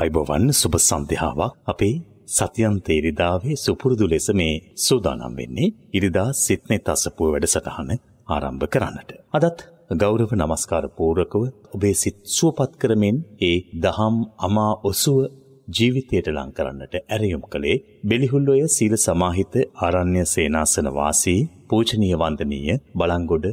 අයිබෝවන් සුබ සන්ධ්‍යාවක් අපේ සතියන්ත ඉරිදාවේ සුපුරුදු ලෙස මේ සූදානම් වෙන්නේ ඉරිදා සිත්නේ තසපුව වැඩසටහන ආරම්භ කරන්නට. අදත් ගෞරව නමස්කාර පූර්වකව ඔබේ සිත් සුවපත් කරමින් ඒ දහම් අමා ඔසුව ජීවිතයට ලං කරන්නට ඇරයුම් කළේ බෙලිහුල්ලොය සීල සමාහිත ආරණ්‍ය සේනාසන වාසී පූජනීය වන්දනීය බලංගොඩ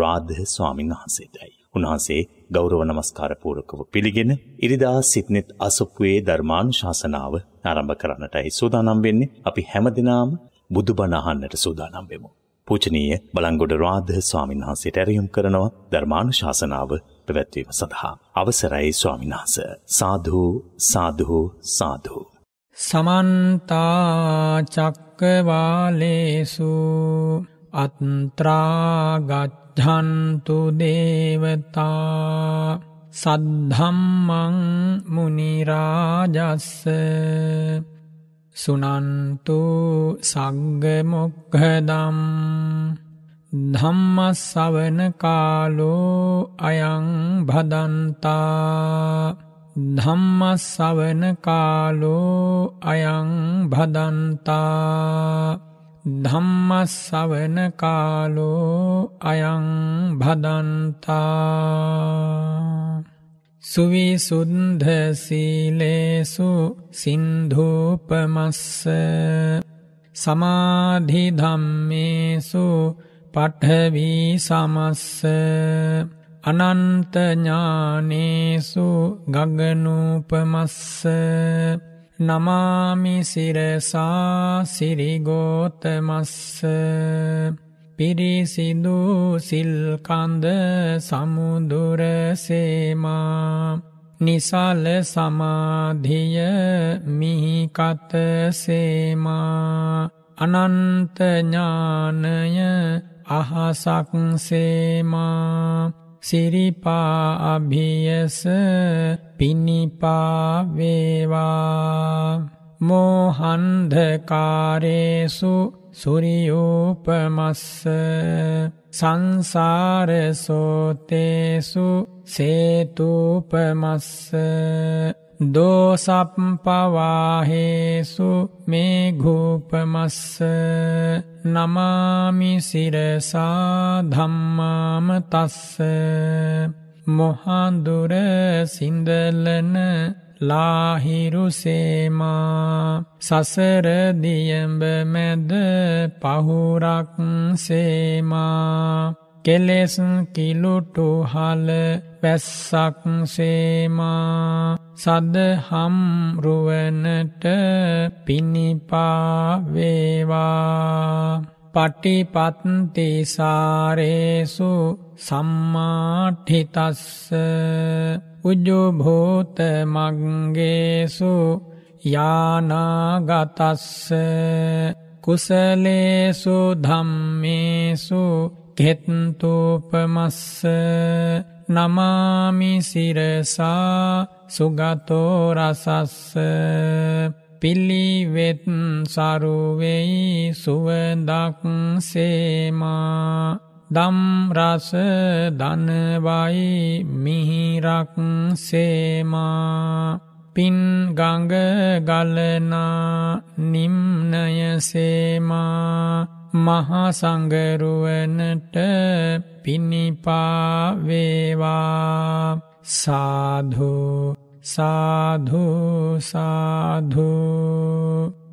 රාධ ස්වාමින් වහන්සේටයි. උන්වහන්සේ ගෞරව නමස්කාර පූර්වකව පිළිගෙන ඉරිදා සිත්නෙත් අසපුවේ ධර්මානුශාසනාව ආරම්භ කරන්නටයි සූදානම් වෙන්නේ. අපි හැමදිනම බුදුබණ අහන්නට සූදානම් වෙමු. පූජනීය බලංගොඩ රාධ ස්වාමීන් වහන්සේට ඇරයුම් කරනවා ධර්මානුශාසනාව පැවැත්වීම සඳහා. අවසරයි ස්වාමීන් වහන්සේ. සාදු සාදු සාදු. සමන්ත චක්කවාලේසු අත්‍රා රක්ඛන්තු දේවතා සද්ධම්මං මුනි රාජස්ස සුනන්තු සංඝ මොක්ඛදම් ධම්මස්සවන කාලෝ අයං භදන්තා ධම්මස්සවන කාලෝ අයං භදන්තා ධම්මස්සවන කාලෝ අයං භදන්තා සුවිසුද්ධ සීලේසු සින්ධූපමස්ස සමාධි ධම්මේසු පඨවි සමස්ස අනන්ත ඥානේසු ගගනූපමස්ස නමාමි සිරසා සිරිගෝතමස්ස පිරිසිදු සිල්කන්ද සමුදුරසේමා නිසල සමාධිය මිහිකත සේමා අනන්තඥානය අහසක් සේමා සිරිපා අභියස පිනිපාවේවා මෝහන්ධකාරේසු සුරියූපමස්ස සංසාරසෝතේසු සේතුූපමස්ස දෝසප්පවාහේසු මේ ගූපමස්ස නමාමි සිරසා ධම්මාම තස්ස මොහන්දුර සින්දලන ලාහිරුසේමා සසර දියඹ මැද පහුරක් සේමා කෙලෙස් කිලුටු හල වැස්සක් සේමා සදහම් රුවනට පිණිපාවේවා පටිපත්තිසාරේසු සම්මාටිතස්ස උජුභූත මංගේසු යානාගතස්ස කුසලේසු ධම්මේසු කෙත්තුූපමස්ස නමාමිසිරසා සුගතෝරසස්ස පිල්ලිවෙත් සරුවෙයි සුවදක් සේමා දම්රස දනවයි මිහිරක් සේමා පින්ගඟ ගලනා නිම්නය සේමා මහා සංගරුවනට පිණිපාවේවා සාධු සාධු සාධූ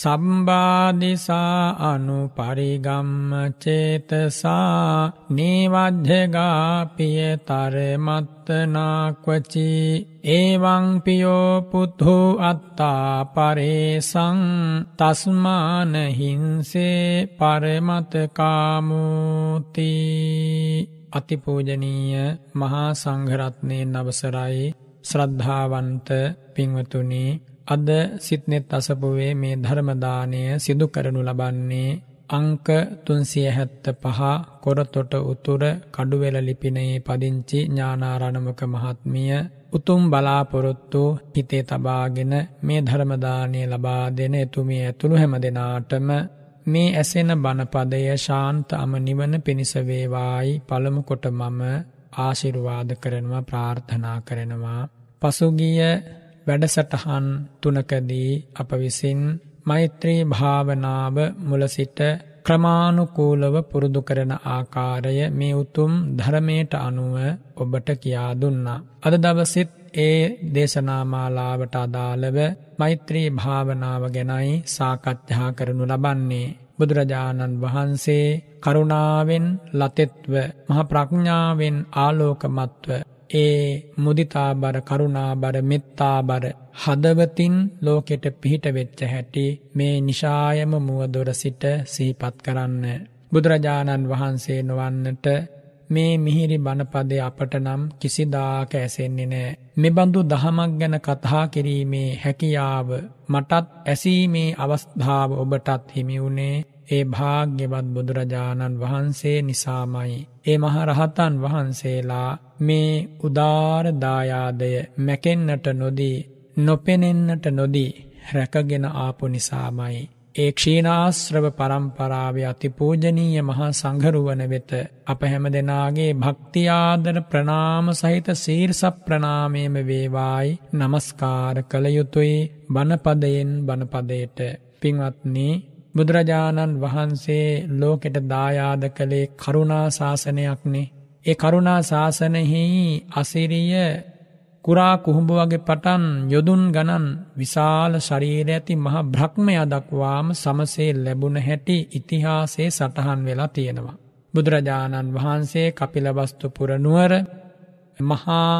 සම්බාධිසා අනුපරිගම්ම චේතසා නීවද්‍යගාපිය තරමත්තනාක්වචි ඒවං පියෝ පුද්ධු අත්තා පරේසං තස්මානහින්සේ පරමතකාමූති අතිපූජනීය මහා සංඝරත්නයෙන් අවසරයි ශ්‍රද්ධාවන්ත පින්වතුනි අද සිත්නෙත් අසපුවේ මේ ධර්ම දාණය සිදු කරනු ලබන්නේ අංක 375 කොරතොට උතුර කඩුවෙල ලිපිණේ පදිංචි ඥානාරණමක මහත්මිය උතුම් බලාපොරොත්තු හිතේ තබාගෙන මේ ධර්ම දාණය ලබා දෙන එතුමිය ඇතුළු හැම දෙනාටම මේ ඇසෙන බණපදය ශාන්ත අම නිවන පිණිස වේවායි පළමු කොට මම ආශිර්වාද කරනවා ප්‍රාර්ථනා කරනවා පසුගිය වැඩසටහන් තුනකදී අප විසින් මෛත්‍රී භාවනාව මුල සිට ක්‍රමානුකූලව පුරුදු කරන ආකාරය මේ උතුම් ධර්මයට අනුව ඔබට කියා දුන්නා. අද දවසිත් ඒ දේශනාමාලාවට අදාළව මෛත්‍රී භාවනාව ගැනයි සාකච්ඡා කරනු ලබන්නේ. බුදුරජාණන් වහන්සේ කරුණාවෙන් ලතෙත්ව මහ ප්‍රඥාවෙන් ආලෝකමත්ව ඒ මුදිතාබර කරුණාබර මෙත්තාබර හදවතින් ලෝකෙට පිහිට වෙච්ච හැටි මේ නිශායම මුවදොර සිට සීපත් කරන්න. බුදුරජාණන් වහන්සේ නොවන්නට මේ මිහිරි බණපදේ අපට නම් කිසිදාක ඇසෙන්නේ නෑ. මෙබඳු දහමක් ගැන කතා කිරීමේ හැකියාව මටත් ඇසීමේ අවස්ථාව ඔබටත් හිමිවුණේ ඒ භාග්‍යවත් බුදුරජාණන් වහන්සේ නිසාමයි. ඒ මහරහතන් වහන්සේලා මේ උදාරදායාදය මැකෙන්න්නට නොදී නොපෙනෙන්නට නොදී රැකගෙන ආපු නිසාමයි. ඒ ක්ෂීනාශ්‍රව පරම්පරාවේ අතිපූජනීය මහා සංඝරුවන වෙත අප හැම දෙනාගේ භක්තියාදර ප්‍රනාම සහිත සීර්ස ප්‍රනාමයම වේවායි নমස්කාර කළ යුතුය බණපදයෙන් බණපදයට පින්වත්නි බුදුරජාණන් වහන්සේ ලෝකෙට දායාද කළේ කරුණා ශාසනයක්නේ. ඒ කරුණා ශාසනයෙහි අසිරිය කුරා කුහුඹ වගේ පටන් යොදුන් ගණන් විශාල ශරීර ඇති මහ බ්‍රහ්මයා දක්වාම සමසේ ලැබුණ හැටි ඉතිහාසේ සටහන් වෙලා තියෙනවා. බුදුරජාණන් වහන්සේ කපිලවස්තු පුර නුවර මහා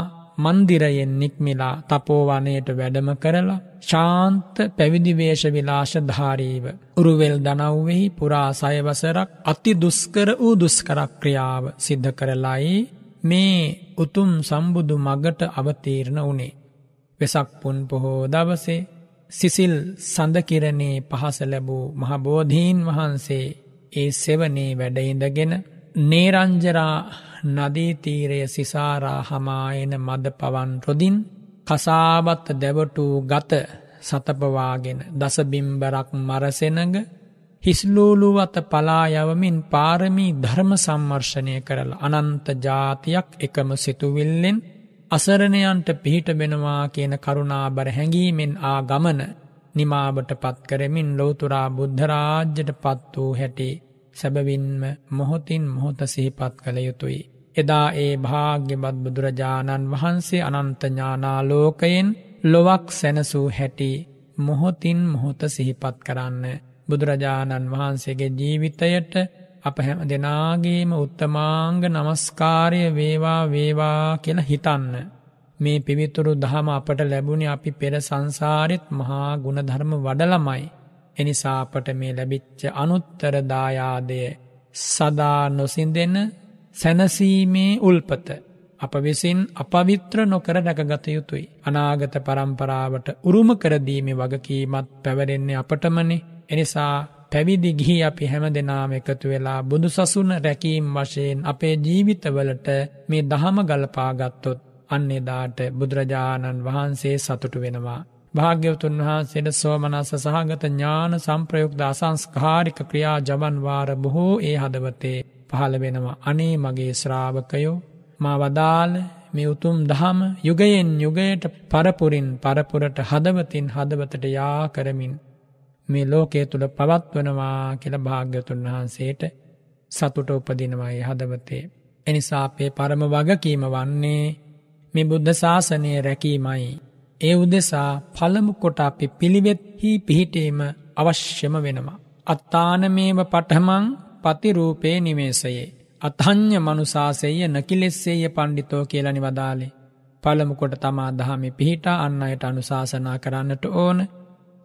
මන්දිරයෙන් නික්මිලා තපෝවනයට වැඩම කරලා ශාන්ත පැවිදිවේශ විලාශධාරීව. උරුවෙල් දනව්වෙහි පුරා සයවසරක් අති දුස්කර වූ දුස්කරක්‍රියාව සිද්ධ කරලයි මේ උතුම් සම්බුදු මගට අවතීරණ වනේ. වෙසක් පුන් පොහෝ දවසේ සිසිල් සඳකිරණේ පහස ලැබූ මහබෝධීන් වහන්සේ ඒ සෙවනේ වැඩඉඳගෙන නේරංජරා නදී තීරය සිසාරාහමායන මද පවන් රොදින් කසාබත්ත දැවටූ ගත සතපවාගෙන දසබිම්බරක් මරසෙනග හිස්ලූලු අත පලායවමින් පාරමී ධර්ම සම්මර්ෂණය කරල අනන්ත ජාතියක් එකම සිතුවිල්ලෙන් අසරණයන්ට පිහිටබෙනවා කියන කරුණාබර හැඟීමෙන් ආ ගමන නිමාවට පත්කරමින් ලෝතුරා බුද්ධරාජ්‍යට පත් වූ හැටේ සැබවින්ම මොහොතින් මොහොත සිහිපත් කළ යුතුයි. එදා ඒ භාග්‍යබත් බුදුරජාණන් වහන්සේ අනන්තඥානාලෝකයෙන් ලොවක් සැනසූ හැටි මොහොතින් මොහොත සිහිපත් කරන්න. බුදුරජාණන් වහන්සේගේ ජීවිතයට අප හැම දෙනාගේම උත්තමාංග නමස්කාරය වේවා වේවා කියලා හිතන්න. මේ පිවිතුරු දහම අපට ලැබුණේ අපි පෙර සංසාරෙත් මහා ගුණධර්ම වඩලමයි. එනිසා අපට මේ ලැබිච්ච අනුත්තර දායාදය සදා නොසින්දෙන සැනසීමේ උල්පත අප විසින් අපවිත්‍ර නොකර රැකගත යුතුයි. අනාගත පරම්පරාවට උරුම කරදීමේ වගකීමත් පැවරෙන්නේ අපටමනේ. එනිසා පැවිදි ගිහි අපි හැම දෙනාම එකතු වෙලා බුදු සසුන රැකීම් වශයෙන් අපේ ජීවිතවලට මේ දහම ගලපාගත්තොත් අන්නේදාට බුදුරජාණන් වහන්සේ සතුටු වෙනවා. භාග්‍යවතුන් වහන්සේට සෝමනස්ස සහගත ඥාන සම්ප්‍රයුක්ත අසංස්කාරික ක්‍රියා ජබන්වාර බොහෝ ඒ හදවතේ පහළ වෙනවා අනේ මගේ ශ්‍රාවකයෝ මා වදාළ මේ උතුම් දහම යුගයෙන් යුගයට පරපුරින් පරපුරට හදවතින් හදවතට යා කරමින් මේ ලෝකයේ තුළ පවත්වනවා කියල භාග්‍යතුන් වහන්සේට සතුට උපදිනවයි හදවතේ. එනිසා අපේ පරම වගකීම වන්නේ මේ බුද්ධ ශාසනය රැකීමයි ඒ උදෙසා පළමු කොට අපි පිළිවෙත් හි පිහිටීම අවශ්‍යම වෙනවා. අත්තානමේව පටමං පතිරූපේ නිවේසයේ. අතං්්‍ය මනුසාසය නකිලෙස්සේය පණ්ඩිතෝ කියලනි වදාලේ. පළමුකොට තමා දහමි පිහිටා අන්න අයට අනුශාසනා කරන්නට ඕන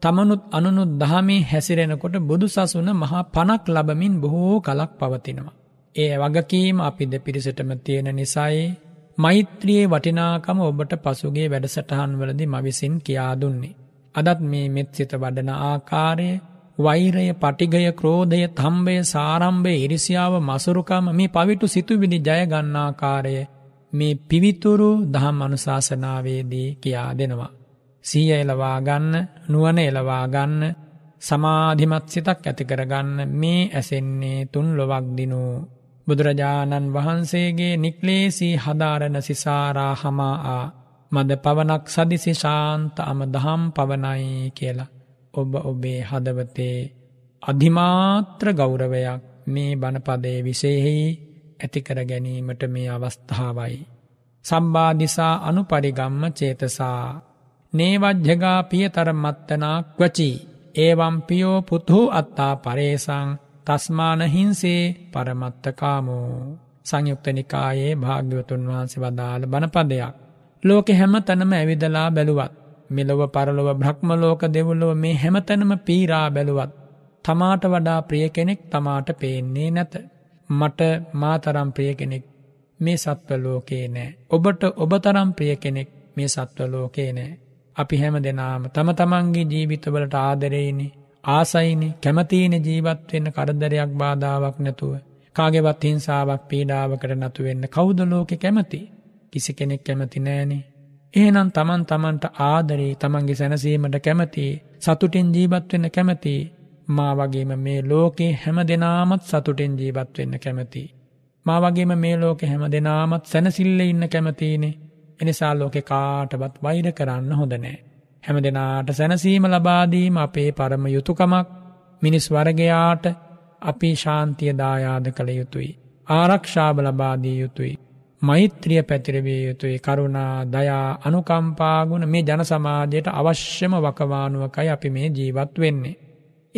තමනුත් අනුනුත් දහමේ හැසිරෙනකොට බුදු සසුන මහා පනක් ලබමින් බොහෝ කලක් පවතිනවා. ඒ වගකීම අපි දෙ පිරිසටම තියෙන නිසයි මෛත්‍රියේ වටිනාකම ඔබට පසුගේ වැඩසටහන්වලදි මවිසින් කියා දුන්නේ. අදත් මේ මෙත්සිත වඩන ආකාරය වෛරය පටිගය ක්‍රෝධය තම්බය සාරම්භය ඉරිසියාව මසුරුකම මේ පවිටු සිතුවිලි ජයගන්නාකාරය මේ පිවිතුරු දහම් අනුශාසනාවේදී කියා දෙනවා. සීය එලවාගන්න නුවන එලවාගන්න සමාධිමත් සිතක් ඇතිකරගන්න මේ ඇසෙන්නේ තුන් ලොවක් දිනූ බුදුරජාණන් වහන්සේගේ නික්ලේසී හදාරණ සිසාරා හමාආ මද පවනක් සදිසි ශාන්ත අම දහම් පවනයි කියලා. ඔබ ඔබේ හදවතේ අධිමාත්‍ර ගෞරවයක් මේ බණපදේ විසේහි ඇතිකර ගැනීමට මේ අවස්ථාවයි. සම්බාධිසා අනුපරිගම්ම චේතසා. නේවජ්‍යගා පියතර මත්තනා ක්වචී ඒවම්පියෝ පුතුහු අත්තා පරේසං තස්මාන හිංසේ පරමත්තකාමෝ සංයුක්තනිකායේ භාග්‍යවතුන් වහන්සේ වදාළ බණපදයක්. ලෝකෙ හැම තැනම ඇවිදලා බැලුවත්. මෙලොව පරලොව බ්‍රහ්මලෝක දෙවුල්ලොව මේ හැමතැනම පීරා බැලුවත්. තමාට වඩා ප්‍රිය කෙනෙක් තමාට පේන්නේ නැත. මට මාතරම් ප්‍රිය කෙනෙක් මේ සත්වලෝකේ නෑ. ඔබට ඔබතරම් ප්‍රිය කෙනෙක් මේ සත්වලෝකේ නෑ. අපි හැම දෙනාම තම තමන්ගේ ජීවිතවලට ආදරෙයිනේ ආසයිනේ කැමතිීන ජීවත්වෙන්න කරදරයක් බාධාවක් නැතුව. කාගෙවත් හිංසාාවක් පීඩාවකට නතුවෙන්න කෞද ලෝකෙ කැමති කිසි කෙනෙක් කැමති නෑනේ. ඒනම් තමන් තමන්ට ආදරේ තමන්ගේ සැනසීමට කැමති සතුටින් ජීවත්වෙන්න කැමති මා වගේම මේ ලෝකේ හැම දෙනාමත් සතුටින් ජීවත්වෙන්න කැමති. මා වගේම මේ ලෝක හැම දෙනාමත් සැනසිල්ල ඉන්න කැමතිනේ එනිසා ලෝකෙ කාටවත් වෛර කරන්න හොඳනෑ. හැම දෙනාට සැනසීම ලබාදීම අපේ පරම යුතුකමක් මිනිස් වරගයාට අපි ශාන්තිය දායාද කළ යුතුයි. ආරක්ෂාව ලබාදී යුතුයි. මෛත්‍රිය පැතිරවිය යුතුයි කරුණා දයා අනුකම්පාගුණ මේ ජන සමාජයට අවශ්‍යම වකවානුවකයි අපි මේ ජීවත් වෙන්නේ.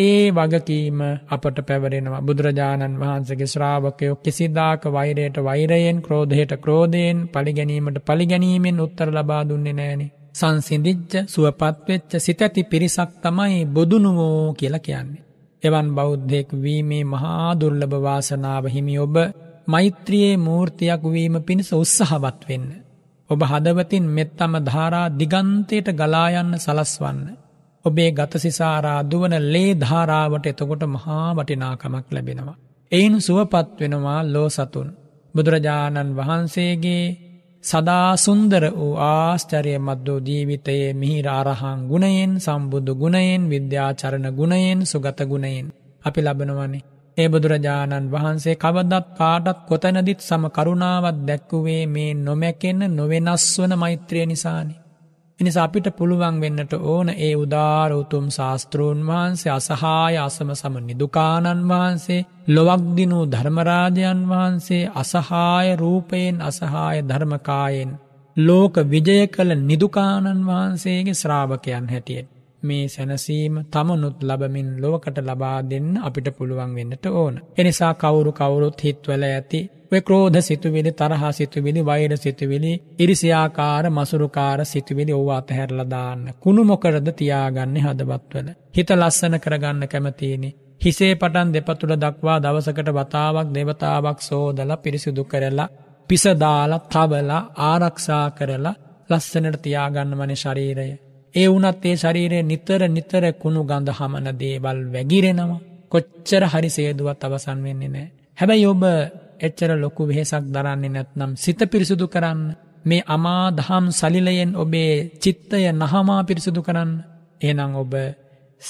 ඒ වගකීම අපට පැවරෙනවා බුදුරජාණන් වහන්සගේ ශ්‍රාවකයෝ කිසිදාක වෛරයට වෛරයෙන් ක්‍රෝධයට ක්‍රෝධයෙන් පලිගැනීමට පලිගැනීමෙන් උත්තර ලබා දුන්නේ නෑනේ සංසිඳිච්ච සුවපත්වෙච්ච සිතැති පිරිසක් තමයි බොදුනුවෝ කියලා කියන්නේ. එවන් බෞද්ධෙක් වීමේ මහා දුර්ලභ වාසනාව හිමි ඔබ මෛත්‍රියේ මූර්තියක් වීම පිණිස උත්සහවත් වෙන්න. ඔබ හදවතින් මෙත්තම ධාරා දිගන්තයට ගලායන්න සලස්වන්න. ඔබේ ගතසිසාරා දුවන ලේ ධාරාවට එතකොට මහා වටිනාකමක් ලැබෙනවා. එයින් සුවපත් වෙනවා ලෝ සතුන්. බුදුරජාණන් වහන්සේගේ සදා සුන්දර වූ ආශ්චර්යමත් වූ ජීවිතයේ මිහිර අරහං ගුණයෙන් සම්බුදු ගුණයෙන් විද්‍යාචරණ ගුණයෙන් සුගත ගුණයෙන් අපි ලබනවනේ ඒ බුදුරජාණන් වහන්සේ කවදත් කාටත් කොතැනදිත් සම කරුණාවත් දැක්කුවේ මේ නොමැකෙන්න නොවෙනස්වන මෛත්‍රය නිසානේ මිනිස් අපිට පුළුවන් වෙන්නට ඕන ඒ උදාරෝතුම් ශාස්තෘූන් වහන්සේ අසහාය අසම සම නිදුකාණන් වහන්සේ ලොවක්දිනූ ධර්මරාජයන් වහන්සේ අසහාය රූපයෙන් අසහාය ධර්මකායෙන් ලෝක විජය කළ නිදුකාණන් වහන්සේගේ ශ්‍රාවකයන් හැටියට. මේ සැනසීම තමනුත් ලබමින් ලොවකට ලබා දෙන්න අපිට පුළුවන් වෙන්නට ඕන. එනිසා කවුරු කවුරුත් හිත්වල ඇති. ක්‍රෝධ සිතුවිලි තරහා සිතුවිලි වෛර සිතුවිලි ඉරිසියාකාර මසුරුකාර සිතුවිලි ඔව අතහැරලදාන්න. කුණු මොකරද තියාගන්න හදබත්වල. හිත ලස්සන කරගන්න කැමතිීනි. හිසේ පටන් දෙපතුළ දක්වා දවසකට වතාවක් දෙවතාවක් සෝදල පිරිසිදු කරලා. පිසදාල තබලා ආරක්ෂා කරලා ලස්සනට තියාගන්නමන ශරීරය. ඒ වුනත් ඒ ශරීරය නිතර නිතර කුණු ගඳ හමන දේවල් වැගිරෙනවා කොච්චර හරි සේදුවත් අවසන් වෙන්නේ නෑ. හැබැයි ඔබ එච්චර ලොකු වෙහෙසක් දරන්නේ නැත්නම් සිත පිරිසුදු කරන්න මේ අමාදහම් සලිලයෙන් ඔබේ චිත්තය නහමා පිරිසුදු කරන්න එනම් ඔබ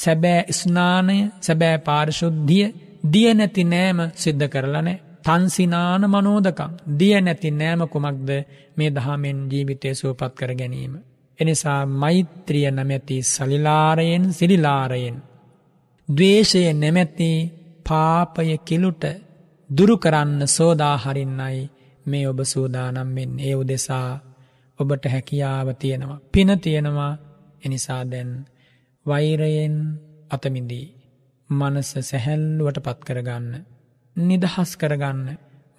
සැබෑ ස්නානය සැබෑ පාර්ශුද්ධිය දිය නැති නෑම සිද්ධ කරලනෑ තන්සිනාන මනෝදකම් දිය නැති නෑම කුමක්ද මේ දහමෙන් ජීවිතය සුවපත් කර ගැනීම. එනිසා මෛත්‍රිය නැමැති සලිලාරයෙන් සිරිලාරයෙන්. දවේශය නැමැති පාපය කෙලුට දුරු කරන්න සෝදාහරින්නයි මේ ඔබ සූදානම් වෙන් ඒ උදෙසා ඔබට හැකියාව තියෙනවා. පින තියෙනවා එනිසා දැන් වෛරයෙන් අතමිදී. මනස සැහැල්ලුවට පත් කරගන්න. නිදහස් කරගන්න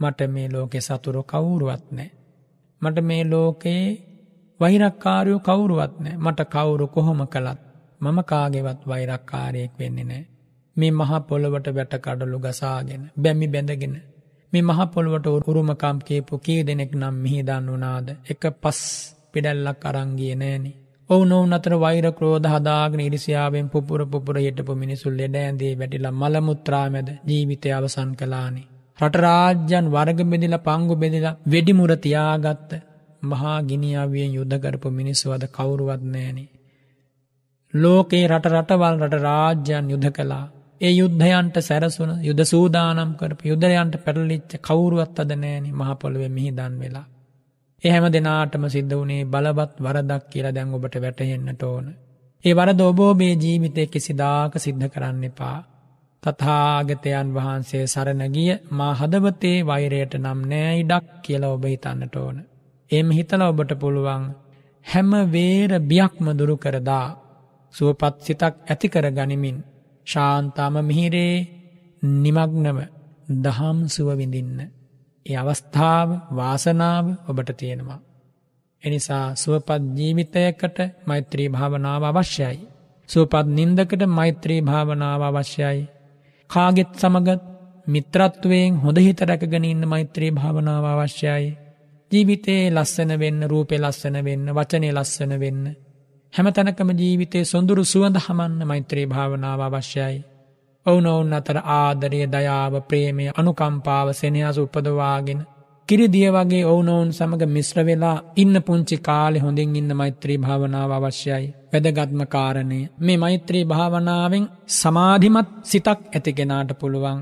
මට මේ ලෝකෙ සතුරු කවුරුවත් නෑ. මට මේ ලෝකයේ වෛරක්කාරයෝ කවුරුවත් නෑ මට කවුරු කොහොම කළත් මම කාගෙවත් වෛරක්කාරයෙක් වෙන්නේ නෑ. මේ මහපොළොවට වැටකඩලු ගසාගෙන බැමි බැඳගෙන. මේ මහපොළොවට උරුමකම් කියපු කී දෙනෙක් නම් මිහිදන් වනාද එක පස් පිඩැල්ලක් අරංගිය නෑනි. ඔවු නොව අතර වෛර ක්‍රෝධ හදාගෙන ඉරිසියාවෙන් පුපුර පුපුර යටපු මිනිසුල්ලෙ ඩෑන්දේ වැටිලා මළමුත්‍රාමැද ජීවිතය අවසන් කලානි. රටරාජ්‍යන් වර්ග බෙදිලා පංගු බෙදිලා වෙඩිමුර තියාගත්ත මහා ගිනිියාවියෙන් යුද්ධකරපු මිනිස්සු අද කවුරුවත් නෑනේ. ලෝකේ රට රටවල් රට රාජ්‍යන් යුද කලා ඒ යුද්ධයන්ට සැරසුන යුද සූදානම් කරප යුදරයන්ට පැටලිච්ච කවුරුවත් අද නෑනි මහපොළුවේ මිහිදන් වෙලා. එහැම දෙනාටම සිද්ධ වුණේ බලබත් වරදක් කියලා දැන් ඔබට වැටහෙන්නට ඕන. ඒ වරද ඔබෝබේ ජීවිතය කිසිදාක සිද්ධ කරන්න එපා. තතාගතයන් වහන්සේ සරණගිය මා හදවතේ වෛරයට නම් නෑ ඉඩක් කියලා ඔබ හිතන්නට ඕන. එම හිතල ඔබට පුළුවන් හැම වේර බියක්ම දුරු කරදා සුවපත් සිතක් ඇති කර ගනිමින් ශාන්තාම මිහිරේ නිමග්නව දහම් සුවවිඳින්න. ඒ අවස්ථාව වාසනාව ඔබට තියෙනවා. එනිසා සුවපත් ජීවිතයකට මෛත්‍රී භාවනාව අවශ්‍යයි. සුවපත් නින්දකට මෛත්‍රී භාවනාව අවශ්‍යයි. කාගෙත් සමගත් මිත්‍රත්වයෙන් හොඳ හිත රැකගෙන ඉන්න මෛත්‍රී භාවනාව අවශ්‍යයි. ජීවිතයේ ලස්සන වෙන්න රූපේ ලස්සන වෙන්න වචනේ ලස්සන වෙන්න. හැම තැනකම ජීවිතේ සොඳුරු සුවඳ හමන්න මෛත්‍රී භාවනාව අවශ්‍යයි. ඔවුනොවුන් අතර ආදරය දයාව ප්‍රේමය අනුකම්පාව සෙනයාස උපදවාගෙන කිරිදිය වගේ ඔවුනොවුන් සමඟ මිශ්‍ර වෙලා ඉන්න පුංචි කාලෙ හොඳින් ඉන්න මෛත්‍රී භාවනාව අවශ්‍යයි. වැදගත්ම කාරණය මේ මෛත්‍රී භාවනාවෙන් සමාධිමත් සිතක් ඇතිගෙනාට පුළුවන්.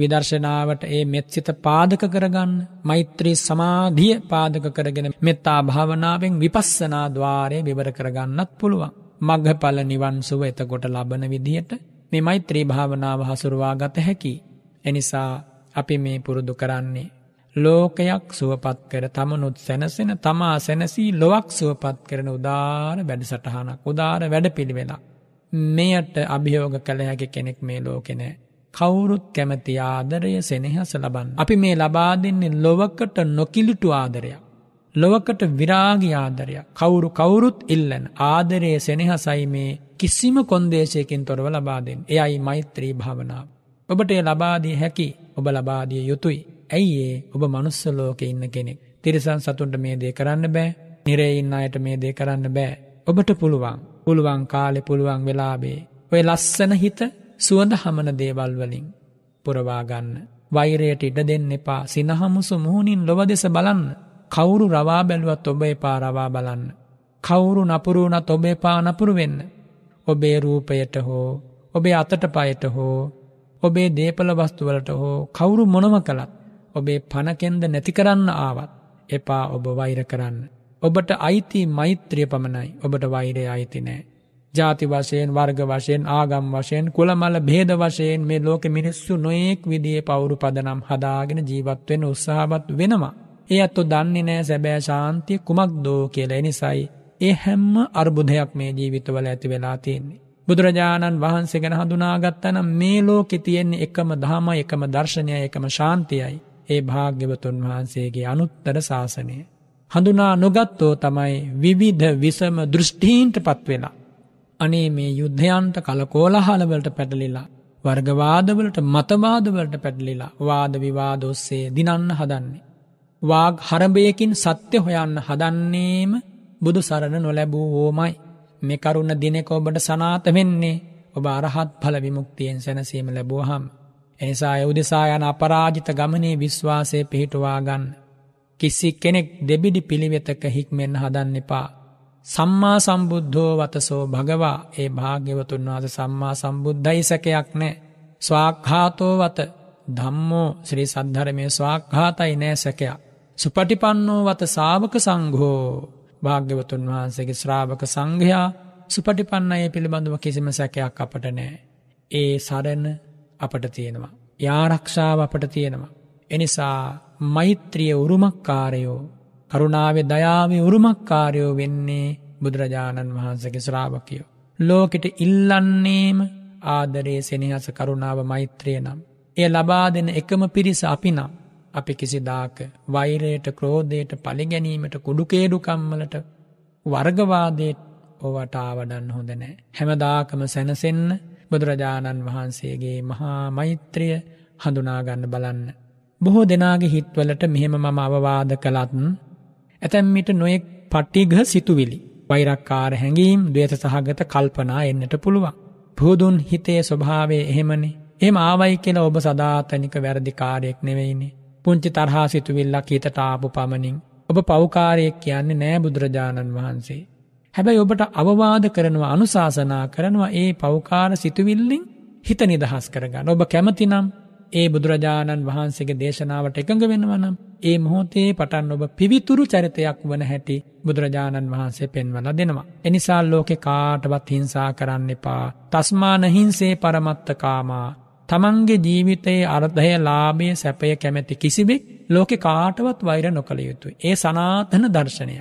විදර්ශනාවට ඒ මෙත්සිත පාදක කරගන්න මෛත්‍රී සමාධිය පාදක කරගෙන මෙත්තා භාවනාවෙන් විපස්සනා ద్వාරය විවර කරගන්නත් පුළුවන් මග්ගඵල නිවන් සුව එතකොට ලබන විදියට මේ මෛත්‍රී භාවනාව හසුරුවා ගත හැකි එනිසා අපි මේ පුරුදු කරන්නේ ලෝකයක් සුවපත් කර තමනුත් සැනසෙන තමා සැනසී ලොවක් සුවපත් කරන උදාර වැඩසටහනක් උදාර වැඩපිළිවෙලක් මෙයට අභියෝග කළ හැකි කෙනෙක් මේ ලෝකෙ නෑ කවුරුත් කැමති ආදරය සෙනෙහස ලබන්න. අපි මේ ලබා දෙන්නේ ලොවකට නොකිලිටු ආදරයක්. ලොවකට විරාගි ආදරයක් කවුරු කවුරුත් ඉල්ලන ආදරයේ සෙනෙහසයි මේ කිසිම කොන්දේශයකින් තොරව ලබා දෙෙන් එයයි මෛත්‍රී භාවනාව. ඔබට ලබාදිය හැකි ඔබ ලබාදිය යුතුයි. ඇයි ඒ ඔබ මනුස්සලෝක ඉන්න කෙනෙක්. තිරිසන් සතුන්ට මේ දේ කරන්න බෑ නිරේ ඉන්න අයට මේ දේ කරන්න බෑ. ඔබට පුළුවන් පුළුවන් කාලෙ පුළුවන් වෙලාබේ. ඔය ලස්සන හිත සුවඳ හමන දේවල් වලින් පුරවාගන්න. වෛරයට ඉඩ දෙන්න එපා සිනහමුසු මුහුණින් ලොව දෙස බලන්න. කවුරු රවා බැලුවත් ඔබ එපා රවා බලන්න. කවුරු නපුරුණත් ඔබ එපා නපුරු වෙන්න. ඔබේ රූපයට හෝ ඔබේ අතට පයට හෝ ඔබේ දේපල වස්තුවලට හෝ කවුරු මොනම කළත් ඔබේ පණකෙන්ද නැති කරන්න ආවත් එපා ඔබ වෛර කරන්න. ඔබට අයිති මෛත්‍රිය පමණයි ඔබට වෛරය අයිති නෑ. ජාති වශයෙන් වර්ග වශයෙන් ආගම් වශයෙන් කුලමල බේද වශයෙන් මේ ලෝක මිනිස්සු නොයෙක් විදිේ පවුරු පදනම් හදාගෙන ජීවත්වෙන උත්සාහවත් වෙනවා. ඒ අත්තු දන්නේ නෑ සැබෑ ශාන්තිය කුමක් දෝ කියලයි නිසයි. ඒ හැම්ම අර්බුදයක් මේ ජීවිතවල ඇති වෙලා තියෙන්නේ. බුදුරජාණන් වහන්සේ ගැන හඳුනාගත්තනම් මේ ලෝකෙ තියෙන්නේ එකම දහම එකම දර්ශනය එකම ශාන්තියයි. ඒ භාග්‍යවතුන් වහන්සේගේ අනුත්තර ශාසනය. හඳුනා නොගත්තෝ තමයි විවිධ විසම දෘෂ්ටීන්ට පත්වෙලා. අනේ මේ යුද්ධයන්ට කලකෝලහලවලට පැටලිලා වර්ගවාදවලට මතවාදවලට පැටලිලා වාද විවාද ඔස්සේ දිනන්න හදන්නේ. වාග් හරඹයකින් සත්‍ය හොයන්න හදන්නේම බුදු සරණ නොලැබූ ඕමයි. මේ කරුණ දිනෙක ඔබට සනාත වෙන්නේ ඔබ අරහත් ඵල විමුක්තියෙන් සැනසීම ලැබුවහම. එනිසා යෞදෙසා යන අපරාජිත ගමනේ විශ්වාසය පිහිටුවා ගන්න. කිසි කෙනෙක් දෙබිඩි පිළිවෙතක හික්මෙන් හදන්න එපා. සම්මා සම්බුද්ධෝ වතසෝ භගවා ඒ භාග්‍යවතුන් වහස සම්මා සම්බුද්ධයි සැකයක් නෑ. ස්වාක්ඝාතෝ වත ධම්මෝ ශ්‍රී සද්ධරමය ස්වාක්ඝාතයි නෑ සැකයක්. සුපටිපන්නෝ වත සාවක සංඝෝ භාග්‍යවතුන් වහන්සේගේ ශ්‍රාවක සංඝයා සුපටිපන්නයේ පිළිබඳව කිසිම සැකයක් අපට නෑ. ඒ සරණ අපට තියෙනවා. යාරක්ෂාව අපට තියෙනවා. එනිසා මෛත්‍රිය උරුමක්කාරයෝ කරුණාවේ දයාවේ උරුමක්කාරයෝ වෙන්නේ බුදුරජාණන් වහන්සගේ ශ්‍රාවකයෝ. ලෝකෙට ඉල්ලන්නේම ආදරේ සෙනහස කරුණාව මෛත්‍රිය නම්. එය ලබා දෙන එකම පිරිස අපි නම්. අපි කිසිදාක වෛරයට ක්‍රෝධයට පලිගැනීමට කුඩුකේඩුකම්මලට වර්ගවාදයට ඔවට ආවඩන් හොඳනෑ. හැමදාකම සැනසෙන්න බුදුරජාණන් වහන්සේගේ මහා මෛත්‍රිය හඳුනාගන්න බලන්න. බොහෝ දෙනාගේ හිත්වලට මෙහෙම මම අවවාද කළත්න් ඇතැම් මිට නොයෙක් පට්ටිගහ සිතුවිලි. වෛරක්කාර හැඟීම් දේත සහගත කල්පනා එන්නට පුළුවන්. පුහුදුන් හිතේ ස්වභාවය එහෙමනේ එම ආවයි කියෙන ඔබ සදාතනික වැරදිකාරයෙක් නෙවෙයිනේ. පුංචි තරහා සිතුවිල්ලක් හිතට ආපු පමණින්. ඔබ පෞකාරයෙක් කියන්නේ නෑ බුදුරජාණන් වහන්සේ. හැබැයි ඔබට අවවාද කරනවා අනුශාසනා කරනවා ඒ පෞකාර සිතුවිල්ලින් හිත නිදහස් කරගන්න. ඔබ කැමතිනම් ඒ බුදුරජාණන් වහන්සේගේ දේශනාවට එකඟ වෙනවනම් ඒ මොහොතේ පටන් ඔබ පිවිතුරු චරිතයක් වන හැටි බුදුරජාණන් වහන්සේ පෙන්වල දෙනවා. එනිසා ලෝකෙ කාටවත් හිංසා කරන්න එපා. තස්මාන හිංසේ පරමත්තකාමා. තමන්ගේ ජීවිතයේ අර්ධය ලාභය සැපය කැමැති කිසිබෙක් ලෝකෙ කාටවත් වෛර නොකළ යුතුයි. ඒ සනාතන දර්ශනය.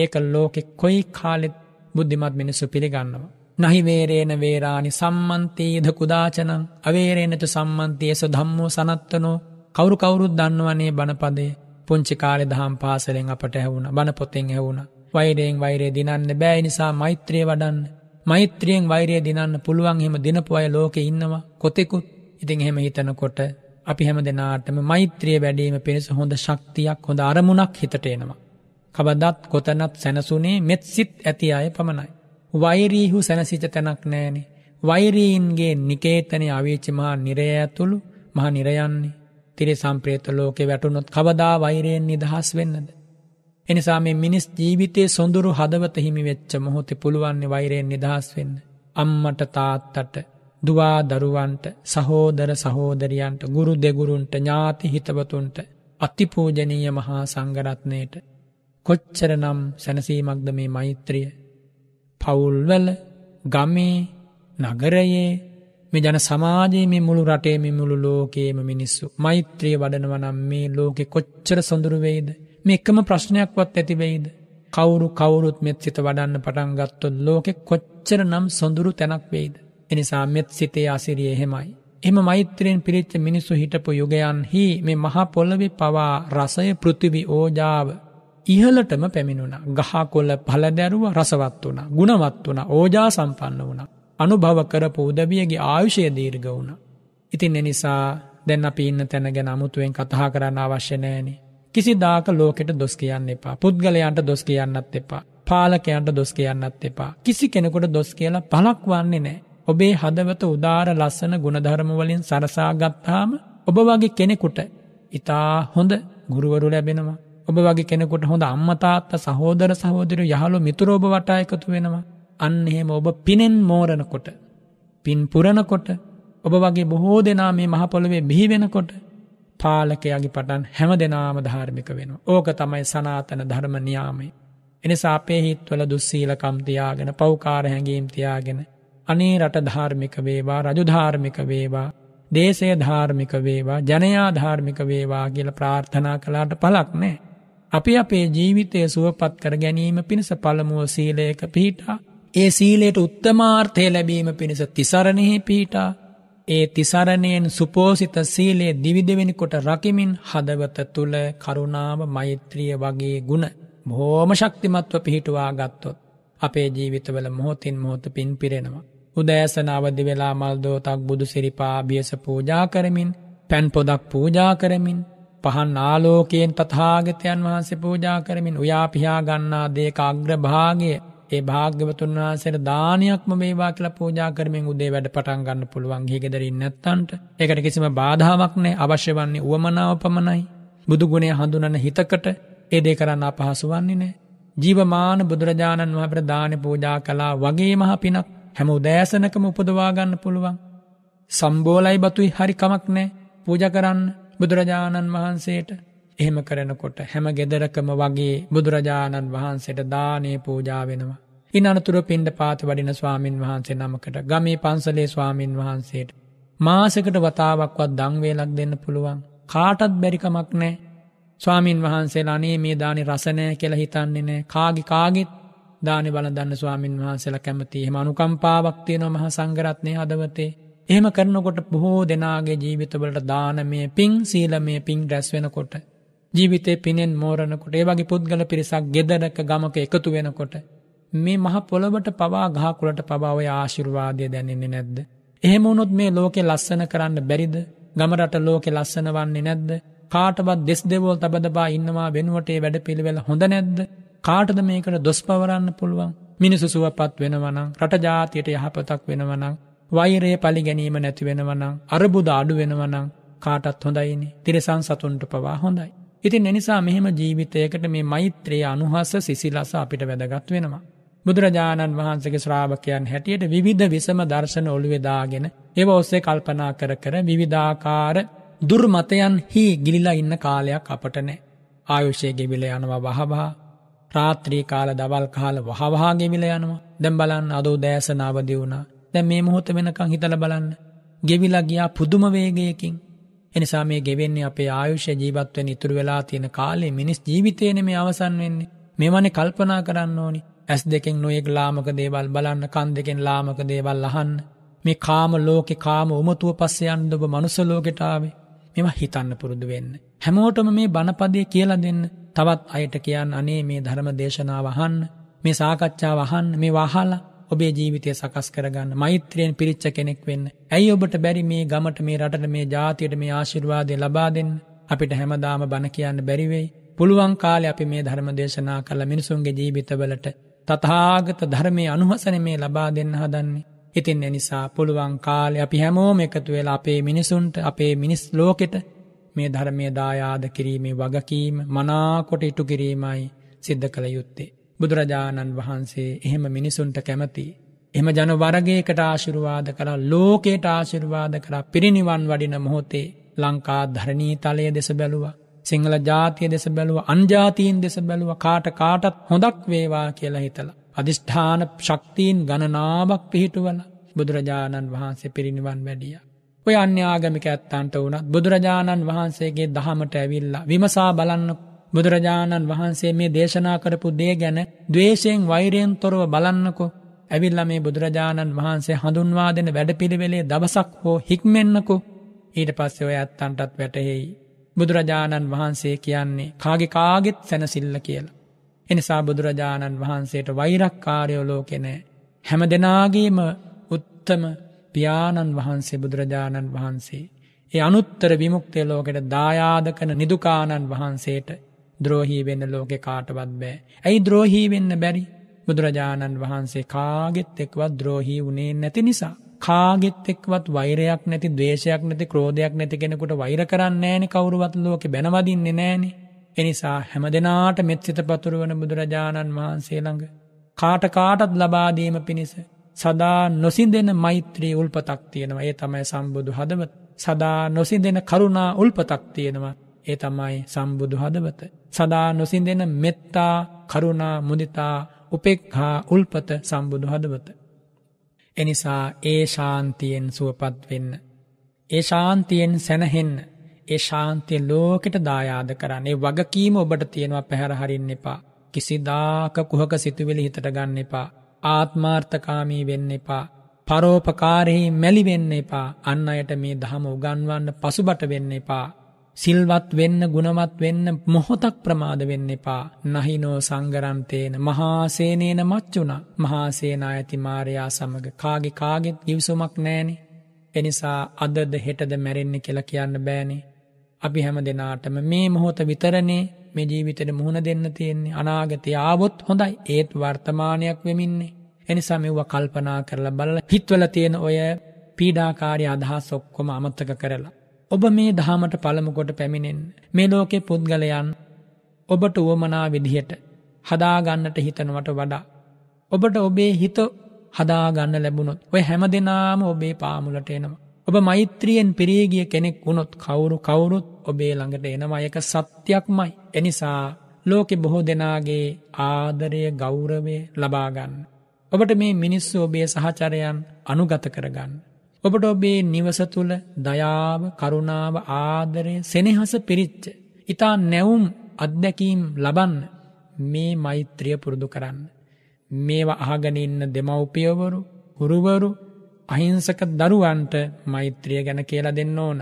ඒක ලෝකෙ කොයි කාලෙත් බුද්ධිමත් මිනිස්සු පිළිගන්නවා. නහිවේරේන වේරානි සම්මන්තීධ කුදාචනං අවේරේනච සම්මන්තයේස ධම්මෝ සනත්තනෝ කවුරු කවුරුත් දන්නවනේ බණපදේ පුංචි කාලෙ දහම් පාසලෙන් අපට ඇහවුණ බණපොතෙන් ඇහවුණ. වෛරයෙන් වෛරේ දිනන්න බෑ නිසා මෛත්‍රය වඩන්න. මෛත්‍රියෙන් වෛරය දිනන්න පුළුවන් හෙම දිනපු අය ලෝකෙ ඉන්නවා කොතෙකුත් ඉතින් එහෙම හිතනකොට අපි හැම දෙනාටම මෛත්‍රිය වැඩීම පිණිස හොඳ ශක්තියක් හොඳ අරමුණක් හිතට එනවා. කබදත් කොතනත් සැනසුනේ මෙත් සිත් ඇති අය පමණයි. වෛරීහු සැනසිච තැනක් නෑනේ. වෛරීන්ගේ නිකේතනය අවේචමහා නිරය ඇතුළු මහ නිරයන්නේ. තිරිසම්ප්‍රේත ලෝකෙ වැටුනොත් කවදා වෛරයෙන් නිදහස් වෙන්නද. එනිසා මේ මිනිස් ජීවිතයේ සොඳුරු හදවත හිමි වෙච්ච මොහොතේ පුළුවන්නේ වෛරයෙන් නිදහස් වෙන්න. අම්මට තාත්තට දවා දරුවන්ට සහෝදර සහෝදරියන්ට ගුරු දෙගුරුන්ට ඥාති හිතවතුන්ට අතිපූජනීය මහා සංගරත්නයට කොච්චර නම් සැනසීමක්ද මේ මෛත්‍රිය පවුල්වල ගමේ නගරයේ මේ ජන සමාජයේ මේ මුළු රටේ මේ මුළු ලෝකයේම මිනිස්සු මෛත්‍රිය වඩනවා නම් මේ ලෝකෙ කොච්චර සොඳුරු වෙයිද මේ එකම ප්‍රශ්නයක්වත් ඇති වෙයිද කවුරු කවුරුත් මෙත් සිත වඩන්න පටන් ගත්තොත් ලෝකෙ කොච්චර නම් සොඳුරු තැනක් වෙයිද එනිසා මෙත් සිතේ අසිරිය එහෙමයි එම මෛත්‍රයෙන් පිරිච්ච මිනිස්සු හිටපු යුගයන්හි මේ මහා පොළවේ පවා රසය පෘථිවි ඕජාව ඉහලටම පැමිණුණා ගහකොල පළදැරුව රසවත් වුණා ගුණවත් වුණා ඕජා සම්පන්න වුණා අනුභව කරපු උදවියගේ ආයුෂය දීර්ඝ වුණ. ඉතින් එනිසා දැන් අපි ඉන්න තැනග නමුතුවෙන් කතහා කරන්න අවශ්‍යනෑනේ. කිසි දාක ලෝකෙට දොස් කියන්න එපා පුද්ගලයන්ට දොස් කියන්නත් එපා පාලකයන්ට දොස් කියන්නත් එපා කිසි කෙනෙකුට දොස් කියලා පලක් වන්නේ නෑ. ඔබේ හදවත උදාර ලස්සන ගුණධර්මවලින් සරසාගත්තාම ඔබ වගේ කෙනෙකුට ඉතා හොඳ ගුරුවරු ලැබෙනවා. ඔබ වගේ කෙනෙකුට හොඳ අම්මතාත්ත සහෝදර සහෝදරු යහලු මිතුරෝබ වටා එකතු වෙනවා. අන්න එහෙම ඔබ පිනෙන් මෝරණකොට පින් පුරණකොට ඔබ වගේ බොහෝ දෙනා මේ මහපොළොවේ බිහි වෙනකොට පාලකයාගේ පටන් හැම දෙනාම ධාර්මික වෙන. ඕක තමයි සනාතන ධර්ම නියාමයි. එනිසා අපේ හිත්වල දුස්සීලකම් තියාගෙන පෞකාර හැඟීම් තියාගෙන අනේ රට ධාර්මික වේවා රජු ධාර්මික වේවා දේශය ධාර්මික වේවා ජනයා ධාර්මික වේවා කියල ප්‍රාර්ථනා කලාට පලක් නෑ. අපි අපේ ජීවිතය සුවපත් කර ගැනීම පිණිස පළමුුව සීලයක පිහිටා ඒ සීලයට උත්තමාර්ථය ලැබීම පිණිස තිසරණෙහි පිහිටා ඒ තිසරණයෙන් සුපෝසිත සීලයේ දිවිදෙවෙනි කොට රකිමින් හදවත තුළ කරුණාව මෛත්‍රිය වගේ ගුණ බොහෝම ශක්තිමත්ව පිහිටුවා ගත්තොත් අපේ ජීවිතවල මොහොතින් මොහොත පින් පිරෙනවා. උදෑසන අවදි වෙලා මල්දෝතක් බුදු සිරිපා බියස පූජා කරමින් පැන් පොදක් පූජා කරමින් පහන් ආලෝකයෙන් තථාගතයන් වහන්සේ පූජා කරමින් උයාපියා ගන්නා දේක අග්‍රභාගය ඒ භාග්‍යවතුන් වහන්සේට දානයක්ම මේවා කියලා පූජා කරමින් උදේ වැඩ පටන් ගන්න පුළුවන් ගිහිගෙදරින් නැත්තන්ට. ඒකට කිසිම බාධාවක් නැහැ. අවශ්‍ය වන්නේ උවමනාව පමණයි. බුදු ගුණය හඳුනන හිතකට ඒ දේ කරන්න අපහසු වන්නේ නැහැ. ජීවමාන බුදුරජාණන් වහන්සේට දාන පූජා කළා වගේ මහ පිනක් හැම උදෑසනකම උපදවා ගන්න පුළුවන්. සම්බෝලයි බතුයි හරි කමක් නැහැ. පූජා කරන්න බුදුරජාණන් වහන්සේට එහෙම කරනකොට හැම ගෙදරකම වගේ බුදුරජාණන් වහන්සේට දානේ පූජා වෙනවා. ඉන් අනතුර පින්ඩ පාත වඩින ස්වාමින් වහන්සේ නමකට ගමේ පන්සලේ ස්වාමින් වහන්සේට. මාසකට වතාවක්වත් දංවේලක් දෙන්න පුළුවන්. කාටත් බැරිකමක් නෑ. ස්වාමීන් වහන්සේලා අනේ මේ දානි රසනය කෙල හිතන්නේ නෑ කාගි කාගෙත් දානි බලදන්න ස්වාමින් වහන්සේලා කැමති එහම අනුකම්පාවක් තියෙනවා මහ සංගරත්නය හදවතේ. එහෙම කරනකොට බොහෝ දෙනාගේ ජීවිතවලට දානමය පින් සීලමය පින් රැස් වෙනකොට. ජීවිතේ පිනෙන් මෝරණකොට ඒ වගේ පුද්ගල පිරිසක් ගෙදරක ගමක එකතු වෙනකොට මේ මහ පොළොවට පවා ගහකුලට පවා ඔය ආශිර්වාදය දැනෙන්නේ නැද්ද. එහෙම වුණොත් මේ ලෝකෙ ලස්සන කරන්න බැරිද ගමරට ලෝකෙ ලස්සන වන්නේ නැද්ද. කාටවත් දෙස් දෙවෝල් තබදබා ඉන්නවා වෙනුවටේ වැඩ පිළිවෙල හොඳ නැද්ද. කාටද මේකට දොස් පවරන්න පුළුවන් මිනිසු සුවපත් වෙනවනං රට ජාතියට යහපතක් වෙනවනං වෛරයේ පලිගැනීම නැතිවෙනවනං අරබුද අඩු වෙනවනං කාටත් හොඳයිනි තිරසං සතුන්ට පවා හොඳයි. ඉතින් එනිසා මෙහෙම ජීවිතයකට මේ මෛත්‍රයේ අනුහස සිසිලස අපිට වැදගත් වෙනවා. බුදුරජාණන් වහන්සේගේ ශ්‍රාවකයන් හැටියට විවිධ විසම දර්ශන ඔළුවෙදාගෙන ඒව ඔස්සේ කල්පනා කර කර විවිධාකාර දුර්මතයන් හි ගිලිලා ඉන්න කාලයක් අපට නෑ. ආයුෂය ගෙවිල යනවා වහබා රාත්‍රී කාල දවල් කාල වහවහා ගෙවිල යනවා. දැන් බලන්න අදෝ දෑසන අවදි වුණා. දැන් මේ මොහොත වෙනකන් හිතලා බලන්න. ගෙවිලා ගියා පුදුම වේගයකින්. එනිසා මේ ගෙවෙන්නේ අපේ ආයුෂ්‍ය ජීවත්වෙන් ඉතුරු වෙලා තියෙන කාලේ මිනිස් ජීවිතයන මේ අවසන් වෙන්නේ මෙවනේ කල්පනා කරන්න ඕනි ඇස් දෙකෙන් නොයෙක් ලාමක දේවල් බලන්න කන් දෙකෙන් ලාමක දේවල් අහන්න මේ කාම ලෝකෙ කාම උමතුව පස්සයන් ඔබ මනුසලෝකෙටාවේ මෙම හිතන්න පුරුදු වෙන්න. හැමෝටම මේ බණපදය කියලා දෙන්න තවත් අයට කියන්න අනේ මේ ධර්ම දේශනාව අහන්න මේ සාකච්ඡාව අහන්න මේ වහලා ඔබේ ජීවිතය සකස් කරගන්න මෛත්‍රයෙන් පිරිච්ච කෙනෙක් වෙන්න. ඇයි ඔබට බැරි මේ ගමට මේ රට මේ ජාතියට මේ ආශිර්වාදය ලබා දෙන්න අපිට හැමදාම බණ කියන්න බැරිවෙයි. පුළුවන් කාලෙ අපි මේ ධර්ම දේශනා කළ මිනිසුන්ගේ ජීවිතවලට තතාගත ධර්මය අනුහසන මේ ලබා දෙන්න හදන්නේ. ඉතින් එනිසා පුළුවන් කාලය අපි හැමෝම එකතු වෙලා අපේ මිනිසුන්ට අපේ මිනිස් ලෝකෙට මේ ධර්මය දායාද කිරීමේ වගකීම මනාකොට ඉටු කිරීමයි සිද්ධ කළ යුත්තේ. බුදුරජාණන් වහන්සේ එහෙම මිනිසුන්ට කැමති. එම ජන වරගේකට ආශිරුවාද කරා ලෝකයට ආශිරුවාද කරා පිරිනිවන් වඩින මොහොතේ ලංකා ධරණී තලය දෙස බැලුවා. සිංහල ජාතිය දෙස බැලුව අන්ජාතීන් දෙස බැලුව කාට කාටත් හොඳක් වේවා කියලා හිතල. අධිෂ්ඨාන ශක්තිීන් ගණනාවක් පිහිටුවල බුදුරජාණන් වහන්සේ පිරිනිවන් වැඩිය. ඔය අන්‍යාගමික ඇත්තන්ට වුණත් බුදුරජාණන් වහන්සේගේ දහමට ඇවිල්ලා විමසා බලන්න බුදුරජාණන් වහන්සේ මේ දේශනා කරපු දේ ගැන දවේශයෙන් වෛරයෙන් තොරව බලන්නකෝ ඇවිල්ල මේ බුදුරජාණන් වහන්සේ හඳුන්වා දෙන වැඩපිළිවෙලේ දවසක් හෝ හික්මෙන්න්නකු ඊට පස්සේ ඔය ඇත්තන්ටත් වැටහෙයි බුදුරජාණන් වහන්සේ කියන්නේ කාගෙ කාගෙත් සැනසිල්ල කියලා. එනිසා බුදුරජාණන් වහන්සේට වෛරක්කාරයෝ ලෝකෙනෑ. හැම දෙනාගේම උත්තම පියාණන් වහන්සේ බුදුරජාණන් වහන්සේ. ඒ අනුත්තර විමුක්තය ලෝකෙට දායාද කන නිදුකාණන් වහන්සේට ද්‍රෝහී වෙන්න ලෝකෙ කාටවත් බෑ. ඇයි ද්‍රෝහී වෙන්න බැරි බුදුරජාණන් වහන්සේ කාගෙත් එක්වත් ද්‍රෝහී වුණේ නැති නිසා. කාගෙත් එක්කවත් වෛරයක් නැති, ද්වේෂයක් නැති, ක්‍රෝධයක් නැති කෙනෙකුට වෛර කරන්නේ නැහෙනේ කවුරුවත් ලෝකේ බැනවදින්නේ නැහෙනේ. ඒ නිසා හැමදෙනාට මෙත් සිත පතුරවන බුදුරජාණන් වහන්සේ ළඟ කාට කාටත් ලබා දීම පිණිස සදා නොසිඳෙන මෛත්‍රී උල්පතක් තියෙනවා. ඒ තමයි සම්බුදු හදවත. සදා නොසිඳෙන කරුණා උල්පතක් තියෙනවා. ඒ තමයි සම්බුදු හදවත. සදා නොසින්දෙන මෙත්තා කරුණා මුදිතා උපෙක්හා උල්පත සම්බුදු හදවත. එනිසා ඒ ශාන්තියෙන් සුවපත් වෙන්න. ඒ ශාන්තියෙන් සැනහෙන්න ඒ ශාන්තිය ලෝකෙට දායාද කරන්නේ වගකීම ඔබට තියෙනවා පැහැරහරින්න එපා. කිසිදාක කුහක සිතුවෙලි හිතට ගන්න එපා. ආත්මාර්ථකාමී වෙන්න එපා. පරෝපකාරෙහි මැලිවෙන්න එපා අන්න අයට මේ දහම උගන්වන්න පසුබට වෙන්න එපා. සිල්වත් වෙන්න ගුණවත් වෙන්න මොහොතක් ප්‍රමාද වෙන්න එපා. නහිනෝ සංගරන්තේන මහාසේනේන මච්චුණ මහාසේනා ඇති මාරයා සමඟ කාගෙ කාගෙත් ගිවසුමක් නෑනේ. එනිසා අදද හෙටද මැරෙන්න්න කියලා කියන්න බෑනේ. අපි හැම දෙනාටම මේ මොහොත විතරනේ මේ ජීවිතට මුහුණ දෙන්න තියෙන්නේ අනාගතය ආවොත් හොඳයි ඒත් වර්තමානයක් වෙමින්නේ. එනිසා මෙව්ව කල්පනා කරලා බල හිත්වල තියෙන ඔය පීඩාකාරය අදහස් ඔක්කොම අමත්තක කරලා. ඔබ මේ දහමට පළමුකොට පැමිණෙන් මේ ලෝකෙ පුද්ගලයන් ඔබට වුවමනා විදිහට හදාගන්නට හිතනවට වඩා. ඔබට ඔබේ හිත හදාගන්න ලැබුණොත් ඔය හැම දෙනාම ඔබේ පාමුලට එනවා. ඔබ මෛත්‍රියෙන් පිරේගිය කෙනෙක් වුණොත් කවුරු කවුරුත් ඔබේ ළඟට එනවායක සත්‍යයක්මයි. එනිසා ලෝකෙ බොහෝ දෙනාගේ ආදරය ගෞරවය ලබාගන්න. ඔබට මේ මිනිස්සු ඔබේ සහචරයන් අනුගත කරගන්න. ඔබට ඔබේ නිවස තුළ දයාව කරුණාව ආදරය සෙනෙහස පිරිච්ච. ඉතා නැවුම් අත්දැකීම් ලබන්න මේ මෛත්‍රිය පුරුදු කරන්න. මේවා අහගෙන ඉන්න දෙමව්පියවරු හුරුවරු අහිංසක දරුවන්ට මෛත්‍රිය ගැන කියලා දෙන්න ඕන.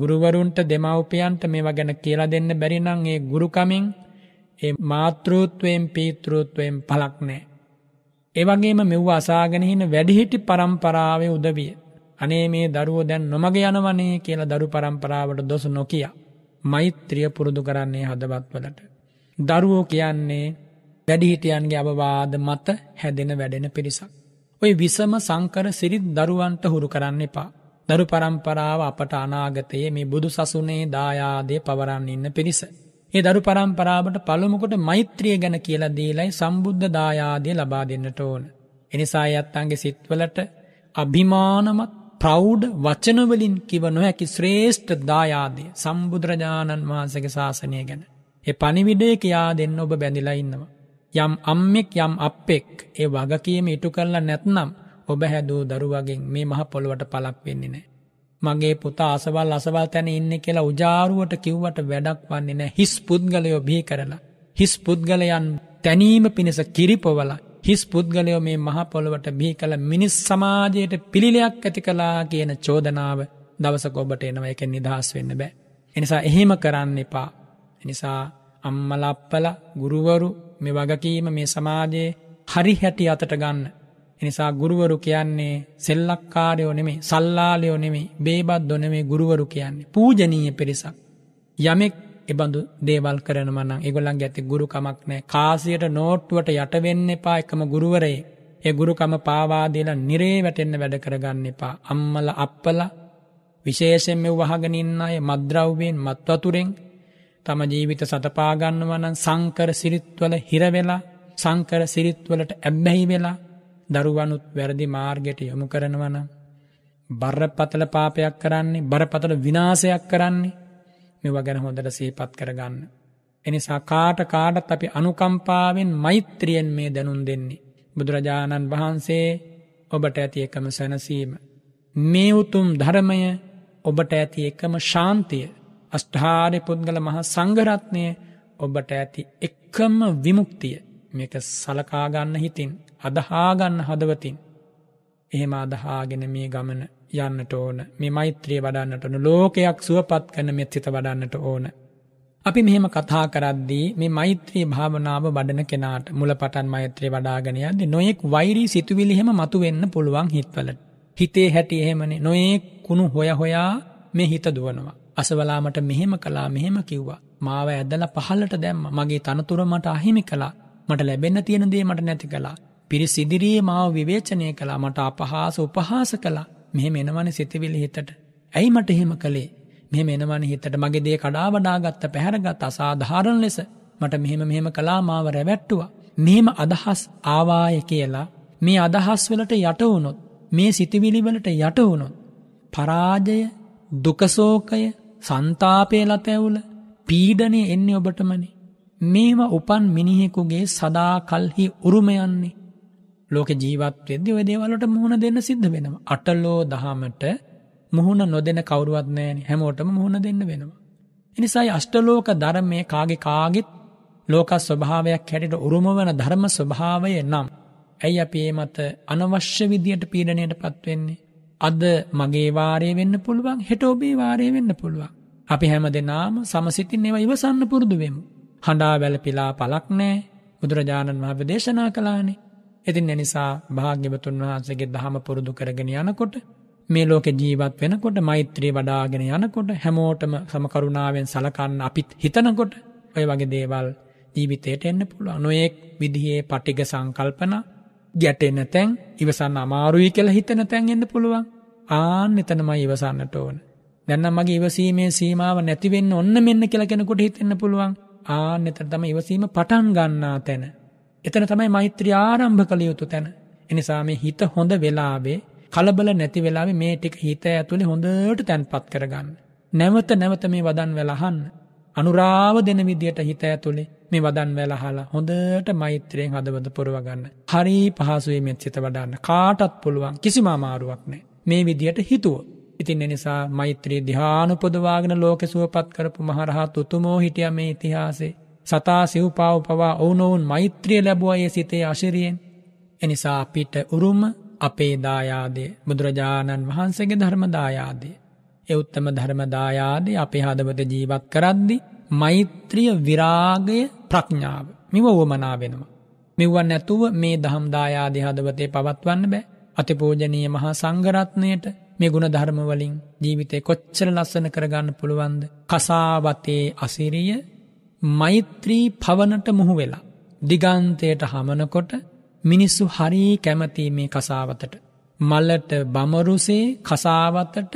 ගුරුවරුන්ට දෙමව්පියන්ට මේවා ගැන කියලා දෙන්න බැරිනං ඒ ගුරුකමින් ඒ මාතෘත්වයෙන් පීතෘත්වයෙන් පලක් නෑ. එවගේම මෙව්ව අසාගෙනහින වැඩිහිටි පරම්පරාවේ උදවිය. අනේ මේ දරුවෝ දැන් නොමග යනවනේ කියලා දරු පරම්පරාවට දොස නොකිය. මෛත්‍රිය පුරුදු කරන්නේ හදවත්වලට. දරුවෝ කියන්නේ වැඩිහිටියන්ගේ අවවාද මත හැදෙන වැඩෙන පිරිසක්. ඔය විසම සංකර සිරිත් දරුවන්ට හුරු කරන්න එපා. දරු පරම්පරාව අපට අනාගතයේ මේ බුදු සසුනේ දායාදය පවරන්න ඉන්න පිරිස. ඒ දරු පරම්පරාවට පළමුකොට මෛත්‍රිය ගැන කියලා දීලයි සම්බුද්ධ දායාදය ලබා දෙන්නට ඕන. එනිසා අත්තන්ගේ සිත්වලට අභිමානමත් ප්‍රෞඩ් වචනවලින් කිව නොහැකි ශ්‍රේෂ්ඨ දායාදේ සම්බුදුරජාණන් වහන්සගේ ශාසනය ගැන. එ පනිවිඩය කියා දෙන්න ඔබ බැඳිලා ඉන්නවා. යම් අම්මෙක් යම් අපෙක් ඒ වගකීම ඉටු කරලා නැත්නම් ඔබ හැදූ දරුවගෙන් මේ මහ පොළොවට පලක් වෙන්නේ නෑ. මගේ පුතා අසවල් අසවල් තැන ඉන්න කියලා උජාරුවට කිව්වට වැඩක් වන්නේ නෑ හිස් පුද්ගලයෝ බිහි කරලා. හිස් පුද්ගලයන් තැනීම පිණිස කිරිපොවල හිස් පුද්ගලයෝ මේ මහපොළොවට බිහි කළ මිනිස් සමාජයට පිළිලයක් ඇති කලා කියන චෝදනාව දවසක ඔබට එනවා එක නිදහස් වෙන්න බෑ. එනිසා එහෙම කරන්න එපා. එනිසා අම්මලප්පල ගුරුවරු මෙ වගකීම මේ සමාජයේ හරි හැටි අතට ගන්න. එනිසා ගුරුවරු කියන්නේ සෙල්ලක්කාරයෝ නෙමේ සල්ලාලයෝ නෙමේ බේබත් දොනෙමේ ගුරුවරු කියන්නේ පූජනීය පිරිසක්. යමෙක් එබඳු දේවල් කරනවනම් ඒගොල්ලන් ඇති ගුරුකමක් නෑ කාසියට නෝට්ටුවට යටවෙන්න එපා එකම ගුරුවරේ ඒ ගුරුකම පාවාදීලා නිරේ වැටෙන්න වැඩ කරගන්න එපා අම්මල අප්පල විශේෂෙන් මෙ වහගෙනන්න අය මද්‍රව්වෙන් මත්වතුරෙන් තම ජීවිත සතපාගන්නවනන් සංකර සිරිත්වල හිරවෙලා සංකර සිරිත්වලට ඇබ්බැහි වෙලා දරුවනුත් වැරදි මාර්ගයට යොමු කරනවනම් බරපතල පාපයක් කරන්නේ බරපතල විනාසයක් කරන්නේ මෙවා ගැන හොඳට සහිපත් කරගන්න. එනිසා කාට කාඩත් අපි අනුකම්පාවෙන් මෛත්‍රියෙන් මේ දැනුම් දෙන්නේ. බුදුරජාණන් වහන්සේ ඔබට ඇති එකම සැනසීම. මේ උතුම් ධර්මය ඔබට ඇති එකම ශාන්තිය අෂ්ඨාරය පුද්ගල මහ සංගරත්නය ඔබට ඇති එක්කම විමුක්තිය මේක සලකාගන්න හිතින් අදහාගන්න හදවතින්. එහෙම අදහාගෙන මේ ගමන යන්නට ඕන මේ මෛත්‍රිය වඩන්නට ඕන ලෝකයක් සුවපත් කන මෙත් සිත වඩන්නට ඕන. අපි මෙහෙම කතා කරද්දී මේ මෛත්‍රී භාවනාව වඩන කෙනාට මුලපටන් මෛත්‍රී වඩාගෙන යද්දී නොයෙක් වෛරී සිතුවිලි එහෙම මතුවෙන්න පුළුවන් හිතවලට. හිතේ හැටි එහෙමනේ නොයෙක් කුණු හොය හොයා මේ හිත දුවනවා. අසවලාමට මෙහෙම කළා මෙහෙම කිව්වා. මාව ඇදලා පහළට දැම්මා. මගේ තනතුර මට අහිමි කළා. මට ලැබෙන්න තියෙන දේ මට නැති කළා. පිරිස් ඉදිරියේ මාව විවේචනය කළා මට අපහාස උපහාස කළා මෙහෙම එනවන සිතවිලි හිතට. ඇයි මට එහෙම කළේ? මෙහෙම එනවන හිතට මගේ දේ කඩා වඩා ගත්ත පැහැරගත් අසාධාරණ ලෙස මට මෙහෙම මෙහෙම කළා මාව රැවැට්ටුවා. මෙහෙම අදහස් ආවාය කියලා මේ අදහස් වලට යට වුණොත් මේ සිතවිලි වලට යට වුණොත් පරාජය දුකසෝකය සන්තාපය ලතැවුල පීඩනය එන්නේ ඔබටමනේ මේම උපන් මිනිහෙකුගේ සදා කල්හි උරුමයන්නේ ලෝක ජීවත් වෙද්දි ඔය දේවල්ලට මුහුණ දෙන්න සිද්ධ වෙනවා. අටලෝ දහමට මුහුණ නොදෙන කවුරුවත් නැහැ හැමෝටම මුහුණ දෙන්න වෙනවා. එනිසායි අෂ්ටලෝක ධර්මයේ කාගේ කාගෙත් ලෝක ස්වභාවයක් හැටියට උරුම වන ධර්ම ස්වභාවය නම් ඇයි අපි මේ මත අනවශ්‍ය විදියට පීඩණයටපත් වෙන්නේ? අද මගේ වාරය වෙන්න පුළුවන්, හෙට ඔබේ වාරය වෙන්න පුළුවන්. අපි හැමදෙනාම සමසිතින් ඒවා ඉවසන්න පුරුදු වෙමු. හඬා වැළපිලා පළක් නැහැ. බුදුරජාණන් වහන්සේ දේශනා කළානේ ඉතින් එනිසා භාග්‍යවතුන් වහන්සේගේ දහම පුරුදු කරගෙන යනකොට මේ ලෝක ජීවත් වෙනකොට මෛත්‍රී වඩාගෙන යනකොට හැමෝටම සමකරුණාවෙන් සලකන්න අපිත් හිතනකොට ඔය වගේ දේවල් ජීවිතයට එන්න පුළුව අනුයෙක් විදිහේ පටිග සංකල්පන ගැටෙන තැන් ඉවසන්න අමාරුයි කෙල හිතන තැන් එන්න පුළුවන් ආන එතනමයි ඉවසන්නට ඕන දැන්න මගේ ඉවසීමේ සීමාව නැතිවෙන්න ඔන්න මෙන්න කෙලකෙනකොට හිතෙන්න පුළුවන් ආන එතර තම ඉවසීම පටන් ගන්නා තැන එතන තමයි මෛත්‍රිය ආරම්භ කළ යුතු තැන. එනිසා මේ හිත හොඳ වෙලාවේ කලබල නැති වෙලාවේ මේ ටික හිත ඇතුලේ හොඳට තැන්පත් කරගන්න. නැවත නැවත මේ වදන් වැල අහන්න. අනුරාව දෙන විදියට හිත ඇතුලේ මේ වදන් වැල අහලා හොඳට මෛත්‍රියෙන් හදවත පුරව ගන්න. හරි පහසුවේ මෙත් සිත වඩන්න. කාටත් පුළුවන් කිසිම අමාරුවක් නැහැ. මේ විදියට හිතුවොත් ඉතින් එනිසා මෛත්‍රී ධ්‍යාන උපදවාගෙන ලෝක සුවපත් කරපු මහරහත් උතුමෝ හිටියා මේ ඉතිහාසයේ සතා සිව්පාව පවා ඔවුනොවුන් මෛත්‍රිය ලැබුව ඒ සිතේ අශිරියෙන් එනිසා අපිට උරුම අපේ දායාදය බුදුරජාණන් වහන්සේගේ ධර්මදායාදය. එඋත්තම ධර්මදායාදය අපේ හදවත ජීවත් කරද්දි මෛත්‍රිය විරාගය ප්‍රඥාව මෙව වුවමනා වෙනවා. මෙව්වන් ඇතුව මේ දහම්දායාදය හදවතේ පවත්වන්න බෑ අතිපෝජනීය මහා සංගරත්නයට මේ ගුණ ධර්මවලින් ජීවිතය කොච්චර ලස්සන කරගන්න පුළුවන්ද. කසාවතේ අසිරිය මෛත්‍රී පවනට මුහු වෙලා. දිගන්තයට හමනකොට මිනිස්සු හරී කැමති මේ කසාවතට. මල්ලට බමරුසේ කසාවතට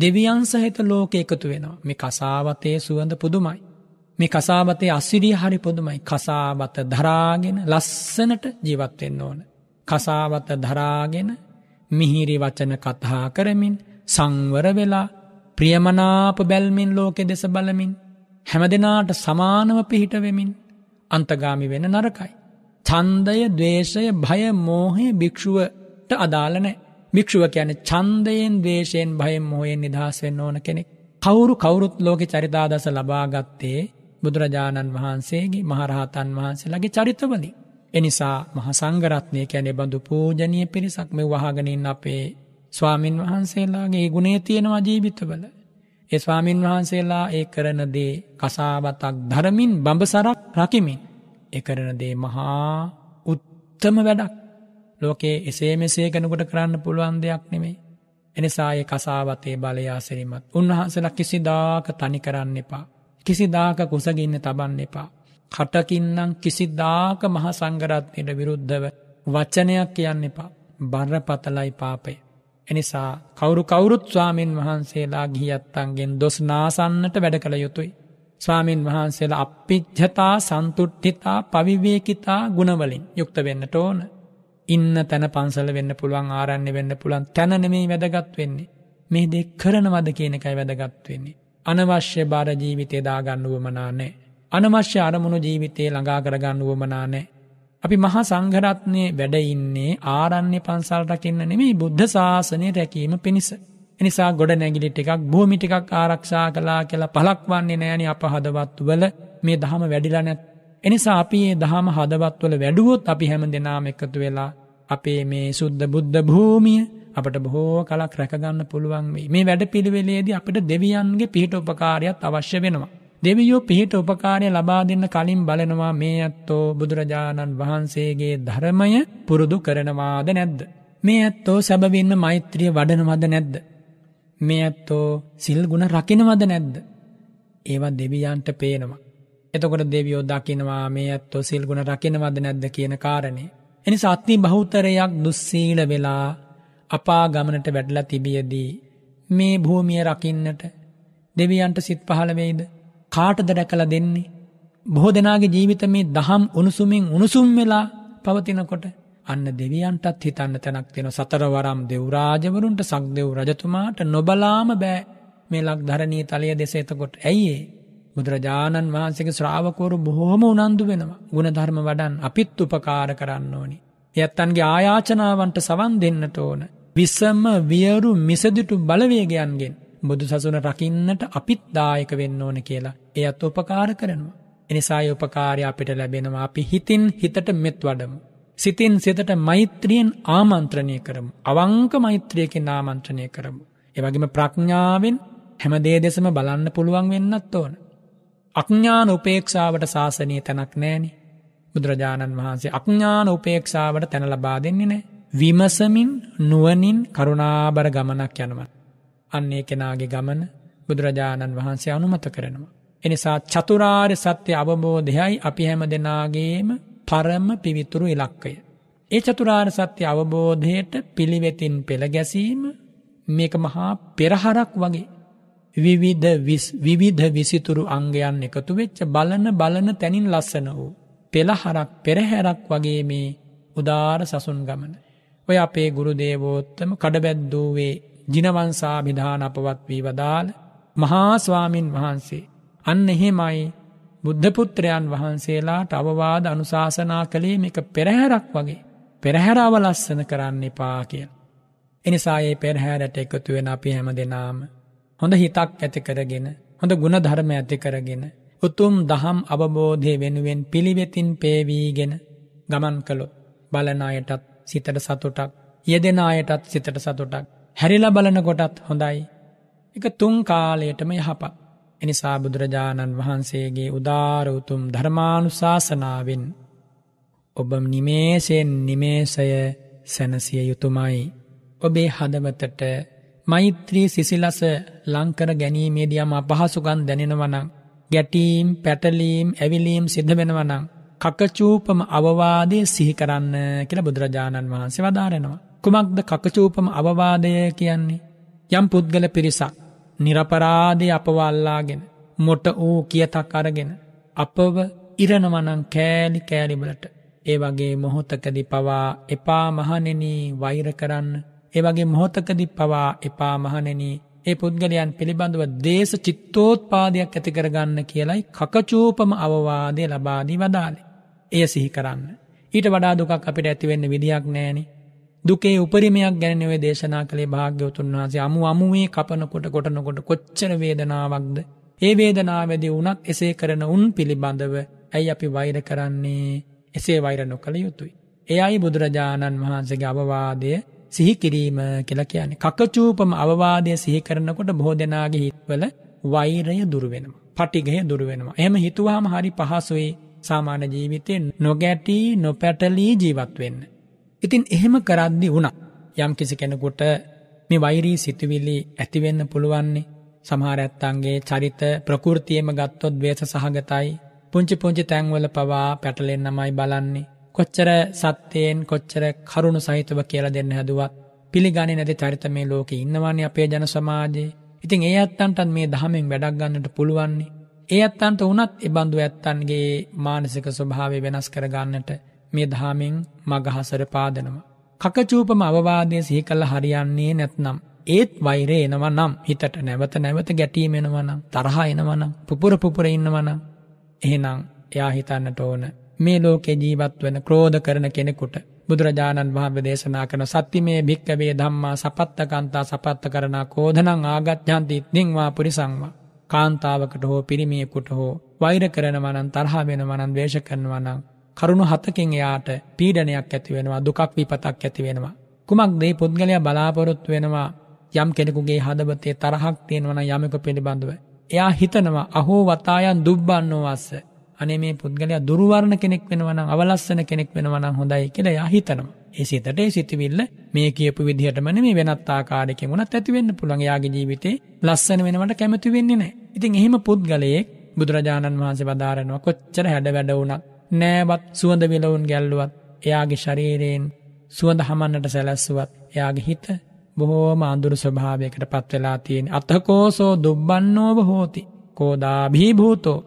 දෙවියන් සහිත ලෝක එකතු වෙනවා. මේ කසාවතේ සුවඳ පුදුමයි. මේ කසාවතේ අස්සිරිය හරි පුදුමයි. කසාවත දරාගෙන ලස්සනට ජීවත්වෙන්න ඕන. කසාවත දරාගෙන මිහිරි වචන කතා කරමින් සංවර වෙලා ප්‍රියමනාප බැල්මින් ලෝකෙ දෙස බලමින් හැම දෙනාට සමානව පිහිට වෙමින් අන්තගාමි වෙන නරකයි. චන්දය දවේශය භය මෝහය භික්‍ෂුවට අදාලනෑ. භික්‍ෂුව කියන චන්දයෙන් දේශයෙන් භයෙන් මෝයෙන් නිදහස්වෙන්න ඕන කෙනෙක්. කවුරු කවුරුත් ලෝක චරිතාදස ලබාගත්තේ බුදුරජාණන් වහන්සේගේ මහරහතන් වහන්සේලගේ චරිතවලි. එනිසා මහසංගරත්නය කැනෙ බඳු පූජනය පිරිසක්ම වහගනින් අපේ ස්වාමින් වහන්සේලාගේ ගුණේ තියෙනවා ජීවිතවල ඒ ස්වාමින් වහන්සේලා ඒ කරන දේ කසාවතක් ධරමින් බඹසරක් රකිමින් ඒ කරන දේ මහා උත්තම වැඩක්. ලෝකේ එසේ මෙසේ කෙනෙකුට කරන්න පුළුවන් දෙයක් නෙමෙයි. එනිසා ඒ කසාවතේ බලය ආසිරීමත් උන්වහන්සේලා කිසිදාක තනි කරන්න එපා. කිසිදාක කුසගින්න තබන්න එපා. කටකින්නම් කිසිදාක මහ සංඝරත්නයට විරුද්ධව වචනයක් කියන්න එපා. බරපතලයි පාපේ. එනිසා කවුරු කවුරුත් ස්වාමීන් වහන්සේලා ගිහියත්තන්ගෙන් දොස් නාසන්නට වැඩ කළ යුතුයි. ස්වාමීන් වහන්සේලා අපිච්ජතා සන්තුට්ඨිතා පවිවේකිතා ගුණවලින් යුක්ත වෙන්නට ඕන. ඉන්න තැන පන්සල වෙන්න පුළුවන් ආරන්නේ වෙන්න පුළන් තැනනෙමේ වැදගත් වෙන්නේ. මේ දෙ කරනවද කියන එකයි වැදගත් වෙන්නේ. අනවශ්‍ය බාර ජීවිතය දාගන්නුවමනානේ. අනවශ්‍ය අරමුණු ජීවිතය ළඟා කරගන්නුවමනානේ. අපි මහා සංඝරත්නයේ වැඩ ඉන්නේ ආරණ්‍ය පන්සල් රකින්න නෙමෙයි බුද්ධ ශාසනය රැකීම පිණිස. එනිසා ගොඩ නැගිලි ටිකක් භූමි ටිකක් ආරක්ෂා කළා කියලා පළක් වන්නේ නෑනේ අප හදවත්වල මේ දහම වැඩිලා නැත්. එනිසා අපි මේ දහම හදවත්වල වැඩුවොත් අපි හැම දෙනාම එකතු වෙලා අපේ මේ සුද්ධ බුද්ධ භූමිය අපට බොහෝ කලක් රැකගන්න පුළුවන් වෙයි. මේ වැඩ පිළිවෙලේදී අපට දෙවියන්ගේ පිහිට උපකාරයක් අවශ්‍ය වෙනවා. දෙවියෝ පිහිට උපකාරය ලබා දෙන්න කලින් බලනවා මේ ඇත්තෝ බුදුරජාණන් වහන්සේගේ ධර්මය පුරුදු කරනවාද නැද්ද. මේ ඇත්තෝ සැබවින්න මෛත්‍රිය වඩනවද නැද්ද. මේ ඇත්තෝ සිල්ගුණ රකිනවද නැද්ද. ඒවත් දෙවියන්ට පේනවා. එතකොට දෙවියෝ දකිනවා මේ ඇත්තෝ සිල්ගුණ රකිනවද නැද්ද කියන කාරණය. එනි සත්තිී බහුතරයක් දුස්සීල වෙලා අපා ගමනට වැඩලා තිබියදී මේ භූමිය රකින්නට දෙවියන්ට සිත් පහළ වෙයිද කාටද රැකලා දෙන්නේ. බොහෝ දෙනාගේ ජීවිත මේ දහම් උණුසුමින් උණුසුම් වෙලා පවතිනකොට අන්න දෙවියන්ටත් හිතන්න තැනක් තියෙන සතරවරම් දෙව්රාජවරුන්ට සක්දෙව් රජතුමාට නොබලාම බෑ මේ ලක්ධරණී තලය දෙස එතකොට ඇයි බුදුරජාණන් වහන්සේගේ ශ්‍රාවකවරු බොහොම උනන්දු වෙනවා ගුණධර්ම වඩන් අපිත් උපකාර කරන්න ඕනි. එයත්තන්ගේ ආයාචනාවන්ට සවන් දෙන්නට ඕන. විසම වියරු මිසදිටු බලවේගයන්ගෙන් බුදු සසුන රකින්නට අපිත් දායක වෙන්න ඕන කියලා එයත් උපකාර කරනවා. එනිසා යෝපකාරය අපිට ලැබෙනවා අපි හිතින් හිතට මෙත් වඩමු. සිතින් සිතට මෛත්‍රියෙන් ආමන්ත්‍රණය කරමු. අවංක මෛත්‍රියකින් ආමන්ත්‍රණය කරමු. එවගේම ප්‍රඥාවෙන් හැමදේ දෙසම බලන්න පුළුවන් වෙන්නත් ඕන. අඥ්ඥාන උපේක්ෂාවට ශාසනය තැනක් නෑනේ. බුදුරජාණන් වහන්සේ අඥ්ඥාන උපේක්ෂාවට තැන ලබා දෙන්නේ නෑ. විමසමින් නුවනින් කරුණාබර ගමනක් යනවා. අන්නේ කෙනාගේ ගමන බුදුරජාණන් වහන්සේ අනුමත කරනවා. එනිසා චතුරාර් සත්‍ය අවබෝධයයි අපි හැම දෙනාගේම පරම පිවිතුරු ඉලක්කය. ඒ චතුරාර් සත්‍ය අවබෝධයට පිළිවෙතින් පෙළගැසීම මේක මහා පෙරහරක් වගේ. විවිධ විවිධ විසිතුරු අංගයන් එකතු වෙච්ච බලන බලන තැනින් ලස්සන වූ. පෙළහරක් පෙරහැරක් වගේ මේ උදාර සසුන් ගමන. ඔය අපේ ගුරු දේවෝත්තම කඩබැද්දූවේ ජිනවංසා විධාන අපවත් වී වදාළ මහාස්වාමින් වහන්සේ අන්න එහෙමයි බුද්ධපුත්‍රයන් වහන්සේලාට අවවාද අනුශාසනා කළේ මේක පෙරහැරක් වගේ පෙරහැරාව ලස්සන කරන්න එපා කියල්. එනිසායේ පෙරහැරට එකතු වෙන අපි හැම දෙනාම. හොඳ හිතක් ඇති කරගෙන හොඳ ගුණ ධර්ම ඇති කරගෙන උතුම් දහම් අවබෝධය වෙනුවෙන් පිළිවෙතින් පේවීගෙන ගමන් කළොත් බලනායටත් සිතට සතුටක් යෙදෙනආයටත් සිතට සතුටක් හැරිලා බලනකොටත් හොඳයි එක තුන් කාලයටම යහපත් එනිසා බුදුරජාණන් වහන්සේගේ උදාරවුතුම් ධර්මානුශාසනාවෙන් ඔබ නිමේසයෙන් නිමේසය සැනසිය යුතුමයි. ඔබේ හදවතට මෛත්‍රී සිසිලස ලංකර ගැනීමේදියම අපහසුගන් දැනෙනවනං. ගැටීම් පැටලීම් ඇවිලීම් සිද්ධ වෙනවනං. කකචූපම අවවාදය සිහිකරන්න කියල බුදුරජාණන් වහන්සේ වදාරෙනවා. කුමක්ද කකචූපම අවවාදය කියන්නේ. යම් පුද්ගල පිරිසක් නිරපරාධය අපවල්ලාගෙන මොට වූ කියතක් අරගෙන අපව ඉරණවනං කෑලි කෑලිබලට ඒ වගේ මොහොතකදි පවා එපා මහනෙනී වෛර කරන්න ඒ වගේ මොහොතකදි පවා එපා මහනෙනී ඒ පුද්ගලයන් පිළිබඳව දේශ චිත්තෝත්පාදයක් ඇති කරගන්න කියලයි කකචූපම අවවාදය ලබාදී වදාලේ. එය සිහි කරන්න. ඊට වඩා දුකක් අපිට ඇතිවෙන්න විදිියක් නෑනේ දුකේ උපරිමයක් ගැන ඔය දේශනා කළේ භාග්‍යවතුන් වහන්සේ අමු අමුවේ කපනකොට කොටනකොට කොච්චර වේදනාවක්ද ඒ වේදනාවේදී උනත් එසේ කරන උන් පිළිබඳව ඇයි අපි වෛර කරන්නේ එසේ වෛර නොකළ යුතුයි එයයි බුදුරජාණන් වහන්සේගේ අවවාදය සිහි කිරීම කියලා කියන්නේ කකචූපම අවවාදය සිහි කරනකොට බොහෝ දෙනාගේ හිතවල වෛරය දුර වෙනවා පටිඝය දුර වෙනවා එහෙම හිතුවාම හරි පහසුයි සාමාන්‍ය ජීවිතේ නොගැටි නොපැටලී ජීවත් වෙන්න ඉතින් එහෙම කරද්දි වුණා යම් කිසි කෙනෙකුට මේ වෛරී සිතුවිලි ඇතිවෙන්න පුළුවන්නේ සමහරඇත්තන්ගේ චරිත ප්‍රකෘතියම ගත්තොත් වේස සහගතයි පුංචි පුංචි තැන්වල පවා පැටලෙන්නමයි බලන්නේ. කොච්චර සත්‍යයෙන් කොච්චර කරුණු සහිතව කියල දෙන්න හැදුවත් පිළිගනි නැති චරිත මේ ලෝක ඉන්නවාන්නේ අපේ ජන සමාජයේ ඉතින් ඒ අත්තන්ටත් මේ දහමෙන් වැඩක් ගන්නට පුළුවන්නේ. ඒ අත්තන්ට වනත් එබඳු ඇත්තන්ගේ මානසික ස්වභාවය වෙනස් කරගන්නට මේ දහමෙන් මගහසර පාදනවා. කකචූපම අවවාදය සිහි කල්ල හරියන්නේ නැත්නම්. ඒත් වෛරය එනව නම් හිතට නැවත නැවත ගැටීමෙනව නම් තරහා එනවන පුපුර පුපුර ඉන්නවන එහෙනම් එයා හිතන්නට ඕන මේ ලෝකෙ ජීවත් වෙන ක්‍රෝධ කරන කෙනෙකුට බුදුරජාණන් වහන්සේ දේශනා කරන සත්‍යමේ භික්කවේ ධම්මා සපත්තකන්තා සපත්ත කරන කෝධනං ආගච්ඡanti ඉද්දින්වා පුරිසංවා කාන්තාවකට හෝ පිරිමියෙකුට හෝ වෛර කරනවා නම් තරහ වෙනවා නම් ද්වේෂ කරනවා නම් කරුණු හතකින් එයාට පීඩනයක් ඇතිවෙනවා දුකක් විපතක් ඇතිවෙනවා. කුමක් දේ පුද්ගලයා බලාපොරොත්තු වෙනවා යම් කෙනෙකුගේ හදවතේ තරහක් තියෙනවන යමක පිළිබඳව. එයා හිතනවා අහෝ වතායන් දුබ්බන්නෝවස්ස අනේ මේ පුද්ගලයා දුරුවරණ කෙනෙක් වෙනවනම් අවලස්සන කෙනෙක් වෙනවනම් හොඳයි කියලා එයා හිතනවා. ඒ සිතට ඒ සිතවිල්ල මේ කියපු විදිහටම මේ වෙනත් ආකාරයකින් වුණත් ඇති වෙන්න පුළුවන්. එයාගේ ජීවිතේ ලස්සන වෙනවට කැමති වෙන්නේ නැහැ. ඉතින් එහෙම පුද්ගලයෙක් බුදුරජාණන් වහන්සේ වදාරනවා කොච්චර හැඩ වැඩ වුණත් නෑවත් සුවඳ විලවුන් ගැල්ලුවත් එයාගේ ශරීරයෙන් සුවඳ හමන්නට සැලැස්සුවත් එයාගේ හිත බොහෝම අඳුරු ස්වභාවයකට පත්වෙලා තියෙන අතකෝසෝ දුබ්බන්නෝව හෝති කෝදාභීභූතෝ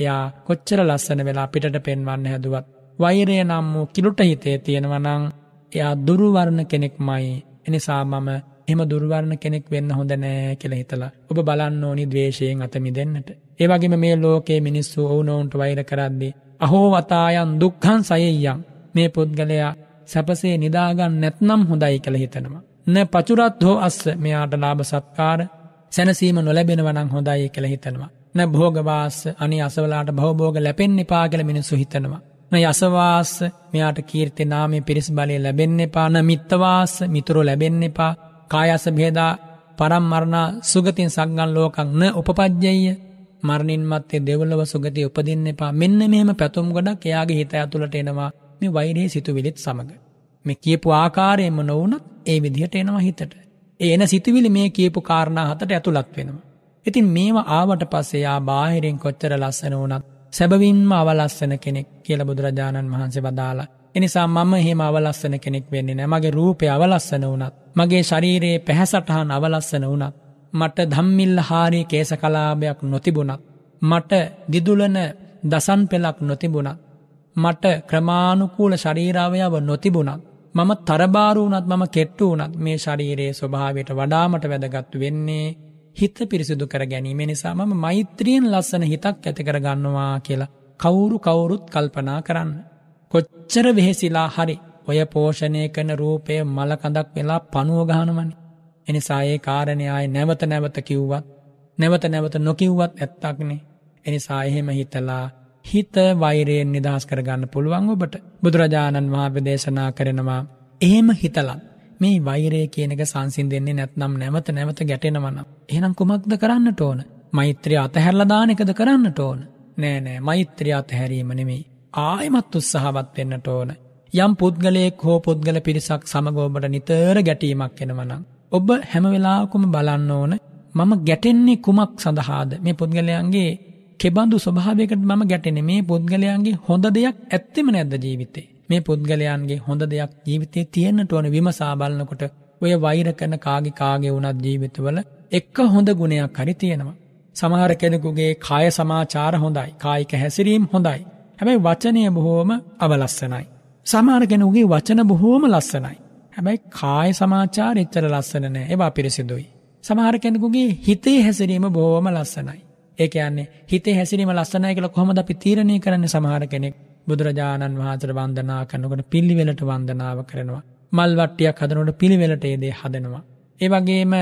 එයා කොච්චර ලස්සන වෙලා පිටට පෙන්වන්න හැදුවත් වෛරය නම් වූ කිලුට හිතේ තියෙනවනං එයා දුරුවරණ කෙනෙක් මයි එනිසා මම එම දුර්වරණ කෙනෙක් වෙන්න හොඳ නෑ කෙළ හිතලා ඔබ බලන්න ඕනි දවේශයෙන් අතමි දෙන්නට ඒවගේම මේ ලෝකයේ මිනිස්සු ඔවුනෝන්ට වෛර කරද්දි අහෝ වතායන් දුක්හන් සයයියම් මේ පුද්ගලයා සැපසේ නිදාගන්න නැත්නම් හොඳයි කළ හිතනවා. න පචුරත් හෝ අස්ස මෙයාට ලාභ සත්කාර සැනසීම නොලැබෙනවනං හොඳයි කළ හිතනවා. න භෝගවාස අනි අසවලාට භවබෝග ලැපෙන් එපා කළ මිනිස්සු හිතනවා. න යසවාස මෙයාට කීර්ති නාමේ පිරිස් බලය ලැබෙන්න එපා න මිත්තවාස මිතුරු ලැබෙන්න එපා කායස බේදා පරම් මරණා සුගතින් සංගන් ලෝකං න උපපජ්ජය මරණින් මත්තේ දෙවලව සුගති උපදින්න එපා මෙන්න මෙහෙම පැතුම් ගොඩක් එයාගේ හිත ඇතුළට එනවා මේ වෛරයේ සිතුවිලිත් සමඟ. මේ කියපු ආකාරයෙන්ම නොවුනත් ඒ විදිහට එනවා හිතට. ඒ එන සිතුවිලි මේ කියපු කාරණා හතට ඇතුළත් වෙනවා. ඉතින් මේවා ආවට පස්සේ යා බාහිරින් කොච්චර ලස්සන වුණත් සැබවින්ම අවලස්සන කෙනෙක් කියලා බුදුරජාණන් වහන්සේ වදාලා. එනිසා මම එහෙම අවලස්සන කෙනෙක් වෙන්නේ නෑ. මගේ රූපය අවලස්සන වුණත්, මගේ ශරීරයේ පැහැසටහන් අවලස්සන වුණත්, මට ධම්මිල් හාරී කේස කලාභයක් නොතිබුණත් මට දිදුලන දසන් පෙළක් නොතිබුණත් මට ක්‍රමාණුකූල ශරීරාවයාව නොතිබුණත් මම තරබාරුණත් මම කෙට්ටු වනත් මේ ශරීරයේ ස්වභාවයට වඩාමට වැදගත් වෙන්නේ හිත පිරිසිදු කර ගැනීම නිසා මම මෛත්‍රියෙන් ලස්සන හිතක් ඇතිකර ගන්නවා කියලා කවුරු කවුරුත් කල්පනා කරන්න. කොච්චර වෙහෙසිලා හරි ඔය පෝෂණය කන රූපය මලකඳක් වෙලා පනුවගානමනි. එනිසා ඒ කාරණයාය නැවත නැවත කිව්වත් නැවත නැවත නොකිව්වත් ඇත්තක්නේ එනිසා එහෙම හිතලා හිත වෛරයෙන් නිදහස් කරගන්න පුළුවන් ඔබට බුදුරජාණන් වහන්සේ දේශනා කරනවා එහෙම හිතලා මේ වෛරය කියන එක සංසිඳෙන්නේ නැත්නම් නැවත නැවත ගැටෙනවා නම් එහෙනම් කුමක්ද කරන්නට ඕන මෛත්‍රිය අතහැරලා දාන එකද කරන්නට ඕන නෑ නෑ මෛත්‍රිය අතහැරීම නෙමෙයි ආයමත් උත්සාහවත් වෙන්නට ඕන යම් පුද්ගලයෙක් හෝ පුද්ගල පිරිසක් සමග ඔබට නිතර ගැටීමක් එනවා නම් ඔබ හැම වෙලාවකම බලන්න ඕන මම ගැටෙන්නේ කුමක් සඳහාද මේ පුද්ගලයන්ගේ කෙබඳු ස්වභාවයකට මම ගැටෙන්නේ මේ පුද්ගලයන්ගේ හොඳ දෙයක් ඇත්තෙම නැද්ද ජීවිතේ මේ පුද්ගලයන්ගේ හොඳ දෙයක් ජීවිතේ තියෙන්නට ඕන විමසා බලනකොට ඔය වෛර කරන කාගේ කාගේ වුණත් ජීවිතවල එක හොඳ ගුණයක් හරි තියෙනවා සමහර කෙනෙකුගේ කාය සමාචාර හොඳයි කායික හැසිරීම් හොඳයි හැබැයි වචනය බොහෝම අවලස්සනයි සමහර කෙනෙකුගේ වචන බොහෝම ලස්සනයි හැබැයි කාය සමාචාර එච්චර ලස්සන නෑ. ඒවා පිරිසිදුයි. සමහර කෙනෙකුගේ හිතේ හැසිරීම බොහොම ලස්සනයි. ඒ කියන්නේ හිතේ හැසිරීම ලස්සනයි කියලා කොහොමද අපි තීරණය කරන්නේ සමහර කෙනෙක් බුදුරජාණන් වහන්සේට වන්දනා කරනකොට පිළිවෙලට වන්දනාව කරනවා. මල් වට්ටියක් හදනකොට පිළිවෙලට ඒ දේ හදනවා. ඒ වගේම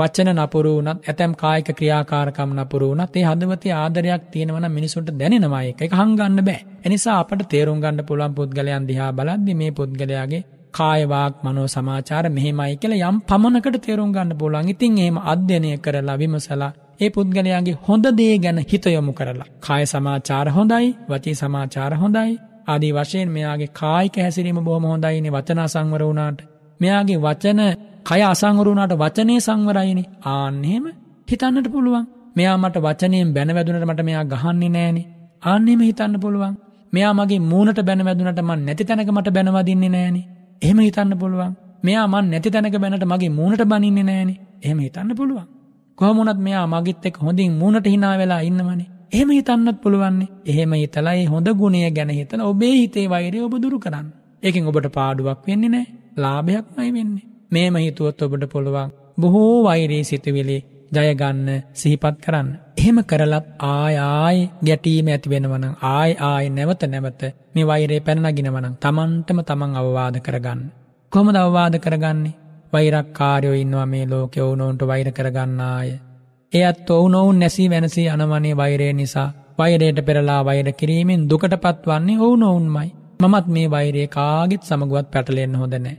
වචන නපුරු වුණත් ඇතැම් කායික ක්‍රියාකාරකම් නපුරු වුණත් ඒ හදවතේ ආදරයක් තියෙනවා නම් මිනිසුන්ට දැනෙනවා ඒක. ඒක හංගන්න බෑ. එනිසා අපට තේරුම් ගන්න පුළුවන් පුද්ගලයන් දිහා බලද්දී මේ පුද්ගලයාගේ කායවාක් මනෝ සමාචාර මෙහෙමයි කියලා යම් පමණකට තේරුම් ගන්න පුළුවන්. ඉතින් එහෙම අධ්‍යයනය කරලා විමසලා ඒ පුද්ගලයාගේ හොඳ දේ ගැන හිත යොමු කරලා. කාය සමාචාර හොඳයි, වචී සමාචාර හොඳයි. ආදී වශයෙන් මෙයාගේ කායික හැසිරීම බොහොම හොඳයිනේ වචන අසංවර වුණාට. මෙයාගේ වචන කය අසංවර වුණාට වචනේ සංවරයිනේ. ආන් එහෙම හිතන්නට පුළුවන්. මෙයා මට වචනයෙන් බැන වැදුනට මට මෙයා ගහන්නේ නෑනේ. ආන් එහෙම හිතන්න පුළුවන්. මෙයා මගේ මූණට බැන වැදුනට මන් නැති තැනක මට බැන වදින්නේ නෑනේ. එහෙම හිතන්න පුළුවන්. මෙයා මන් නැති තැනක බැනට මගේ මූණට බනින්නේ නෑනේ. එහෙම හිතන්න පුළුවන්. කොහොම වුණත් මෙයා මගෙත් එක්ක හොඳින් මූණට hina වෙලා ඉන්නවනේ. එහෙම හිතන්නත් පුළුවන්. එහෙම හිතලා ඒ හොඳ ගුණය ගැන හිතලා ඔබේ හිතේ වෛරය ඔබ දුරු කරන්න. ඒකෙන් ඔබට පාඩුවක් වෙන්නේ නෑ. ලාභයක්මයි වෙන්නේ. මේම හිතුවොත් ඔබට පුළුවන්. බොහෝ වෛරී සිතුවිලි ජයගන්න සිහිපත් කරන්න. එහෙම කරලත් ආය ආය ගැටීම ඇතිවෙනවන ආය ආය නැවත නැවත මේ වෛරේ පැනනගෙනවනම් තමන්ටම තමන් අවවාද කරගන්න. කොම දවවාද කරගන්නේ වෛරක් කාරයෝ ඉන්නවා මේ ලෝක ඔවුනෝන්ට වෛර කරගන්න ආය. එයත් ඔවුනොවුන් නැසී වැනසී අනවනේ වෛරය නිසා වෛරයට පෙරලා වෛර කිරීමෙන් දුකට පත්වන්නේ ඔවුනොවුන්මයි මමත් මේ වෛරයේ කාගෙත් සමගුවත් පැටලෙන් හොදනෑ.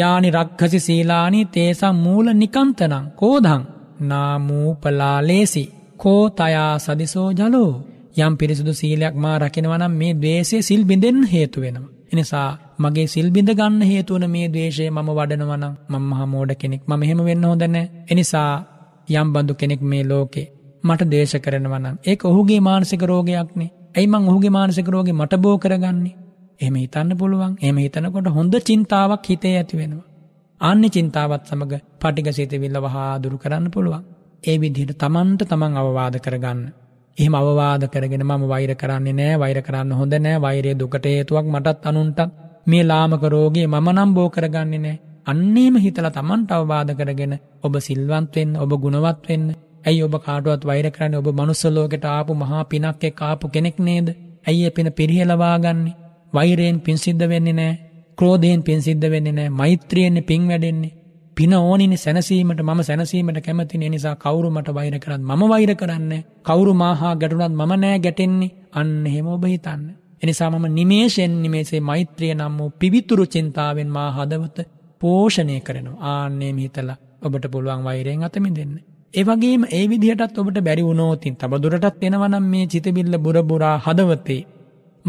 යානි රක්හසි සීලානී තේසම් මූල නිකන්තනං කෝදං නාමූපලා ලේසි කෝ තයා සදිසෝ ජලෝ යම් පිරිසුදු සීලයක් මා රකිනවනම් මේ දවේශය සිල් බිඳෙන් හේතු වෙනවා. එනිසා මගේ සිල්බිඳ ගන්න හේතුවන මේ දේශය මම වඩනවන මං මහ මෝඩ කෙනෙක් ම මෙහෙම වෙන්න හොදන එනිසා යම් බඳු කෙනෙක් මේ ලෝකේ මට දේශ කරනවන ඒ ඔහුගේ මානසික රෝගයක්නේ ඇයි මං ඔහුගේ මානසික රෝගේ මට බෝ කරගන්නේ එම හිතන්න පුළුවන් එම හිතනකොට හොඳ චින්තාවක් හිතේ ඇති වෙනවා අන්‍ය චින්තාවත් සමඟ පටික සිතවිල්ල වහා දුරු කරන්න පුළුවන්. ඒ විදිහට තමන්ට තමන් අවවාද කරගන්න. එහෙම අවවාද කරගෙන මම වෛර කරන්නේ නෑ වෛර කරන්න හොඳ නෑ වෛරය දුකට හේතුවක් මටත් අනුන්ටත් මේ ලාමක රෝගේ මම නම් බෝ කරගන්නේ නෑ. අන්නේම හිතලා තමන්ට අවවාද කරගෙන ඔබ සිල්වන්ත වෙන්න ඔබ ගුණවත් වෙන්න. ඇයි ඔබ කාටවත් වෛර කරන්නේ ඔබ මනුස්ස ලෝකෙට ආපු මහා පිනක් එක්ක ආපු කෙනෙක් නේද? ඇයි ඒ පින පිරිහෙලවා ගන්නෙ? වෛරයෙන් පින් සිද්ධ වෙන්නේ නෑ. ක්‍රෝධයෙන් පින් සිද්ධ වෙන්නේ නැහැ. මෛත්‍රියෙන් පින් වැඩෙන්නේ. පින ඕනිනි සැනසීමට මම සැනසීමට කැමතිනේ නිසා කවුරු මට වෛර කරත් මම වෛර කරන්නේ. කවුරු මාහා ගැටුණත් මම නෑ ගැටෙන්නේ. අන්න එහෙම ඔබ හිතන්න. එනිසා මම නිමේෂෙන් නිමේෂේ මෛත්‍රිය නම් වූ පිවිතුරු චින්තාවෙන් මා හදවත පෝෂණය කරනවා. ආන්නේම හිතලා ඔබට පුළුවන් වෛරයෙන් අත මිදෙන්න. ඒ වගේම ඒ විදිහටත් ඔබට බැරි වුණොත් තව දුරටත් එනවා නම් මේ චිතබිල්ල බුරබුරා හදවතේ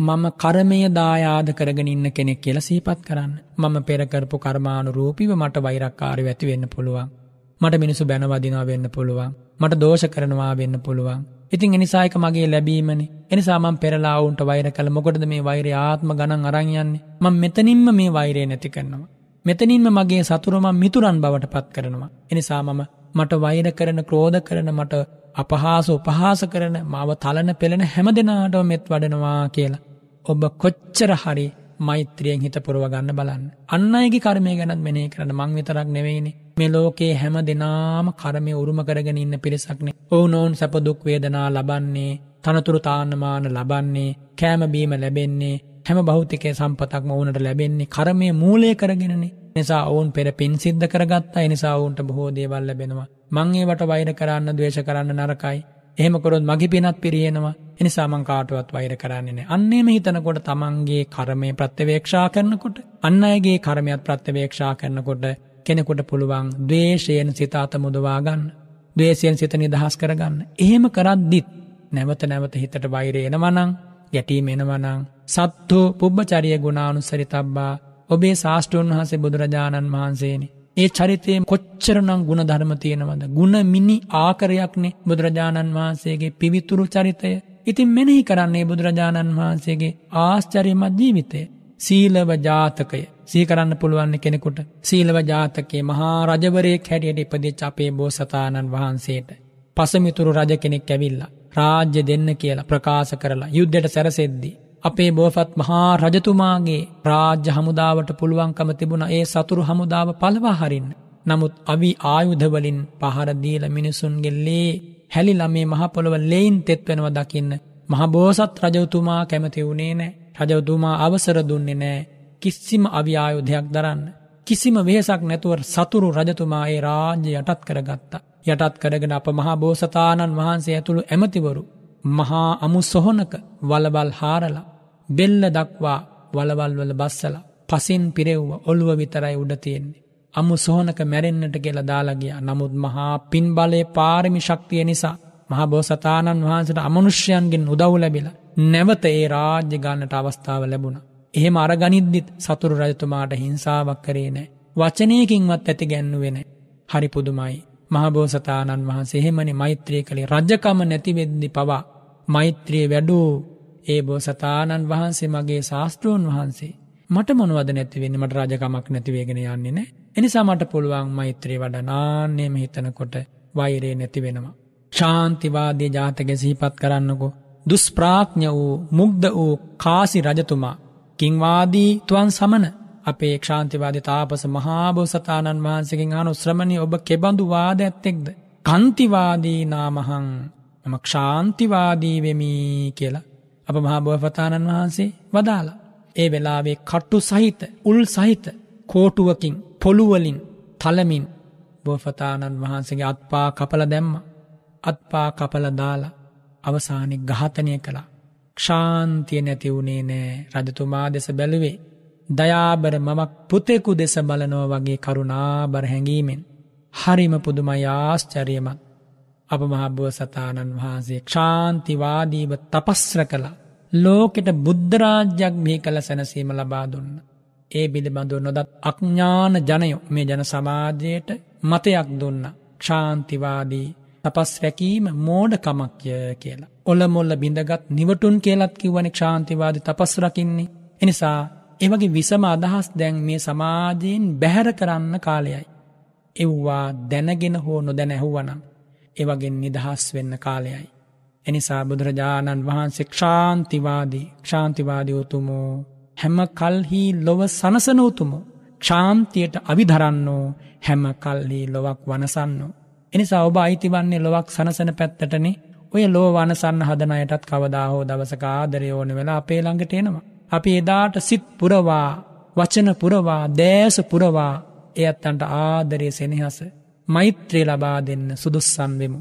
මම කරමය දායාද කරගෙන ඉන්න කෙනෙක් කියල සීපත් කරන්න මම පෙරකරපු කර්මාණු රූපිව මට වෛරක්කාරය ඇති වෙන්න පුළුවන් මට මිනිසු බැනවදිනා වෙන්න පුළුවන් මට දෝෂ කරනවා වෙන්න පුළුවන් ඉතින් එනිසායක මගේ ලැබීමනි එනිසාමන් පෙරලාවුන්ට වෛර කළ මොකටද මේ වෛර ආත්ම ගණන් අරංයන්නේ මං මෙතනින්ම මේ වෛරය නැති කරනවා මෙතනින්ම මගේ සතුරම මිතුරන් බවට පත් කරනවා එනිසා මම මට වෛර කරන ක්‍රෝධ කරන මට අපහාස උපහාස කරන මාව තලන පෙළෙන හැම දෙනාටම මෙත් වඩනවා කියලා. ඔබ කොච්චර හරි මෛත්‍රියෙන් හිත පුරවගන්න බලන්න. අන්න අයගේ කර්මය ගැනත් මෙනේ කරන මං විතරක් නෙවෙයිනි. මේ ලෝකේ හැම දෙනාම කර්මය උරුම කරගෙන ඉන්න පිරිසක්නේ. ඕනෝන් සැපදුක් වේදනා ලබන්නේ, තනතුරු තාන්නමාන ලබන්නේ, කෑම බීම ලැබෙන්නේ, හැම භෞතික සම්පතක්ම වුණට ලැබෙන්නේ කර්මයේ මූලය කරගෙනනේ. නිසා ඔවුන් පෙර පින් සිද්ධ කරගත්තා එනිසා ඔවුන්ට බොහෝ දේවල් ලැබෙනවා. මං ඒවට වෛර කරන්න ද්වේෂ කරන්න නරකයි. එහෙම කරොත් මගේ පිනත් පිරියෙනවා. එනිසා මං කාටවත් වෛර කරන්නේ නැහැ. අන්නේම හිතනකොට තමන්ගේ කර්මය ප්‍රත්‍යවේක්ෂා කරනකොට අන් අයගේ කර්මයක් ප්‍රත්‍යවේක්ෂා කරනකොට කෙනෙකුට පුළුවන් ද්වේෂයෙන් සිත අත මුදවා ගන්න. ද්වේෂයෙන් සිත නිදහස් කරගන්න. එහෙම කරද්දිත් නැවත නැවත හිතට වෛරය එනවනම්, ගැටීම එනවනම් සත්තු පුබ්බචරිය ගුණානුසරිතබ්බා ඔබේ ශාස්ට්‍රෝන් වහන්සේ බුදුරජාණන් වහන්සේනේ. ඒ චරිතයේ කොච්චරනම් ගුණ ධර්ම තියෙනවද. ගුණ මිනි ආකරයක්නේ බුදුරජාණන් වහන්සේගේ පිවිතුරු චරිතය. ඉතින් මෙනෙහි කරන්නේ බුදුරජාණන් වහන්සේගේ ආශ්චර්යමත් ජීවිතය. සීලව ජාතකය සීකරන්න පුළුවන්න කෙනෙකුට සීලව ජාතකයේ මහා රජවරයෙක් හැටියට ඉපදිච්ච අපේ බෝසතාණන් වහන්සේට පසමිතුරු රජ කෙනෙක් ඇවිල්ලා රාජ්‍ය දෙන්න කියලා ප්‍රකාශ කරලා යුද්ධයට සැරසෙද්දී අපේ බෝසත් මහා රජතුමාගේ රාජ්‍ය හමුදාවට පුළුවන්කම තිබුණ ඒ සතුරු හමුදාව පලවා හරින්න. නමුත් අවි ආයුධවලින් පහරදීල මිනිසුන්ගෙල්ලේ හැලිලා මේ මහපොළොව ලෙයින් තෙත්වෙනව දකින්න. මහබෝසත් රජවතුමා කැමති වුණේ නෑ රජවතුමා අවසර දුන්නේ නෑ කිසිම අව්‍යායුධයක් දරන්න. කිසිම වේසක් නැතුවර සතුරු රජතුමා ඒ රාජ්‍ය යටත් කරගත්තා. යටත් කරගෙන අප මහා බෝසතාණන් වහන්සේ ඇතුළු ඇමතිවරු. මහා අමු සොහොනක වලබල් හාරලා බෙල්ල දක්වා වලවල්වල බස්සල පසින් පිරෙව්ව ඔළුව විතරයි උඩ තියෙන්නේ. අමු සෝනක මැරෙන්න්නට කියලා දාලගිය නමුත් මහා පින් බලය පාරිමි ශක්තිය නිසා මහබෝසතාණන් වහන්සට අමනුෂ්‍යයන්ගෙන් උදව් ලැබිල නැවත ඒ රාජ්‍ය ගන්නට අවස්ථාව ලැබුණ. එහෙම අරගනිද්දිත් සතුරු රජතුමාට හිංසාවක් කරේ නෑ. වචනයකින්වත් ඇති ගැන්නුවෙන. හරි පුදුමයි. මහබෝසතාණන් වහන්සේ එහෙමනි මෛත්‍රය කළේ රජකම නැතිවෙද්දි පවා මෛත්‍රිය වැඩූ ඒ බෝසතාණන් වහන්සේ මගේ ශාස්ත්‍රූන් වහන්සේ. මට මොනවද නැතිවෙන්න මට රාජකමක් නැතිවේගෙන යන්නේ නෑ. එනිසා මට පුළුවන් මෛත්‍රී වඩනාන්නේම හිතනකොට වෛරේ නැතිවෙනවා. ශාන්තිවාදී ජාතක සිහිපත් කරන්නකෝ. දුස්ප්‍රාඥ වූ මුග්ධ වූ කාසි රජතුමා. කිංවාදී තුවන් සමන අපේ ක්ෂාන්තිවාද තාපස මහාබෝසතාණන් වහන්සකින් අනු ශ්‍රමණය ඔබ කෙබඳු වාද ඇත්තෙක්ද. කන්තිවාදී නාමහං මම ක්ෂාන්තිවාදී වෙමී කියලා අප මහාබෝධපතාණන් වහන්සේ වදාලා. ඒ වෙලාවේ කට්ටු සහිත උල් සහිත කෝටුවකින් පොළුවලින් තලමින් බෝධපතාණන් වහන්සේගේ අත්පා කපල දැම්ම අත්පා කපල දාලා අවසානෙ ඝාතනය කළා. ක්ෂාන්තිය නැති වුණේ නෑ රජතුමා දෙස බැලුවේ. දයාබර මමක් පුතෙකු දෙස බලනෝ වගේ කරුණාබර හැඟීමෙන්. හරිම පුදුමයි ආශ්චර්යමත්. අප මහාබුව සතාණන් වහන්සේ ක්ෂාන්තිවාදීව තපස්්‍ර කළා. ලෝකෙට බුද්ධරාජ්‍යයක් මේ කළ සැනසීම ලබා දුන්න. ඒ බිළිබඳු නොදත් අඥ්ඥාන ජනයෝ මේ ජන සමාජයට මතයක් දුන්න ක්ෂාන්තිවාදී තපස් රැකීම මෝඩකමක්ය කියලා. ඔොල මොල්ල බිඳගත් නිවටුන් කියලත් කිවන ක්ෂාන්තිවාද තපස්රකින්නේ. එනිසා එවගේ විසම අදහස් දැන් මේ සමාජයෙන් බැහැර කරන්න කාලයයි. එව්වා දැනගෙන හෝ නොදැනැහුවනම්. එවගෙන් නිදහස් වෙන්න කාලයයි. එනිසා බුදුරජාණන් වහන්සේ ක්ෂාන්තිවාදී ක්ෂාන්තිවාදී උතුමෝ හැම කල්හි ලොව සනසන උතුමෝ ක්ෂාන්තියට අවිධරන්නෝ හැම කල්හි ලොවක් වනසන්නෝ. එනිසා ඔබ අයිතිවන්නේ ලොවක් සනසන පැත්තටනේ ඔය ලෝ වනසන්න හදනයටත් කවදා හෝ දවසක ආදරය ඕන වෙලා අපේ ළඟට එනවා. අපි එදාට සිත් පුරවා වචන පුරවා දෑස පුරවා එයත්තන්ට ආදරය සෙනහස මෛත්‍රය ලබා දෙන්න සුදුස්සන් වෙමු.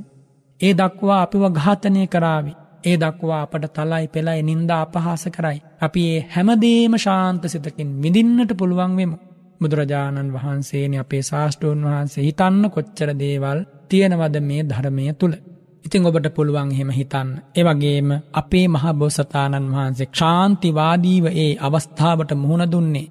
ඒ දක්වා අපිව ඝාතනය කරාවි. ඒ දක්වා අපට තලයි පෙළයි නින්දා අපහාස කරයි. අපි ඒ හැමදේම ශාන්ත සිතකින් මිදින්නට පුළුවන් වෙමු. බුදුරජාණන් වහන්සේනි අපේ ශාස්ට්‍රූන් වහන්සේ හිතන්න කොච්චර දේවල් තියෙනවද මේ ධර්මය තුළ. ඉතිං ඔබට පුළුවන් හෙම හිතන්න. එවගේම අපේ මහබෝසතාණන් වහන්සේ ක්ෂාන්තිවාදීව ඒ අවස්ථාවට මුහුණ දුන්නේ.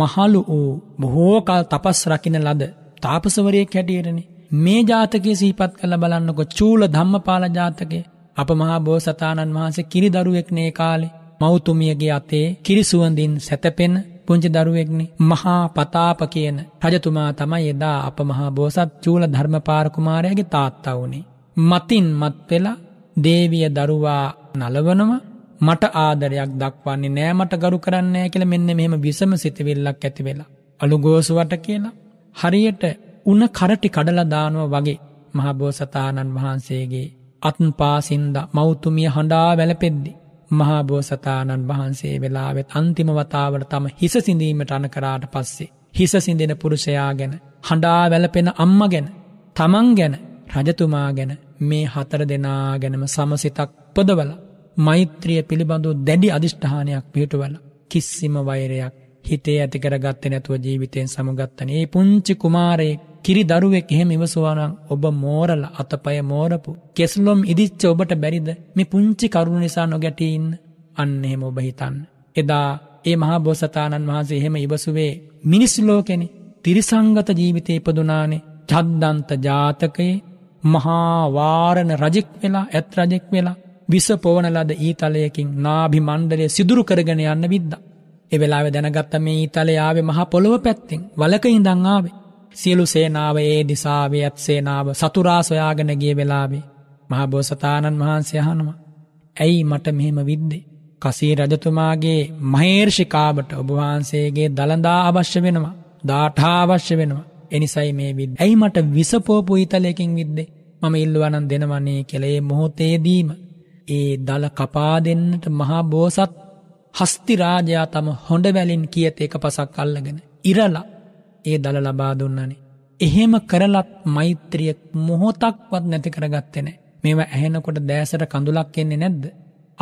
මහලු වූ බොහෝකල් තපස් රකින ලද තාපසවරයෙක් හැටියටනේ. මේ ජාතකයේ සිහිපත් කළ බලන්නකො චූල ධම්මපාල ජාතකය අප මහා බෝසතාණන් වහන්සේ කිරි දරුවෙක්නේ කාලේ මෞතුමියගේ අතේ කිරිසුවඳින් සැතපෙන පුංචි දරුවෙක්නේ මහා පතාප කියන රජතුමා තමයි එදා අප මහා බෝසත් චූල ධර්මපාල කුමාරයාගේ තාත්තා වුණේ. මතින් මත් වෙලා දේවිය දරුවා නලවනවා මට ආදරයක් දක්වන්නේ නෑ මට ගරු කරන්නේ කියලා මෙන්න මෙහෙම විසම සිතවිල්ලක් ඇති වෙලා අලුගෝසුවට කියලා හරියට උන කරටි කඩලා දානවා වගේ මහබෝසතාණන් වහන්සේගේ අත්පාසින්ද මෞතුමිය හඬා වැළපෙද්දි මහාබෝසතාණන් වහන්සේ වෙලාවෙත් අන්තිම වතාවට තම හිස සිඳීමට අන කරාට පස්සේ හිස සිඳෙන පුරුෂයා ගැන හඬා වැළපෙන අම්ම ගැන තමන් ගැන රජතුමා ගැන මේ හතර දෙනා ගැනම සමසිතක් පොදවල මෛත්‍රිය පිළිබඳු දැඩි අධිෂ්ඨානයක් පිටුවල කිසිම වෛරයක් හිතේ ඇති කරගත්තේ නැතුව ජීවිතයෙන් සමුගත්තනේ. ඒ පුංචි කුමාරයෙක් කිරි දරුවෙක් එහෙම ඉවසුවා නම් ඔබ මෝරලා අතපය මෝරපු කෙස්ලොම් ඉදිච්ච ඔබට බැරිද? මේ පුංචි කරුණ නිසා නොගැටී ඉන්න. අන්න එහෙම ඔබ හිතන්න. එදා ඒ මහා බෝසතාණන් වහන්සේ එහෙම ඉවසුවේ මිනිස් ලෝකෙනේ. තිරිසංගත ජීවිතේ ඉපදුනානේ. චද්දන්ත ජාතකයේ මහා වාරණ රජෙක් වෙලා ඇත් රජෙක් වෙලා විස පොවන ලද ඊතලයකින් නාභි මණ්ඩලය සිදුරු කරගෙන යන්න විද්දා. ඒ වෙලාවෙ දැනගත්ත මේ ඊතලයේ ආවේ මහ පොළොව පැත්තෙන් වලක ඉඳන් ආවේ. සියලු සේනාව ඒ දිසාවේ අත් සේනාව සතුරා සොයාගෙන ගිය වෙලාවේ මහ බෝසතාණන් වහන්සේ අහනවා. "ඇයි මට මෙහෙම විද්දේ? කසී රජතුමාගේ මහේර්ෂිකාවට ඔබ වහන්සේගේ දලදා අවශ්‍ය වෙනවා. දාඨා අවශ්‍ය වෙනවා. එනිසයි මේ විද්ද. ඇයි මට විසපෝපු ඊතලයකින් විද්දේ? මම ඉල්ලුවා නම් දෙනවනේ කියලා ඒ මොහොතේදීම ඒ දල කපා දෙන්නට මහා බෝසත් හස්තිරාජයා තම හොඩවැලින් කියත එක පසක් අල්ලගෙන. ඉරලා ඒ දළ ලබා දුන්නනේ. එහෙම කරලත් මෛත්‍රියක් මොහොතක්වත් නැති කරගත්තෙනෑ. මෙම ඇහෙනකොට දෑසට කඳුලක් කෙන්නේ නැද්ද.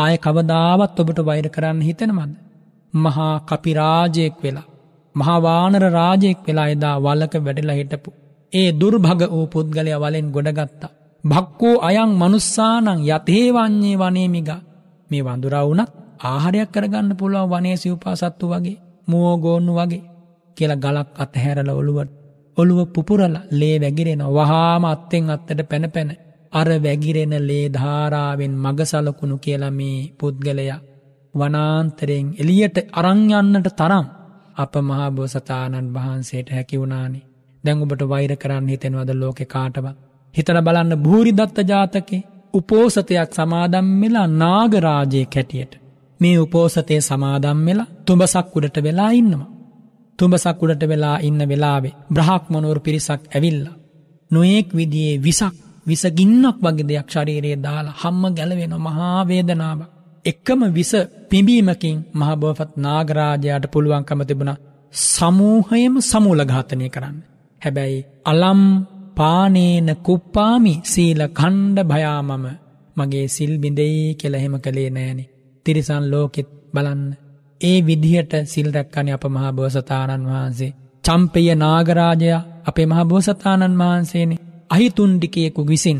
ආය කවදාවත් ඔබට වෛර කරන්න හිතෙනමද. මහා කපිරාජයෙක් වෙලා. මහාවානර රාජයෙක් වෙලා එදා වලක වැඩිලා හිටපු. ඒ දුර්භග වූ පුද්ගලය වලෙන් ගොඩගත්තා. භක්කෝ අයං මනුස්සානං යතේවන්නේ වනේමිග මේ වඳුරවුනත් ආහාරයක් කරගන්න පුළුවන් වනයේ සිව්පා සත්තු වගේ මුවෝ ගෝන්නු වගේ කියලා ගලක් අතහැරලා ඔළුවට ඔළුව පුපුරලා ලේ වැగిරෙන වහාම අත්තෙන් අත්තට පැන පැන අර වැగిරෙන ලේ ධාරාවෙන් මගසලකුණු කියලා මේ පුද්ගලයා වනාන්තරයෙන් එළියට අරන් යන්නට තරම් අප මහා බෝසතාණන් වහන්සේට හැකි වුණානේ. දැන් ඔබට වෛර කරන්න හිතෙනවද ලෝකේ කාටවත්? හිතලා බලන්න භූරිදත්ත ජාතකේ උපෝසතයක් සමාදම් වෙලා නාගරාජයේ කැටියට මේ උපෝසතය සමාදම් වෙලා තුඹසක් උඩට වෙලා ඉන්නවා. තුඹසක් උඩට වෙලා ඉන්න වෙලාවේ බ්‍රහක්මනෝර පිරිසක් ඇවිල්ල. නොයෙක් විදියේ විසක් විසගින්නක් වගේ දෙයක් ශරීරයේ දාලා හම්ම ගැලවෙන මහාවේදනාව. එක්කම විස පිඹීමකින් මහබෝපත් නාගරාජයාට පුළුවන්කම තිබුණ සමූහයම සමූලඝාතනය කරන්න. හැබැයි අලම් පානේන කුප්පාමි සීල කණ්ඩ භයාමම මගේ සිල් බිඳෙයි කෙලහෙම කළේ නෑනේ. තිරිසන් ලෝකෙත් බලන්න. ඒ විදිහට සිල්දැක්කන අප මහා බෝසතාණන් වහන්සේ. චම්පය නාගරාජය අපේ මහා බෝසතාණන් වහන්සේනේ අහිතුන්ඩිකයෙකු විසින්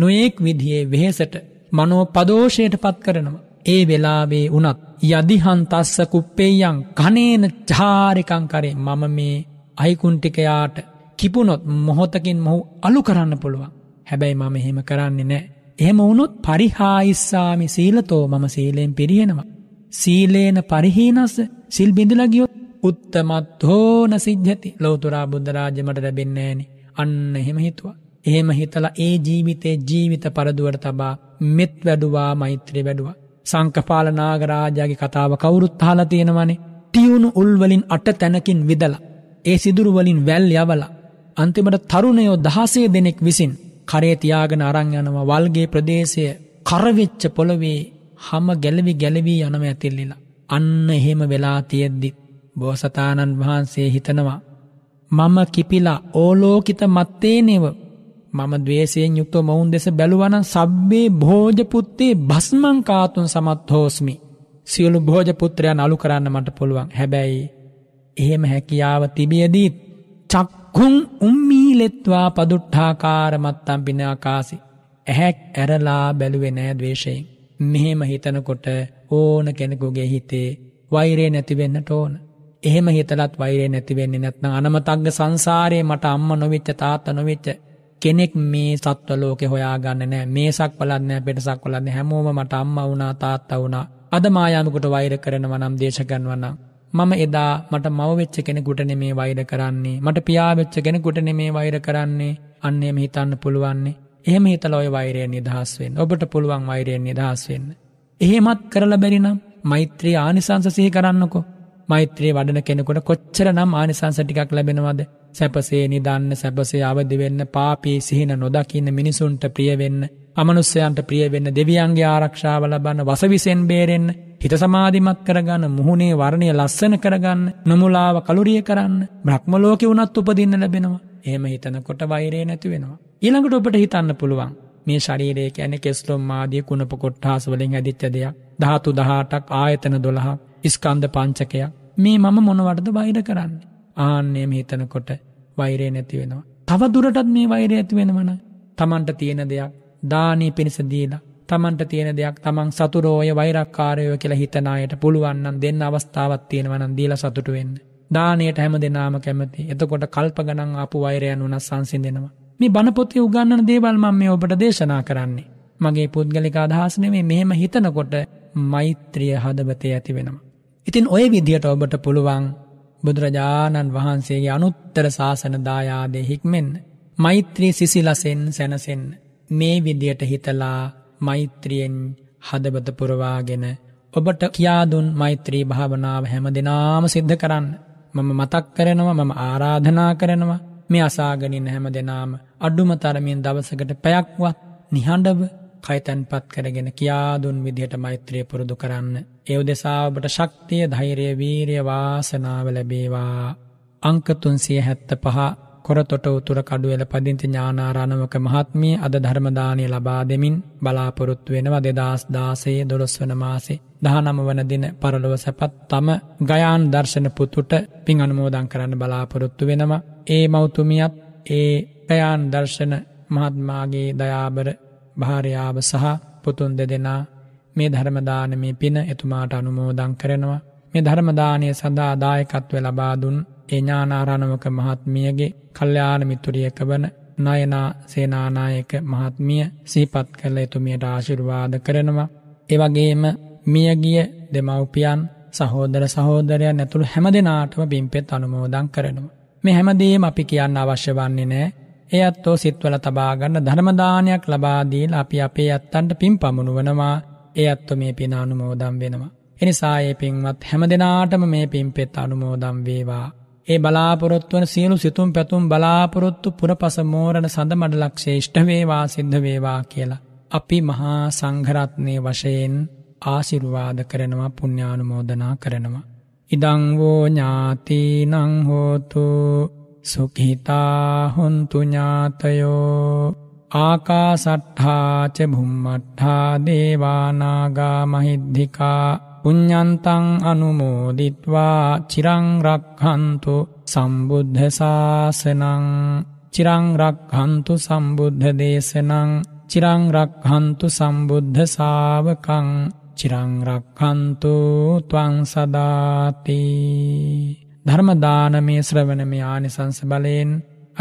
නොයෙක් විදිහේ වෙහෙසට මනෝ පදෝෂයට පත් කරනවා. ඒ වෙලාවේ වනත් යදිහන්තස්ස කුප්පෙයන් කනේන චාරිකං කරේ මම මේ අයිකුන්ටිකයාට කිපුණොත් මොහොතකින් මොහු අලු කරන්න පුළුවන් හැබැයි මම එහෙම කරන්නේ නෑ එහෙම වුණොත් පරිහායිස්සාමි සීලතෝ මම සීලයෙන් පිරිහෙනවා. සීලේන පරිහීනස්ස සිල් බිඳලගියොත් උත්තමත් හෝන සිද්ධති ලෝතුරා බුද්ධරාජමට ලැබෙන්නේෑනි අන්න එහෙම හිතුවා. එහෙම හිතලා ඒ ජීවිතේ ජීවිත පරදුවට තබා මෙත් වැඩුවා මෛත්‍රය වැඩුවා. සංකපාල නාගරාජාගේ කතාව කවුරුත් හලා තියෙනවනේ තියුණු උල්වලින් අට තැනකින් විදලා. ඒ සිදුරුවලින් වැල් යවලා. අන්තිමට තරුණයෝ දහසේ දෙනෙක් විසින් කරේ තියාගෙන අරන් යනවා වල්ගේ ප්‍රදේශය කරවෙච්ච පොළවේ හැම ගැලවි ගැලවි යනම ඇතිල්ලිලා. අන්න එහෙම වෙලා තියෙද්දි බෝසතාණන් වහන්සේ හිතනවා මම කිපිලා ඕලෝකිත මත්තේනෙව මම ද්වේශයෙන් යුක්තව මොවුන් දෙස බැලුවනම් සබ්බේ භෝජ පුත්තේ භස්මං කාතුන් සමත් හෝස්මි. සියලු භෝජ පුත්‍රයන් අලු කරන්න මට පුළුවන්. හැබැයි එහෙම හැකියාව තිබියදීත් චක්කුන් උම්මීලෙත්වා පදුට්ඨාකාරමත්තම් පිනාකාසි. ඇහැක් ඇරලා බැලුවෙ නෑ දවේශයෙන්. මෙහෙම හිතනකොට ඕන කෙනෙකුගේ හිතේ වෛරේ නැතිවෙන්න ඕන. එහෙම හිතලත් වෛරේ නැතිවෙන්නේ නැත්නම් අනමතග්ග සංසාරේ මට අම්ම නොවිච්ච තාත්ත නොවිච්ච කෙනෙක් මේ සත්ව ලෝකේ හොයාගන්න නෑ මේසක් වලත් නෑ පිටසක් වලත් නෑ හැමෝම මට අම්මා වුණා තාත්තා වුණා අද මායාමකට වෛර කරනවා නම් දේශ ගන්නවා නම් මම එදා මට මවවෙච්ච කෙනෙකුට නෙමේ වෛර කරන්නේ මට පියාවෙච්ච කෙනෙකුට නෙමේ වෛර කරන්නේ අන්නේ මෙහිතන්න පුළුවන්නේ එහෙම හිතල ඔය වෛරයෙන් නිදහස්වෙන් ඔබට පුළුවන් වෛරයෙන් නිදහස්වෙන්න. එහෙමත් කරලා බැරිනම් මෛත්‍රී ආනිසංස සිහි කරන්නකෝ මෛත්‍රී වඩන කෙනෙකුට කොච්චර නම් ආනිසංස ටිකක් ලැබෙනවද සැපසේ නිදන්න සැපසේ අවදිවෙන්න පාපී සිහින නොදකින්න මිනිසුන්ට ප්‍රියවෙන්න අමනුස්සයන්ට ප්‍රිය වෙන්න දෙවියන්ගේ ආරක්ෂාව ලබන්න වසවිසෙන් බේරෙන්න හිත සමාධිමත් කරගන්න මුහුණේ වර්ණය ලස්සන කරගන්න නොමුලාව කළුරිය කරන්න බ්‍රහ්මලෝකෙ වුණත් උපදින්න ලැබෙනවා. එහෙම හිතනකොට වෛරය නැති වෙනවා. ඊළඟට ඔබට හිතන්න පුළුවන් මේ ශරීරය කියන්නේ කෙස්ලොම් ආදී කුණප කොට්ටාස වලින් ඇදිච්ච දෙයක්. ධාතු 18ක් ආයතන 12ක් ස්කන්ධ පංචකයක්. මේ මම මොනවටද වෛර කරන්නේ? ආන්නේ හිතනකොට වෛරය නැති වෙනවා. තව දුරටත් මේ වෛරය ඇති වෙනවන. Tamanට තියෙන දෙයක් දානී පිණිස දීලා තමන්ට තියෙන දෙයක් තමන් සතුරෝය වෛරක්කාරයෝ කියලා හිතන අයට පුළුවන් නම් දෙන්න අවස්ථාවක් තියෙනවා නම් දීලා සතුටු වෙන්න. දාණයට හැම දිනාම කැමති. එතකොට කල්ප ගණන් ආපු වෛරයන් උනස් සංසිඳෙනවා. මේ බණ පොතේ උගන්වන දේවල් මම මේ ඔබට දේශනා කරන්නේ. මගේ පුද්ගලික අදහස් නෙමෙයි මෙහෙම හිතනකොට මෛත්‍රිය හදවතේ ඇති වෙනවා. ඉතින් ওই විදිහට ඔබට පුළුවන් බුදුරජාණන් වහන්සේගේ අනුත්තර ශාසන දායාදයේ හික්මෙන්න මෛත්‍රී සිසිලසෙන් සැනසෙන්න මේ විදියට හිතලා මෛත්‍රියෙන් හදබත පුරවාගෙන ඔබට කියාදුන් මෛත්‍රී භාවනාව හැම දෙනාම සිද්ධ කරන්න. මම මතක් කරනවා මම ආරාධනා කරනවා මේ අසාගනින් හැම දෙනාම අඩුම තරමින් දවසකට පැයක්වත් නිහඬව කයිතැන්පත් කරගෙන කියාදුන් විදිහට මෛත්‍රිය පුරුදු කරන්න. ඒ උදෙසා ඔබට ශක්තිය, ධෛර්යය, වීරිය, වාසනාව ලැබේවා. අංක 375 කොරතොට උතුර කඩුවෙල පදිංචි ඥානාරාණවක මහත්මිය අද ධර්මදානය ලබා දෙමින් බලාපොරොත්තු වෙනවා දෙදස් දාසයේ දොළොස් වන මාසේ දහනම වන දින පරලොව සැපත් තම ගයාන් දර්ශන පුතුට පින් අනුමෝදන් කරන්න බලාපොරොත්තු වෙනවා. ඒ මෞතුමියත් ඒ ගයාන් දර්ශන මහත්මාගේ දයාබර භාරයාව සහ පුතුන් දෙදෙනා මේ ධර්මදානමේ පින එතුමාට අනුමෝදං කරනවා මේ ධර්ම දානය සඳහා දායකත්වය ලබා දුන් ඒ ඥානාරාණවක මහත්මියගේ කල්යාණ මිතුරියක වන නයනා සේනානායක මහත්මිය සිහිපත් කළ එතුමියට ආශිර්වාද කරනවා. ඒ වගේම මියගිය දෙමව්පියන් සහෝදර සහෝදරයන් ඇතුළු හැම දෙනාටම බිම්පෙත් අනුමෝදන් කරනවා. මේ හැමදේම අපි කියන්න අවශ්‍ය වන්නේ නෑ. ඒ අත්තෝ සිත්වල තබා ගන්න ධර්ම දානයක් ලබා දීලා අපි අපේ අත්තන්ට පින් පමුණුවනවා. ඒ අත්තු මේ පින අනුමෝදන් වෙනවා. එනිසා ඒ පින්වත් හැම දෙනාටම මේ පින්පෙත් අනුමෝදම් වේවා. ඒ බලාපොරොත්වන සියලු සිතුම් පැතුම් බලාපොරොත්තු පුරපස මෝරණ සඳ මඩලක් ශේෂ්ඨ වේවා සිද්ධ වේවා කියලා. අපි මහා සංඝරත්නය වශයෙන් ආසිරුවාද කරනවා පුුණ්ඥානුමෝදනා කරනවා. ඉදංවෝ ඥාතිනං හෝතු සුකිතා හොන්තුඥාතයෝ ආකා සට්හාච බුම්මට්හා දේවානාගා මහිද්ධිකා පුඤ්ඤන්තං අනුමෝදිත්වා චිරං රක්ඛන්තු සම්බුද්ධ ශාසනං චිරං රක්ඛන්තු සම්බුද්ධ දේශනං චිරං රක්ඛන්තු සම්බුද්ධ ශාවකං චිරං රක්ඛන්තු ත්වං සදාති ධර්ම දානමේ ශ්‍රවණමේ ආනිසංස බලයෙන්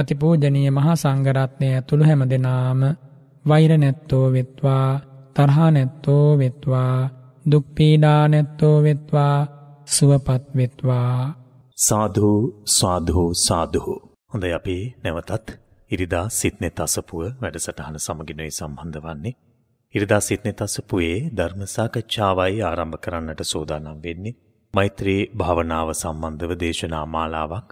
අතිපූජනීය මහා සංඝ රත්නය ඇතුළු හැම දිනාම වෛර නැත්තෝ වෙත්වා තරහ නැත්තෝ වෙත්වා දුක්පීඩා නැත්තෝ වෙත්වා සුවපත් වෙත්වා සාධු ස්වාධු සාධු හොඳයි අපි නැවතත් ඉරිදා සිත්නෙත් අසපුව වැඩසටහන සමගිනුයි සම්බන්ධ වන්නේ ඉරිදා සිත්නෙත් අසපුයේ ධර්ම සාකච්ඡාවයි ආරම්භ කරන්නට සූදානම් වෙන්නේ මෛත්‍රී භාවනාව සම්බන්ධව දේශනා මාලාවක්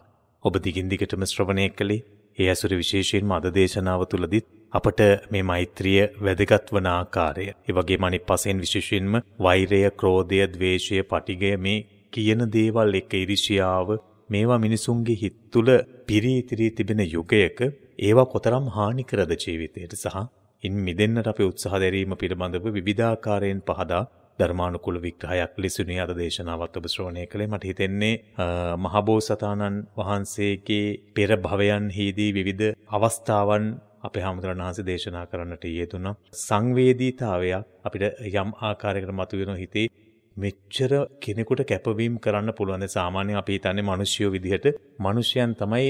ඔබ දිගින් දිගටම ශ්‍රවණය කළේ ඒ ඇසුර විශේෂයෙන්ම අද දේශනාව තුළදීත් අපට මේ මෛත්‍රිය වැදගත් වන ආකාරය. ඒ වගේම අනිත් පසෙන් විශේෂයෙන්ම වෛරය, ක්‍රෝධය, ద్వේෂය, පටිගය මේ කියන දේවල් එක ඉරිෂියාව මේවා මිනිසුන්ගේ හිත් තුළ පිරීතිරී තිබෙන යුගයක ඒවා කොතරම් හානි කරද ජීවිතයට සහ ඉන් මිදෙන්නට අපේ උත්සාහ දැරීම පිළිබඳව විවිධාකාරයෙන් පහදා ධර්මානුකූල විග්‍රහයක් ලිසුනේ අද දේශනාවත් ඔබ ශ්‍රවණය කළේ මට හිතෙන්නේ මහබෝසතාණන් වහන්සේගේ පෙර භවයන්හිදී විවිධ අවස්ථාවන් අපේ හාමුදුරන් වහන්සේ දේශනා කරන්නට යෙදුණා. සංවේදීතාවය අපිට යම් ආකාරයකට මතුවෙන හිතේ මෙච්චර කෙනෙකුට කැපවීම් කරන්න පුළුවන් සාමාන්‍ය අපි හිතන්නේ මිනිස්සුયો විදිහට මිනිස්යන් තමයි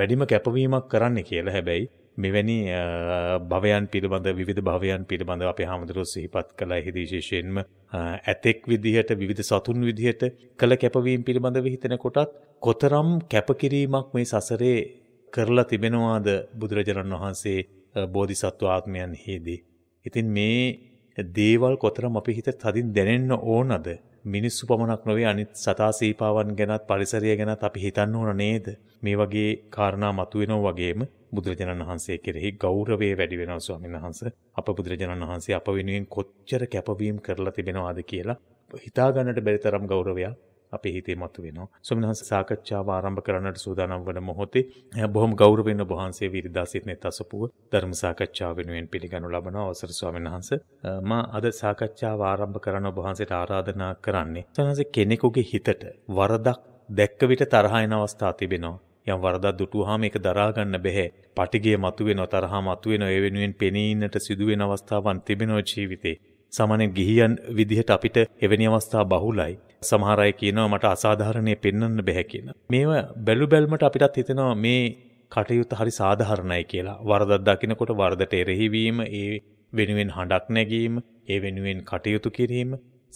වැඩිම කැපවීමක් කරන්න කියලා. හැබැයි මෙවැනි භවයන් පිළිබඳ විධ භවයන් පිළිබඳ අපේ හාමුදුරුවෝ සිහිපත් කළ හිදී ශේෂයෙන්ම ඇතෙක් විදිහට විධ සතුන් විදිහට කළ කැපවීම් පිළිබඳව හිතෙනකොටත් කොතරම් කැපකිරීමක් මේ සසරේ කරලා තිබෙනවාද බුදුරජාණන් වහන්සේ බෝධිසත්ව ආත්මයන් හිදී. ඉතින් මේ දේවල් කොතරම් අපි හිත තදින් දැනෙන්න ඕනද මිනිස්සු පමණක් නොවේ අනිත් සතා සීපාවන් ගැනත් පරිසරය ගැනත් අපි හිතන්න ඕන නේද මේ වගේ කාරණා මතුවෙනවා වගේම බුදුරජාණන් වහන්සේ කෙරෙහි ගෞරවය වැඩි වෙනවා ස්වාමීන් වහන්ස අප බුදුරජාණන් වහන්සේ අප වෙනුවෙන් කොච්චර කැපවීම් කරලා තිබෙනවාද කියලා හිතාගන්නට බැරි තරම් ගෞරවයක් අපේ හිතේ මතුවෙනවා. ස්වාමීන් වහන්සේ සාකච්ඡාව ආරම්භ කරන්නට සූදානම් වන මොහොතේ බොහොම ගෞරවයෙන් ඔබ වහන්සේ විරිදා සිටින තසපුව ධර්ම සාකච්ඡාව වෙනුවෙන් පිළිගනු ලබන අවසර ස්වාමීන් වහන්සේ මා අද සාකච්ඡාව ආරම්භ කරන ඔබ වහන්සේට ආරාධනා කරන්නේ ස්වාමීන් කෙනෙකුගේ හිතට වරදක් දැක්ක විට තරහ එන අවස්ථා තිබෙනවා. යම් වරදක් දුටුවාම ඒක දරා ගන්න බැහැ. පටිගය මතුවෙනවා තරහා මතුවෙනවා ඒ වෙනුවෙන් පෙනී ඉන්නට සිදුවෙන අවස්ථාවන් තිබෙනවා ජීවිතේ. සාමාන්‍යයෙන් ගිහියන් විදිහට අපිට එවැනි අවස්ථා බහුලයි. සමහර අය කියනවා මට අසාධාරණේ පෙන්වන්න බෑ කියලා. මේව බැලු බැල්මට අපිටත් හිතෙනවා මේ කටයුතු හරි සාධාරණයි කියලා. වරදක් දකිනකොට වරදට එරෙහි වීම, ඒ වෙනුවෙන් හඬක් නැගීම, ඒ වෙනුවෙන් කටයුතු කිරීම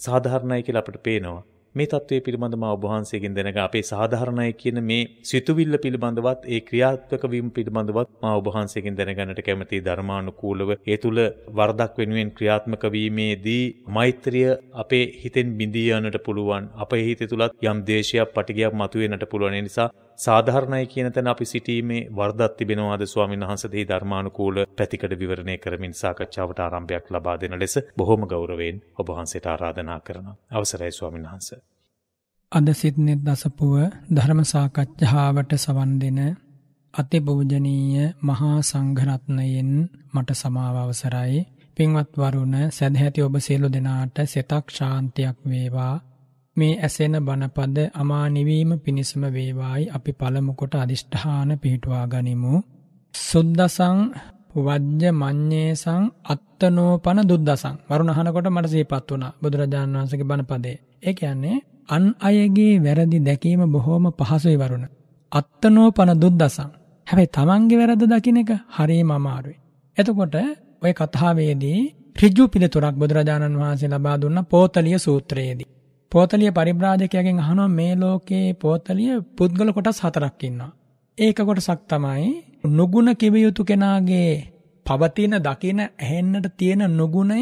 සාධාරණයි කියලා අපිට පේනවා. මේ தત્ත්වය පිළිබඳව ඔබ වහන්සේගෙන් දැනග අපේ සාධාරණයි කියන මේ සිතුවිල්ල පිළිබඳවත් ඒ ක්‍රියාත්මක වීම පිළිබඳවත් මා ඔබ වහන්සේගෙන් දැනගන්නට කැමැති ධර්මානුකූලව ඒ තුල වරදක් වෙනුවෙන් ක්‍රියාත්මක වීමේදී මෛත්‍රිය අපේ හිතෙන් බිඳී යන්නට පුළුවන් අපේ හිතේ තුලත් යම් දේශයක් පටිගයක් මතුවෙන්නට පුළුවන් නිසා සාධාරණයි කියන තැන අපි සිටීමේ වර්ධක් තිබෙනවාද ස්වාමීන් වහන්සේගේ ධර්මානුකූල පැතිකඩ විවරණය කරමින් සාකච්ඡාවට ආරම්භයක් ලබා දෙන ලෙස බොහොම ගෞරවයෙන් ඔබ වහන්සේට ආරාධනා කරනවා. අවසරයි ස්වාමීන් වහන්සේ. අද සිද්නිත් දසපුව ධර්ම සාකච්ඡාවට සවන් දෙන අතිපූජනීය මහා සංඝරත්නයෙන් මට සමාව අවසරයි. පින්වත් වරුණ සදැහැති ඔබ සියලු දෙනාට සිතක් ශාන්තියක් වේවා මේ ඇසෙන බණපද අමානිවීම පිණිසම වේවායි අපි පළමුකොට අධිෂ්ඨාන පිහිටුවා ගනිමු. සුද්දසං වජ්‍ය මං්්‍යේසං අත්තනෝපන දුද්දසං වරුණ අහනකොට මට සේපත් වුණ බුදුරජාණන් වහන්සගේ බණපදේ. ඒ කියන්නේ අන් අයගේ වැරදි දැකීම බොහෝම පහසුයි වරුණ. අත්තනෝපන දුද්දසං. හැබැයි තමන්ගේ වැරද දකින එක හරීම අමාරුයි. එතකොට ඔය කතාවේදී රිජු පිළිතුරක් බුදුරජාණන් වහන්සේ ලබා දුන්න පෝතලිය සූත්‍රයේදී. පෝතලිය පරිබ්‍රාජකයගෙන් අහනවා මේ ලෝකයේ පෝතලිය පුද්ගල කොටස් හතරක් ඉන්නවා. ඒක කොටසක් තමයි නුගුණ කිව යුතු කෙනාගේ පවතින දකින ඇහෙන්නට තියෙන නුගුණය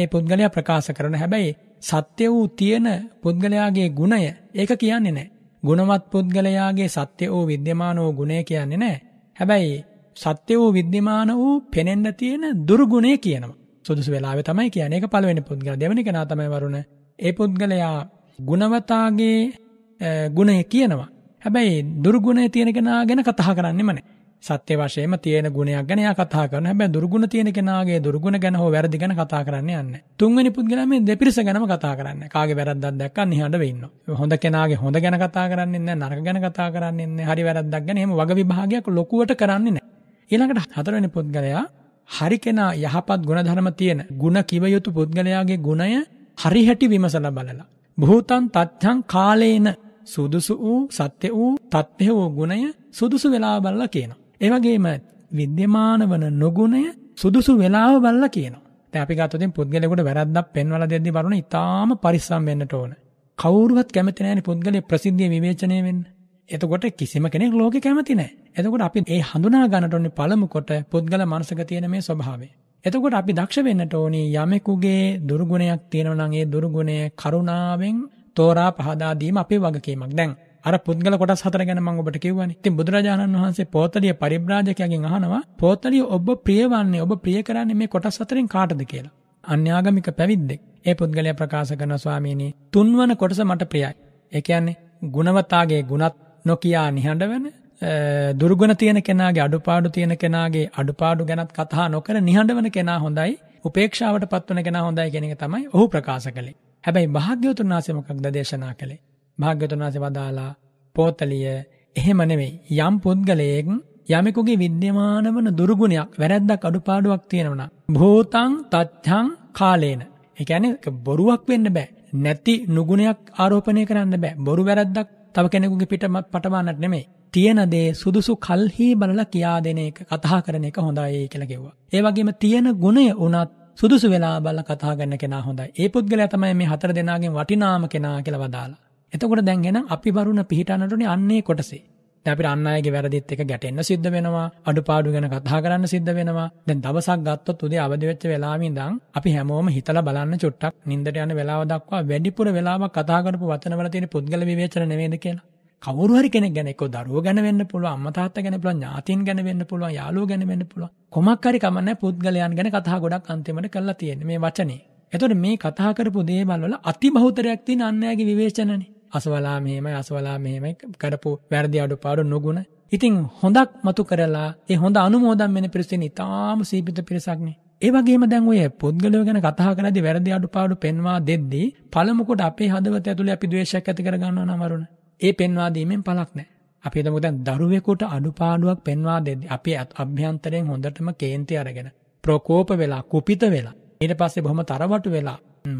ඒ පුද්ගලයා ප්‍රකාශ කරන හැබැයි සත්‍ය වූ තියෙන පුද්ගලයාගේ ගුණය ඒක කියන්නේ නැහැ. ගුණවත් පුද්ගලයාගේ සත්‍ය වූ විද්‍යමාන වූ ගුණය කියන්නේ නැහැ. හැබැයි සත්‍ය වූ විද්‍යමාන වූ පෙනෙන්න තියෙන දුර්ගුණය කියනවා. සුදුසු වෙලාවේ තමයි කියන්නේ ඒක පළවෙනි පුද්ගලයා. දෙවෙනි කෙනා තමයි වරුණ ඒ පුද්ගලයා ගුණවතාගේ ගුණය කියනවා. හැබැයි දුර්ගුණය තියෙන කෙනා ගැන කතා කරන්නෙම නෑ. සත්‍ය වශයෙන්ම තියෙන ගුණයක් ගැන යා කතා කරන. හැබැයි දුර්ගුණ තියෙන කෙනාගේ දුර්ගුණ ගැන හෝ වැරදි ගැන කතා කරන්නේ යන්නේ. තුන්වෙනි පුද්ගලයා මේ දෙපිරිස ගැනම කතා කරන්නේ. කාගේ වැරද්දක් දැක්කම නිහඬ වෙ ඉන්නවා. හොඳ කෙනාගේ හොඳ ගැන කතා කරන්නේ නැහැ, නරක ගැන කතා කරන්නේ නැහැ, හරි වැරද්දක් ගැන එහෙම වග විභාගයක් ලොකුවට කරන්නේ නැහැ. ඊළඟට හතරවෙනි පුද්ගලයා හරි කෙනා යහපත් ගුණධර්ම තියෙන, ಗುಣ කිව යුතු පුද්ගලයාගේ ගුණය හරිහැටි විමසලා බලලා. භූතං තත්ත්‍යං කාලේන සුදුසු වූ සත්‍ය වූ තත්ත්වය වූ ගුණය සුදුසු වෙලා බලලා කියනවා. ඒ වගේම විද්‍යමාන වන නොගුණය සුදුසු වෙලාව බලලා කියනවා. දැන් අපි ගත්තොතින් පුද්ගලයෙකුට වැරද්දක් පෙන්වලා දෙද්දී වරුණ ඉතාම පරිස්සම් වෙන්නට ඕන. කවුරුවත් කැමති නැහැනේ පුද්ගලයේ ප්‍රසිද්ධිය විවේචනය වෙන්න. එතකොට කිසිම කෙනෙක් ලෝකේ කැමති නැහැ. එතකොට අපි ඒ හඳුනා ගන්නට ඕනේ පළමු කොට පුද්ගල මනසක තියෙන මේ ස්වභාවය. එතකොට අපි දක්ෂ වෙන්නට ඕනේ යමෙකුගේ දුර්ගුණයක් තියෙනවා නම් ඒ දුර්ගුණය කරුණාවෙන් තෝරා පහදා දීම අපේ වගකීමක්. දැන් අර පුද්ගල කොටස් හතර ගැන මම ඔබට කියවනේ. ඉතින් බුදුරජාණන් වහන්සේ පොතලිය පරිබ්‍රාජකයන්ගෙන් අහනවා පොතලිය ඔබ ප්‍රියවන්නේ ඔබ ප්‍රිය කරන්නේ මේ කොටස් හතරෙන් කාටද කියලා. අන්‍යාගමික පැවිද්දෙක්. ඒ පුද්ගලයා ප්‍රකාශ කරන ස්වාමීනි තුන්වන කොටස මට ප්‍රියයි. ඒ කියන්නේ ගුණවතාගේ ගුණත් නොකියා නිහඬ වෙන දුර්ගුණ තියෙන කෙනාගේ අඩුපාඩු තියෙන කෙනාගේ අඩුපාඩු ගැනත් කතා නොකර නිහඬවන කෙනා හොඳයි උපේක්ෂාවට පත්වන කෙනා හොඳයි කෙනෙක තමයි ඔහු ප්‍රකාශ කළේ. හැබැයි භාග්‍යවතුන් වහන්සේ මොකක්ද දේශනා කළේ? භාග්‍යවතුන් වහන්සේ වදාලා පොතලිය එහෙම නෙවෙයි යම් පුද්ගලයෙක් යමෙකුගේ විද්‍යමාන වන දුර්ගුණයක් වැරැද්දක් අඩුපාඩුවක් තියෙනවා භූතං තත්ත්‍යං කාලේන. ඒ කියන්නේ බොරුවක් වෙන්න බෑ. නැති නුගුණයක් ආරෝපණය කරන්න බෑ. බොරු වැරැද්දක් තව කෙනෙකුගේ පිට පටවන්නට නෙමෙයි. තියෙන දේ සුදුසු කල්හි බලලා කියා දෙන එක කතා කරන එක හොඳයි කියලා කිව්වා. ඒ වගේම තියෙන ගුණය උනත් සුදුසු වෙලා බලලා කතා කරන කෙනා හොඳයි. ඒ පුද්ගලයා තමයි මේ හතර දෙනාගෙන් වටිනාම කෙනා කියලා වදාලා. එතකොට දැන් එන අපි වරුණ පිහිටන්නටුනේ අන්නේ කොටසේ. අපිට අන්න අයගේ වැරදිත් එක ගැටෙන්න සිද්ධ වෙනවා අඩුපාඩු ගැන කතා කරන්න සිද්ධ වෙනවා දැන් දවසක් ගත්තොත් උදේ අවදි වෙච්ච වෙලාවෙ ඉඳන් අපි හැමෝම හිතලා බලන්න චුට්ටක් නිින්දට යන වෙලාව දක්වා වැඩිපුර වෙලාවක් කතා කරපු වචනවල තියෙන පුද්ගල විවේචන නෙවෙයිද කියලා කවුරු හරි කෙනෙක් ගැන එක්ක දරුවෝ ගැන වෙන්න පුළුවන් අම්මා තාත්තා ගැන පුළුවන් ඥාතීන් ගැන වෙන්න පුළුවන් යාළුවෝ ගැන වෙන්න පුළුවන් කොමක් හරි කමක් නැහැ පුද්ගලයන් ගැන කතා ගොඩක් අන්තිමට කරලා තියෙන්නේ මේ වචනේ. එතකොට මේ කතා කරපු දේවල් වල අතිබහුතරයක් තියෙන අන්‍යයාගේ විවේචනනේ. අසවලා මෙහෙමයි අසවලා මෙහෙමයි කරපු වැරදි අඩුපාඩු නොගුණ. ඉතින් හොඳක් මතු කරලා ඒ හොඳ අනුමෝදන් වෙන පිරිසින් ඉතාම සීපිත පිරිසක්නේ. ඒ වගේම දැන් ඔය පුද්ගලයෝ ගැන කතා කරද්දී වැරදි අඩුපාඩු පෙන්වා දෙද්දී පළමුකොට අපේ හදවත ඇතුලේ අපි ද්වේෂයක් ඇති කර ගන්නවා නමරුණ. ඒ පෙන්වා දීමෙන් පළක් නැහැ. අපි හිතමු දැන් දරුවෙකුට අඩුපාඩුවක් පෙන්වා දෙද්දී අපි අභ්‍යන්තරයෙන් හොඳටම කේන්ති අරගෙන ප්‍රකෝප වෙලා කුපිත වෙලා ඊට පස්සේ බොහොම තරවටු වෙලා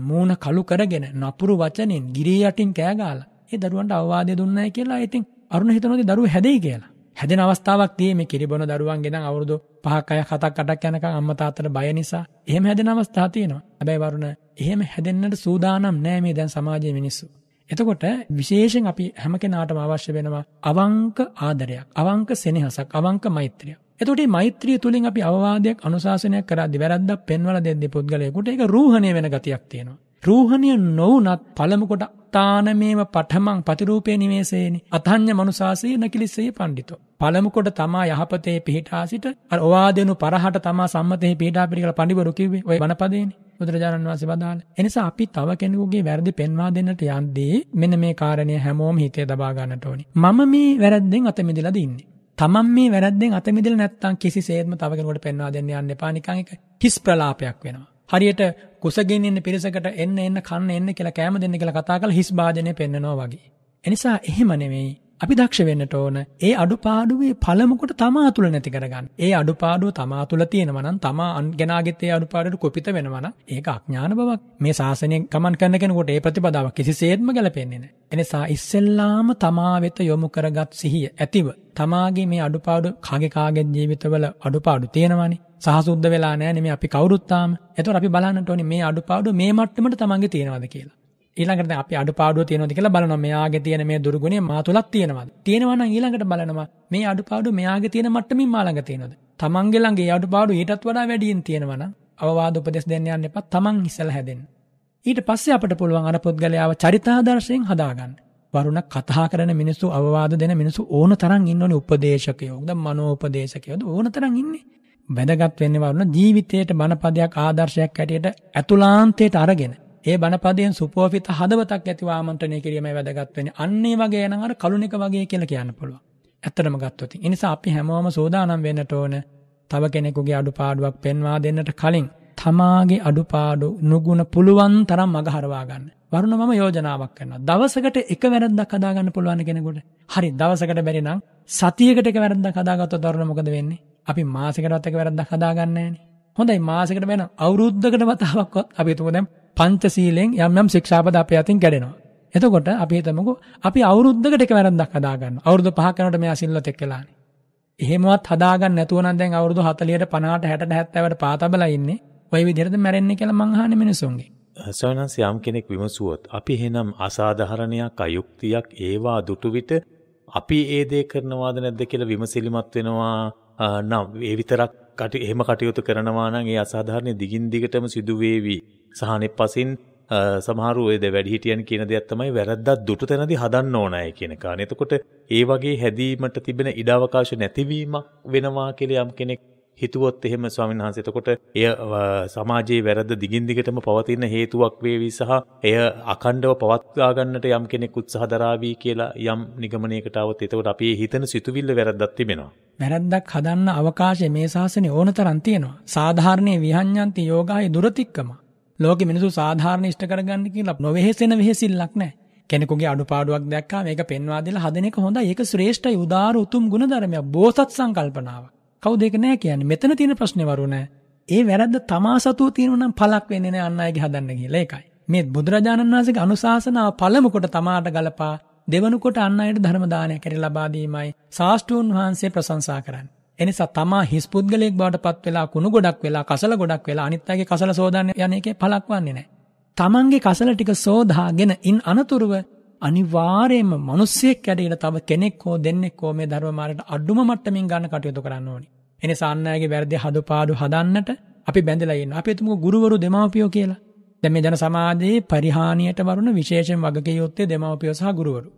මූණ කළු කරගෙන නපුරු වචනෙන් ගිරී යටින් කෑගාලා ඒ දරුවන්ට අවවාදය දුන්නයි කියලා ඉතින් අරුණ හිතනවාද දරුවෝ හැදෙයි කියලා. හැදෙන අවස්ථාවක් තියෙ මේ කිරිබොන දරුවන්ගේ නම් අවුරුදු 5ක් 6ක් 7ක් 8ක් යනකම් අම්මා තාත්තට බය නිසා එහෙම හැදෙන අවස්ථා තියෙනවා. හැබැයි වරුණ එහෙම හැදෙන්නට සූදානම් නෑ මේ දැන් සමාජයේ මිනිස්සු. එතකොට විශේෂෙන් අපි හැම කෙනාටම අවශ්‍ය වෙනවා අවංක ආදරයක් අවංක සෙනහසක් අවංක මෛත්‍රිය. එතකොට මේ මෛත්‍රිය තුලින් අපි අවවාදයක් අනුශාසනයක් කරද්දී වැරද්දක් පෙන්වලා දෙද්දී පුද්ගලයාට ඒක රූහණය වෙන ගතියක් තියෙනවා. රූහණය නොවුනත් පළමු කොට තානමේව පඨමං ප්‍රතිරූපේ නිවේසේනි අතඤ්ඤ මනුසාසී නකිලිසේ පඬිතෝ. පළමු කොට තමා යහපතේ පිහිටා සිට අර ඔවාදෙනු පරහට තමා සම්මතෙහි පිහිටා පිළිකල පඬිවරු කිව්වේ ওই වනපදේනේ. බුදුරජාණන් වහන්සේ වදාළ. එනිසා අපි තව කෙනෙකුගේ වැරදි පෙන්වා දෙන්නට යද්දී මෙන්න මේ කාරණය හැමෝම හිතේ දබා ගන්නට ඕනි. මම මේ වැරද්දෙන් අත මිදලාද ඉන්නේ. තමන් මේ වැරද්දෙන් අත මිදලා නැත්තම් කිසිසේත්ම තව කෙනෙකුට පෙන්වා දෙන්න යන්න එපා නිකන් එක හිස් ප්‍රලාපයක් වෙනවා. හරියට කුසගෙන ඉන්න පිරිසකට එන්න එන්න කන්න එන්න කියලා කෑම දෙන්න කියලා කතා කරලා හිස් වාදනය පෙන්නනවා වගේ. එනිසා එහෙම නෙමෙයි අපි දක්ෂ වෙන්නට ඕන ඒ අඩුපාඩුවේ පළමුකොට තමා තුළ නැති කරගන්න ඒ අඩුපාඩුව තමා තුළ තියෙනවනම් තමා අන්ගෙනගෙතේ අඩුපාඩට කොපිත වෙනවන ඒ අඥාන බවක් මේ ශාසනය ගමන් කරනකෙනකොට ඒ ප්‍රතිපදාව කිසිසේත්ම ගැලපෙන්නේෙන එනිසා ඉස්සෙල්ලාම තමා වෙත යොමු කරගත් සිහිය ඇතිව තමාගේ මේ අඩුපාඩු කාගකාගෙන් ජීවිතවල අඩුපාඩු තියෙනවානේ සහසුද්ද වෙලා නෑනෙ මේ අපි කවරුත්තාම ඇතුර අපි බලන්නට ඕනි මේ අඩුපාඩු මේ මට්ටමට තමන්ගේ තියෙනවද කියලා ඊළඟට දැන් අපි අඩුපාඩුව තියෙනවද කියලා බලනවා. මෙයාගේ තියෙන මේ දුර්ගුණය මා තුලක් තියෙනවද? තියෙනවා නම් ඊළඟට බලනවා මේ අඩුපාඩුව මෙයාගේ තියෙන මට්ටමින් මා ළඟ තියෙනවද? තමන්ගේ ළඟ ඒ අඩුපාඩුව ඊටත් වඩා වැඩියෙන් තියෙනවා නම් අවවාද උපදෙස් දෙන්න යන්න එපා. තමන් ඉස්සලා හැදෙන්න. ඊට පස්සේ අපට පුළුවන් අර පුද්ගලයාව චරිතාදර්ශයෙන් හදාගන්න. වරුණ කතා කරන මිනිස්සු අවවාද දෙන මිනිස්සු ඕන තරම් ඉන්නෝනේ උපදේශකයෝ. ද මනෝපදේශකයෝද ඕන තරම් ඉන්නේ. වැදගත් වෙන්නේ වරුණ ජීවිතයේට බණපදයක් ආදර්ශයක් හැටියට ඇතුළාන්තයට අරගෙන ඒ බණපදයෙන් සුපෝපිත හදවතක් ඇතිව ආමන්ත්‍රණය කිරීමයි වැදගත් වෙන්නේ. අන්න ඒ වගේ එනං අර කලුණික වගේ කියලා කියන්න පුළුවන්. ඇත්තටම ගත්තොත්. ඒ නිසා අපි හැමෝම සෝදානම් වෙන්නට ඕන. තව කෙනෙකුගේ අඩුපාඩුවක් පෙන්වා දෙන්නට කලින් තමාගේ අඩුපාඩු නුගුණ පුළුවන් තරම් මගහරවා ගන්න. වරුණ මම යෝජනාවක් කරනවා. දවසකට එක වැරද්දක් හදා ගන්න පුළුවන් කෙනෙකුට. හරි, දවසකට බැරි නම් සතියකට එක වැරද්දක් හදාගත්තොත් වරුණ මොකද වෙන්නේ? අපි මාසෙකටවත් එක වැරද්දක් හදාගන්නේ නැහනේ. හොඳයි මාසෙකට වෙන අවුරුද්දකට වතාවක්වත් අපි හිතමු දැන් පංචශීලයෙන් යම් යම් ශික්ෂාපද අපේ අතින් කැඩෙනවා. එතකොට අපි හිතමුකෝ අපි අවුරුද්දකට එක වැරද්දක් හදා ගන්නවා. අවුරුදු 5ක් යනකොට මෙයා සිල්වත් එක්කලානේ. එහෙමවත් හදා ගන්න නැතුව නම් දැන් අවුරුදු 40ට 50ට 60ට 70ට පාතබලා ඉන්නේ. ওই විදිහටද මැරෙන්නේ කියලා මං අහන්නේ මිනිසුන්ගේ. සවනස් යම් කෙනෙක් විමසුවොත් අපි එහෙනම් අසාධාරණයක් අයුක්තියක් ඒවා දුටු විට අපි ඒ දේ කරනවාද නැද්ද කියලා විමසිලිමත් වෙනවා. නම් ඒ විතරක් කටි එහෙම කටයුතු කරනවා නම් ඒ අසාධාරණ දිගින් දිගටම සිදු වේවි. සහනෙ පසින් සමහර ඔය වැඩිහිටියන් කියන දෙයක් තමයි වැරද්දක් දුටු තැනදී හදන්න ඕනයි කියන කාරණේ. එතකොට ඒ වගේ හැදීමට තිබෙන ඉඩ අවකාශ නැතිවීමක් වෙනවා කියලා යම් කෙනෙක් හිතුවොත් එහෙම ස්වාමීන් වහන්සේ එතකොට එය සමාජයේ වැරද්ද දිගින් දිගටම පවතින හේතුවක් වේවි සහ එය අඛණ්ඩව පවත්වා ගන්නට යම් කෙනෙක් උත්සාහ දරාවි කියලා යම් නිගමනයකට આવොත් එතකොට අපේ හිතන සිතුවිල්ල වැරද්දක් තිබෙනවා. වැරද්දක් හදන්න අවකාශය මේ ශාසනයේ ඕන තරම් තියෙනවා. සාධාරණයේ විහඤ්ඤන්ති යෝගායි දුරතික්කම. ලෝකෙ මිනිසු සාධාරණ ඉෂ්ට කරගන්න කියලා නොවෙහෙසෙන වෙහෙසිල්ලක් නැහැ. කෙනෙකුගේ අඩුපාඩුවක් දැක්කා මේක පෙන්වා දෙලා හදන එක හොඳයි. ඒක ශ්‍රේෂ්ඨයි උදාාර උතුම් ගුණධර්මයක්. බෝසත් සංකල්පනාවක්. කවුද ඒක නෑ කියන්නේ මෙතන තියෙන ප්‍රශ්නේ වරුණ ඒ වැරද්ද තමා සතුව තියෙනවා නම් පළක් වෙන්නේ නෑ අන් අයගේ හදන්න කියලා ඒකයි මේ බුදුරජාණන් වහන්සේගේ අනුශාසනාව පළමු කොට තමාට ගලපා දෙවනු කොට අන් අයට ධර්ම දානය කර ලබා දීමයි සාස්තුන් වහන්සේ ප්‍රශංසා කරන්නේ එනිසා තමා හිස් පුද්ගලයෙක් බවට පත් වෙලා කුණු ගොඩක් වෙලා කසල ගොඩක් වෙලා අනිත් අයගේ කසල සෝදාන්න යන එකේ පළක් වන්නේ නැහැ. තමන්ගේ කසල ටික සෝදාගෙන ඉන් අනතුරුව අනිවාර්යයෙන්ම මිනිස්සෙක් කැඩෙන තව කෙනෙක් හෝ දෙන්නෙක් හෝ මේ ධර්ම මාර්ගයට අඩුම මට්ටමින් ගන්න කටයුතු කරන්න ඕනේ. එනිසා අන්නයගේ වැරදි හදපාඩු හදන්නට අපි බැඳලා ඉන්නවා. අපි තුමු ගුරුවරු දෙමාපියෝ කියලා. දැන් මේ ජන සමාජයේ පරිහානියට වරුණ විශේෂයෙන් වගකීම් යොත්තේ දෙමාපියෝ සහ ගුරුවරු.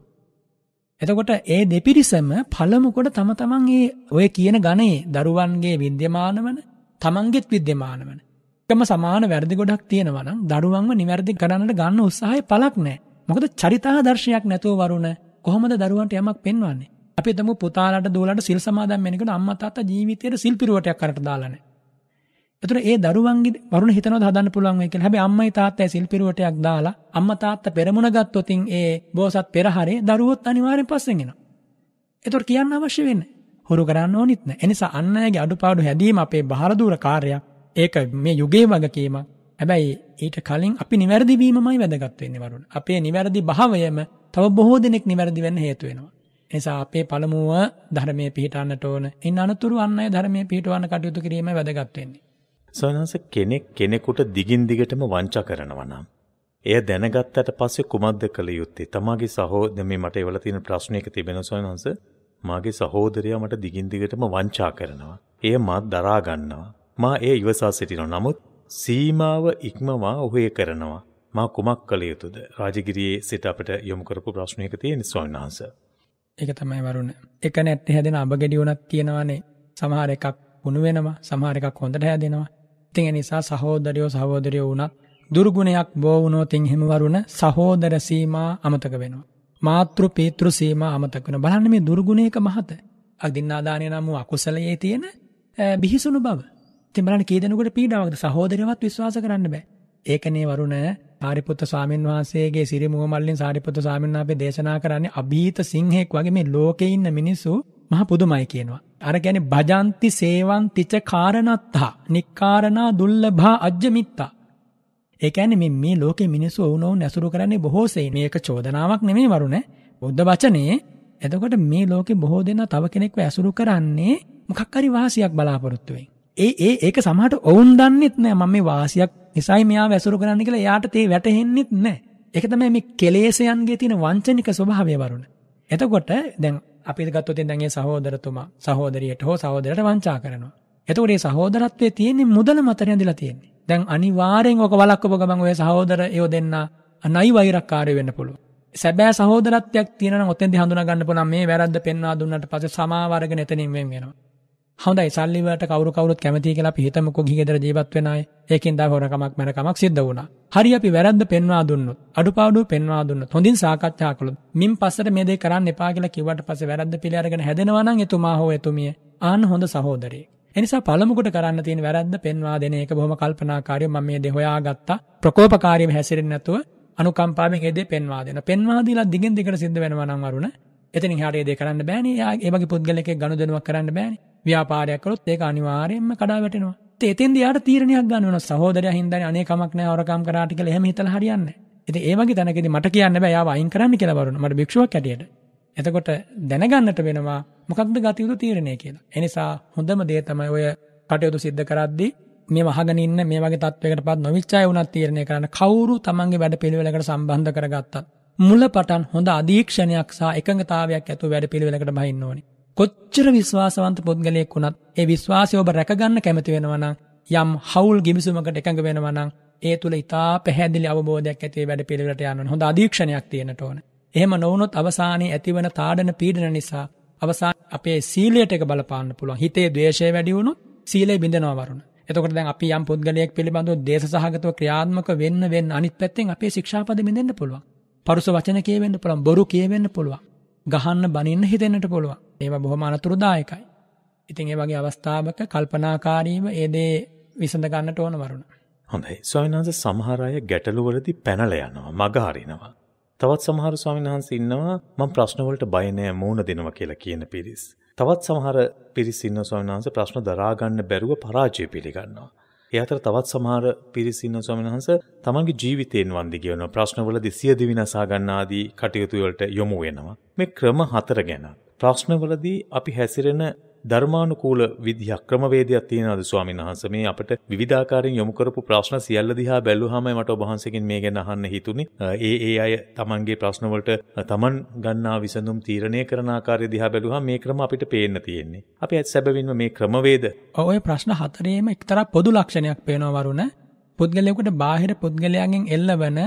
එතකොට ඒ දෙපිරිසම පළමු කොට තම තමන් ඒ ඔය කියන ගණේ දරුවන්ගේ විද්‍යමානවන තමන්ගෙත් විද්‍යමානවන එකම සමාන වැරදි ගොඩක් තියෙනවා නම් දරුවන්ව නිවැරදි කරන්නට ගන්න උත්සාහය පළක් නැහැ. මොකද චරිතාදර්ශයක් නැතුව වරුණ කොහොමද දරුවන්ට යමක් පෙන්වන්නේ? අපි තමු පුතාලට දූලට සිල් සමාදන් වෙනකොට අම්මා තාත්තා ජීවිතේට සිල් පිරුවටයක් කරට දාලා නැහැ. එතකොට ඒ දරුවන්ගේ වරුණ හිතනවාද හදන්න පුළුවන් වෙයි කියලා. හැබැයි අම්මයි තාත්තයි සිල් පිරුවටයක් දාලා අම්මා තාත්තා පෙරමුණ ගත්තොත් ඒ බෝසත් පෙරහරේ දරුවොත් අනිවාර්යෙන් පස්සෙන් එනවා. එතකොට කියන්න අවශ්‍ය වෙන්නේ හොරු කරන්න ඕනෙත් නැහැ. එනිසා අන් අයගේ අඩුපාඩු හැදීම අපේ බාහිර කාර්යයක්. ඒක මේ යුගයේ වගකීමක්. හැබැයි ඊට කලින් අපි නිවැරදි වීමමයි වැදගත් වෙන්නේ වරුණ. අපේ නිවැරදි භාවයම තව බොහෝ දෙනෙක් නිවැරදි වෙන්න හේතු වෙනවා. එනිසා අපේ පළමුව ධර්මයේ පිහිටන්නට ඕන. ඉන් අනතුරු අන් අය ධර්මයේ පිහිටවන්න කටයුතු කිරීමයි වැදගත් වෙන්නේ. සවනස කෙනෙක් කෙනෙකුට දිගින් දිගටම වංචා කරනවා නම් එය දැනගත්තට පස්සේ කුමක්ද කළ යුත්තේ? තමාගේ සහෝදර මේ මට එවලා තියෙන ප්‍රශ්නයක තිබෙන සොයනංශ මාගේ සහෝදරයා මට දිගින් දිගටම වංචා කරනවා. එය මා දරා ගන්නවා. මා එය ඉවසා සිටිනවා. නමුත් සීමාව ඉක්මවා ඔහේ කරනවා. මා කුමක් කළ යුතුද? රාජගිරියේ සිට අපට යොමු කරපු ප්‍රශ්නයක තියෙන ස්වාමීන් වහන්සේ. ඒක තමයි වරුණ. එක නැට්ටි හැදෙන අඹ ගෙඩි උනක් තියෙනවානේ. සමහර එකක් වුණු වෙනවා, සමහර එකක් හොඳට හැදෙනවා. ඉතින් ඒ නිසා සහෝදරයෝ සහෝදරයෝ වුණත් දුර්ගුණයක් බෝ වුණොත් එහෙම වරුණ සහෝදර සීමා අමතක වෙනවා. මාතෘ පීතෘ සීමා අමතක වෙනවා. බලන්න මේ දුර්ගුණයක මහත. අදින්නාදානය නම් අකුසලයේ තියෙන බිහිසුණු බව. ඉතින් බලන්න කී දෙනෙකුට පීඩාවක්ද සහෝදරයවත් විශ්වාස කරන්න බෑ. ඒකනේ වරුණ සාරිපුත්ත ස්වාමීන් වහන්සේගේ සිරිමුව මල්ලෙන් සාරිපුත්ත ස්වාමීන් වහන්සේ දේශනා කරන්නේ අභීත සිංහෙක් වගේ මේ ලෝකේ ඉන්න මිනිස්සු මහ පුදුමයි කියනවා. අර කියන්නේ භජନ୍ତି සේවන්තිච කාරණත්තා නික්කාරණා දුර්ලභා අජ්ජමිත්තා. ඒ කියන්නේ මේ මේ ලෝකේ මිනිස්සු වුණොන් ඇසුරු කරන්නේ බොහෝ සෙයින්. මේක චෝදනාවක් නෙමෙයි වරුණ. බුද්ධ වචනේ එතකොට මේ ලෝකේ බොහෝ දෙනා තව කෙනෙක්ව ඇසුරු කරන්නේ මොකක් හරි වාසියක් බලාපොරොත්තු වෙන්නේ. ඒ ඒ ඒක සමහරට ඔවුන් දන්නෙත් නෑ මම මේ වාසියක් නිසායි මෙයා වැසුරු කරන්න කියලා එයාට තේ වැටහෙන්නෙත් නෑ. ඒක තමයි මේ කෙලෙසයන්ගේ තියෙන වංචනික ස්වභාවය වරුණ. එතකොට දැන් අපි ගත්තොත් දැන් ඒ සහෝදරතුමා සහෝදරියට හෝ සහෝදරට වංචා කරනවා. එතකොට මේ සහෝදරත්වයේ තියෙන මුදල මත රැඳිලා තියෙන්නේ. දැන් අනිවාරෙන් ඕක වලක්කපු ගමන් ඔය සහෝදර ඒව දෙන්න නයි වෛරක්කාරය වෙන්න පුළුවන්. සැබෑ සහෝදරත්වයක් තියෙනවා නම් ඔතෙන්දී හඳුනා ගන්න පුළුවන් මේ වැරද්ද පෙන්වා දුන්නට පස්සේ සමාව අරගෙන එතනින් වෙන් වෙනවා. හොඳයි සල්ලි වලට කවුරු කවුරුත් කැමතියි කියලා අපි හිතමුකෝ ගිහිගෙදර ජීවත් වෙන අය. ඒකෙන් දා හොරකමක් මරකමක් සිද්ධ වුණා. හරි අපි වැරද්ද පෙන්වා දුන්නොත්, අඩුපාඩු පෙන්වා දුන්නොත්, හොඳින් සාකච්ඡා කළොත්, මින් පස්සට මේ දේ කරන්න එපා කියලා කිව්වට පස්සේ වැරද්ද පිළිඅරගෙන හැදෙනවා නම් එතුමා හෝ එතුමිය ආන්න හොඳ සහෝදරයෙක්. එනිසා පළමුකොට කරන්න තියෙන වැරද්ද පෙන්වා දෙන එක බොහොම කල්පනාකාරීව මම මේ දේ හොයාගත්තා. ප්‍රකෝපකාරීව හැසිරෙන්නේ නැතුව අනුකම්පාවෙන් ඒ දේ පෙන්වා දෙන. පෙන්වා දීලා දිගින් දිගට සිද්ධ වෙනවා නම් වරුණ එතනින් හට දේ කරන්න බෑනේ ඒමගේ පුද්ගලක ගනුදනුවක් කරන්න බෑන ව්‍යාපාරයක් කළොත් ඒක අනිවාරයෙන්ම කඩා වැටෙනවා ඒතෙන් යාට තීරණයක් ගන්නවන සහෝදර හින්දන අනේකමක්න අවරකම් කරාටි කළ හෙම හිතල හරියන්න ඇති ඒමගේ තැනකෙද මට කියන්න බෑයාව අයින් කරන්න කියලබරුණ මට භික්ෂුවක් කැටියට එතකොට දැනගන්නට වෙනවා මොකක්ද ගතයුතු තීරණය කියලා. එනිසා හොඳම දේ තමයි ඔය කටයුතු සිද්ධ කරද්දි මේ මහගනින්න මේ වගේ තත්වකට පත් නොවිච්චාය වුණත් තීරණය කරන්න කවුරු තමන්ගේ වැඩ පිළිවෙලකට සම්බන්ධ කරගත්තත් මුල පටන් හොඳ අධීක්ෂණයක් සහ එකඟතාවයක් ඇතු වැඩ පිළිවෙලකට බහින්න ඕනි. කොච්චර විශ්වාසවන්ත පුද්ගලයෙක් වුණත් ඒ විශ්වාසය ඔබ රැකගන්න කැමති වෙනවනම් යම් හවුල් ගිවිසුමකට එකඟ වෙනවනම් ඒ තුළ ඉතා පැහැදිලි අවබෝධයක් ඇතිේ වැඩ පිළිවට යන්න හොඳ අධීක්ෂණයක් තියෙනට ඕන. එහෙම නොවනොත් අවසානයේ ඇතිවන තාඩන පීඩන නිසා අවසා අපේ සීලයට එක බලපාන්න පුළුවන් හිතේ දේශය වැඩියුණු සීලේ බිඳනවරුණ. එතකට දැන් අපි යම් පුද්ගලයෙක් පිළිබඳව දේශ සහගතව ක්‍රියාත්මක වෙන්න වෙන්න අනිත් පැත්තෙන් අපේ ශික්ෂාපද බිඳෙන්න්න පුළුවන්. පරුස වචන කියවෙන්න පුළුවන් බොරු කියවෙන්න පුළුවන්. ගහන්න බනින්න හිතෙන්නට පුළුවන්. ඒවා බොහොම අනතුරුදායකයි. ඉතින් ඒ වගේ අවස්ථාවක කල්පනාකාරීව ඒ දේ විසඳ ගන්නට ඕන වරුණ. හොඳයි. ස්වාමීන් වහන්සේ සමහර අය ගැටලුවලදී පැනලා යනවා, මගහරිනවා. තවත් සමහර ස්වාමින්හන්ස ඉන්නවා මං ප්‍රශ්නවලට බයනෑ මූුණ දෙනවා කියලා කියන පිරිස්. තවත් සමහර පිරිසින්න ස්වාමින්හන්ස ප්‍රශ්න දරාගන්න බැරුව පරාජය පිළිගන්නවා. ඒ අතර තවත් සමහර පිරිස ඉන්න ස්වාමීන් වහන්සේ තමන්ගේ ජීවිතයෙන් වන්දි කියවන ප්‍රශ්නවලදී සියදිවි නසා ගන්න ආදී කටයුතු වලට යොමු වෙනවා. මේ ක්‍රම හතර ගැන ප්‍රශ්නවලදී අපි හැසිරෙන ධර්මානුකූල විදිහ ක්‍රමවේදයක් තියෙනවද ස්වාමීන් වහන්සේ මේ අපිට විවිධාකාරයෙන් යොමු කරපු ප්‍රශ්න සියල්ල දිහා බැලුවාම මට ඔබ වහන්සේගෙන් මේ ගැන අහන්න හිතුනේ ඒ ඒ අය තමන්ගේ ප්‍රශ්න වලට තමන් ගන්නා විසඳුම් තීරණය කරන ආකාරය දිහා බැලුවාම මේ ක්‍රම අපිට පේන්න තියෙන්නේ අපි ඇත්ත සැබවින්ම මේ ක්‍රමවේද ඔය ප්‍රශ්න හතරේම එක්තරා පොදු ලක්ෂණයක් පේනවා වරුණ පුද්ගලයෙකුට බාහිර පුද්ගලයන්ගෙන් එල්ලවන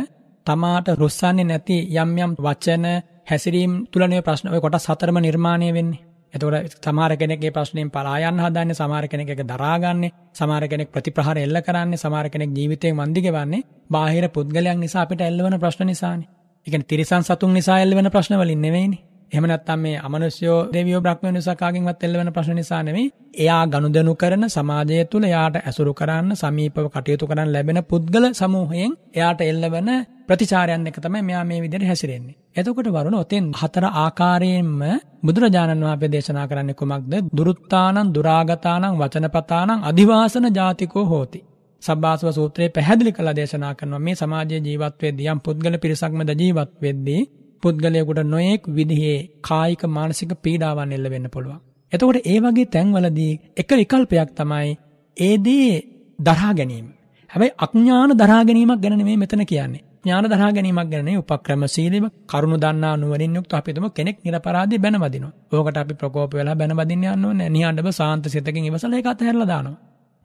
තමාට රුස්සන්නේ නැති යම් යම් වචන හැසිරීම් තුලනේ ප්‍රශ්න ඔය කොටස් හතරම නිර්මාණය වෙන්නේ. එතකොට සමහර කෙනෙක් ඒ ප්‍රශ්නෙන් පලා යන්න හදන්නේ සමහර කෙනෙක් ඒක දරාගන්නේ සමහර කෙනෙක් ප්‍රතිප්‍රහාර එල්ල කරන්නේ සමහර කෙනෙක් ජීවිතේ මන්දි ගෙවන්නේ බාහිර පුද්ගලයන් නිසා අපිට එල්ලවන ප්‍රශ්න නිසානේ. ඒ කියන්නේ තිරිසන් සතුන් නිසා එල්ලවෙන ප්‍රශ්න වලින් නෙවෙයිනේ. එහෙම නැත්නම් මේ අමනුෂ්‍යෝ දෙවියෝ බ්‍රහ්මයන් සකාගෙන්වත් එල්ල වෙන ප්‍රශ්න නිසා නෙමෙයි. එයා ගනුදෙනු කරන සමාජය තුළ එයාට ඇසුරු කරන්න සමීපව කටයුතු කරන්න ලැබෙන පුද්ගල සමූහයෙන් එයාට එල්ල වෙන ප්‍රතිචාරයන් එක තමයි මෙයා මේ විදිහට හැසිරෙන්නේ. එතකොට වරුණ ඔතෙන් හතර ආකාරයෙන්ම බුදුරජාණන් වහන්සේ දේශනා කරන්නේ කුමක්ද? දුරුත්තානං දුරාගතානං වචනපතානං අදිවාසන ජාතිකෝ හෝති. සබ්බාසව සූත්‍රයේ පැහැදිලි කළ දේශනා කරනවා මේ සමාජයේ ජීවත් වෙද්දී යම් පුද්ගල පිරිසක්මද ජීවත් වෙද්දී පුද්ගලයෙකුට නොයෙක් විදිහේ කායික මානසික පීඩාවන් එල්ල වෙන්න පුළුවන්. එතකොට ඒ වගේ තැන්වලදී එක විකල්පයක් තමයි ඒ දේ දරා ගැනීම. හැබැයි අඥාන දරා ගැනීමක් ගැන නෙමෙයි මෙතන කියන්නේ. ඥාන දරා ගැනීමක් ගැන උපක්‍රම සීලෙම කරුණු දන්නා නුවණින් යුක්ත අපි තුම කෙනෙක් නිර්පරාදී බැනවදිනවා. ඕකට අපි ප්‍රකෝප වෙලා බැනවදින්න යන්න ඕනේ. නිහඬව සාන්ත සිතකින් ඉවසලා ඒක අතහැරලා දානවා.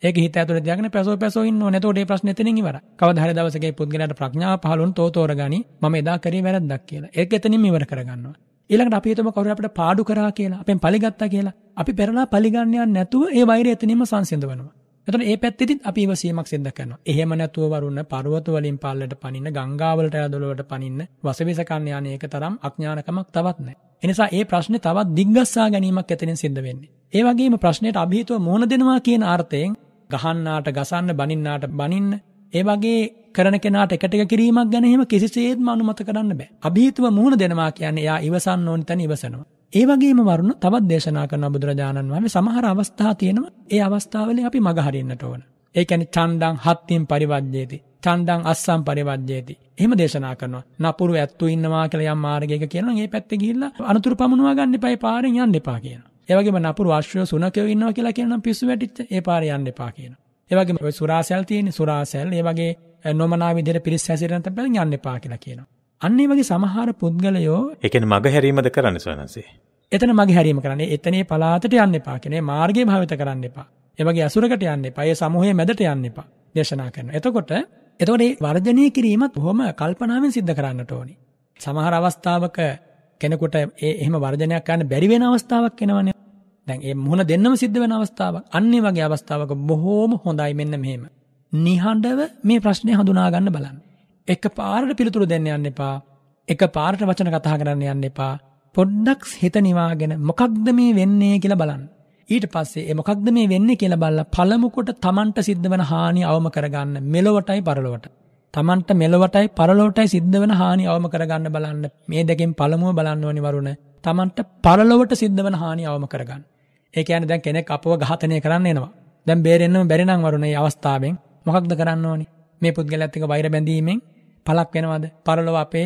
ඒක හිත ඇතුළේ තියාගෙන පැසෝ පැසෝ ඉන්න ඕනේ. එතකොට මේ ප්‍රශ්නේ එතනින් ඉවරයි. කවදා හරි දවසක මේ පුද්ගලයාට ප්‍රඥාව පහළුණ තෝ තෝරගනි. මම එදා කරේ වැරද්දක් කියලා. ඒක එතනින්ම ඉවර කරගන්නවා. ඊළඟට අපි හිතමු කවුරු අපිට පාඩු කරා කියලා, අපෙන් පරිගත්තා කියලා. අපි පෙරලා පරිගන්න යන්නේ නැතුව ඒ වෛරය එතනින්ම සංසිඳවනවා. එතන ඒ පැත්තෙදිත් අපි ඉවසීමක් සිද්ධ කරනවා. එහෙම නැතුව වරුණ පර්වත වලින් පල්ලට පනින්න, ගංගාවලට ඇදලවලට පනින්න, වසවිස කන්න යන්නේ ඒක තරම් අඥානකමක් තවත් නැහැ. එනිසා ඒ ප්‍රශ්නේ තවත් දිග්ගස්සා ගැනීමක් එතනින් සිද්ධ වෙන්නේ. ඒ වගේම ප්‍රශ්නයට අභීතව මෝන දෙනවා කියන අර්ථයෙන් ගහන්නාට ගසන්න බනින්නාට බනින්න ඒ වගේ කරන කෙනාට එකට එක කිරීමක් ගැන එහෙම කිසිසේත්ම අනුමත කරන්න බෑ. અભීතව මුහුණ දෙනවා කියන්නේ එයා ඉවසන්න ඕනි තැන ඉවසනවා. ඒ වගේම වරුණ තවත් දේශනා කරන බුදුරජාණන් වහන්සේ සමහර අවස්ථා තියෙනවා. ඒ අවස්ථාවල අපි මග හරින්නට ඕන. ඒ කියන්නේ ඡන්දං හත්තින් පරිවජ්ජේති. ඡන්දං අස්සම් පරිවජ්ජේති. එහෙම දේශනා කරනවා. නපුරු ඇත්තු ඉන්නවා කියලා යම් මාර්ගයක කියනවා. ඒ පැත්තේ ගිහිල්ලා අනුතුරු පමුණවා ගන්න එපායි පාරෙන් යන්න එපා කියනවා. ඒ වගේම නපුරු අශ්වය සුනකයෝ ඉන්නවා කියලා කියනනම් පිස්සු වැටිච්ච ඒ පාරේ යන්න එපා කියනවා. ඒ වගේම ඔය සුරාසැල් තියෙන සුරාසැල් ඒ වගේ නොමනා විදිහට පිරිස් හැසිරෙන තැන යන්න එපා කියලා කියනවා. අන්න ඒ වගේ සමහර පුද්ගලයෝ ඒ කියන්නේ මග හැරීමද කරන්නේ සවනන්සේ. එතන මග හැරීම කරන්නේ එතනේ පලාතට යන්න එපා කියන මාර්ගය භාවිත කරන්න එපා. ඒ වගේ අසුරකට යන්න එපා. ඒ සමූහයේ මැදට යන්න එපා. දේශනා කරනවා. එතකොට එතකොට මේ වර්ජනය කිරීමත් බොහොම කල්පනාවෙන් සිද්ධ කරන්නට ඕනි. සමහර අවස්ථාවක කෙනෙකුට ඒ එහෙම වර්ජනයක් කරන්න බැරි වෙන අවස්ථාවක් එනවනේ. දැන් ඒ මුහුණ දෙන්නම සිද්ධ වෙන අවස්ථාවක්. අන්නේ වගේ අවස්ථාවක බොහෝම හොඳයි මෙන්න මෙහෙම. නිහඬව මේ ප්‍රශ්නේ හඳුනා ගන්න බලන්න. එක පාරට පිළිතුරු දෙන්න යන්න එපා. එක පාරට වචන කතා කරන්න යන්න එපා. පොඩ්ඩක් හිත නිවාගෙන මොකක්ද මේ වෙන්නේ කියලා බලන්න. ඊට පස්සේ ඒ මොකක්ද මේ වෙන්නේ කියලා බලලා පළමු කොට Tamanට සිද්ධ වෙන හානි අවම කරගන්න මෙලොවටයි පරලොවටයි. තමන්ට මෙලොවටයි පරලොවටයි සිද්ධ වන හානි අවම කරගන්න බලන්න මේ දෙකෙන් පළමුුව බලන්න ඕනි වරුණ තමන්ට පරලොවට සිද්ධ වන හානි අවම කරගන්න ඒ කියන්නේ දැන් කෙනෙක් අපව ඝාතනය කරන්න එනවා. දැන් බේරෙන්නම බැරි නම් වරුණේ අවස්ථාවෙන් මොකක්ද කරන්න ඕනේ? මේ පුද්ගලයාත් එක්ක වෛර බැඳීමෙන් පළක් වෙනවද? පරලොව අපේ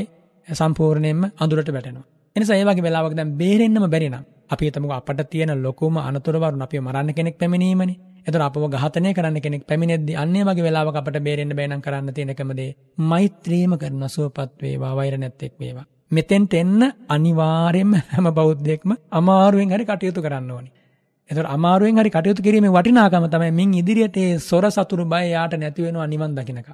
සම්පූර්ණයෙන්ම අඳුරට වැටෙනවා. එනිසා ඒ වගේ වෙලාවක දැන් බේරෙන්නම බැරි නම් අපි හිතමුකෝ අපට තියෙන ලොකුම අනතුරු වරුණ අපිව මරන්න කෙනෙක් පැමිණීමනේ. එතන අපව ඝාතනය කරන්න කෙනෙක් පැමිණෙද්දී අන්නේ වගේ වෙලාවක අපට බේරෙන්න බෑ නම් කරන්න තියෙන එකම දේ මෛත්‍රීම කරන සුවපත් වේවා වෛර නැත්තේක් වේවා. මෙතෙන්ට එන්න අනිවාර්යයෙන්ම හැම බෞද්ධයෙක්ම අමාරුවෙන් හරි කටයුතු කරන්න ඕනේ. ඒතර අමාරුවෙන් හරි කටයුතු කිරීමේ වටිනාකම තමයි මින් ඉදිරියට ඒ සොර සතුරු බය යාට නැති වෙනවා නිවන් දකින්නක.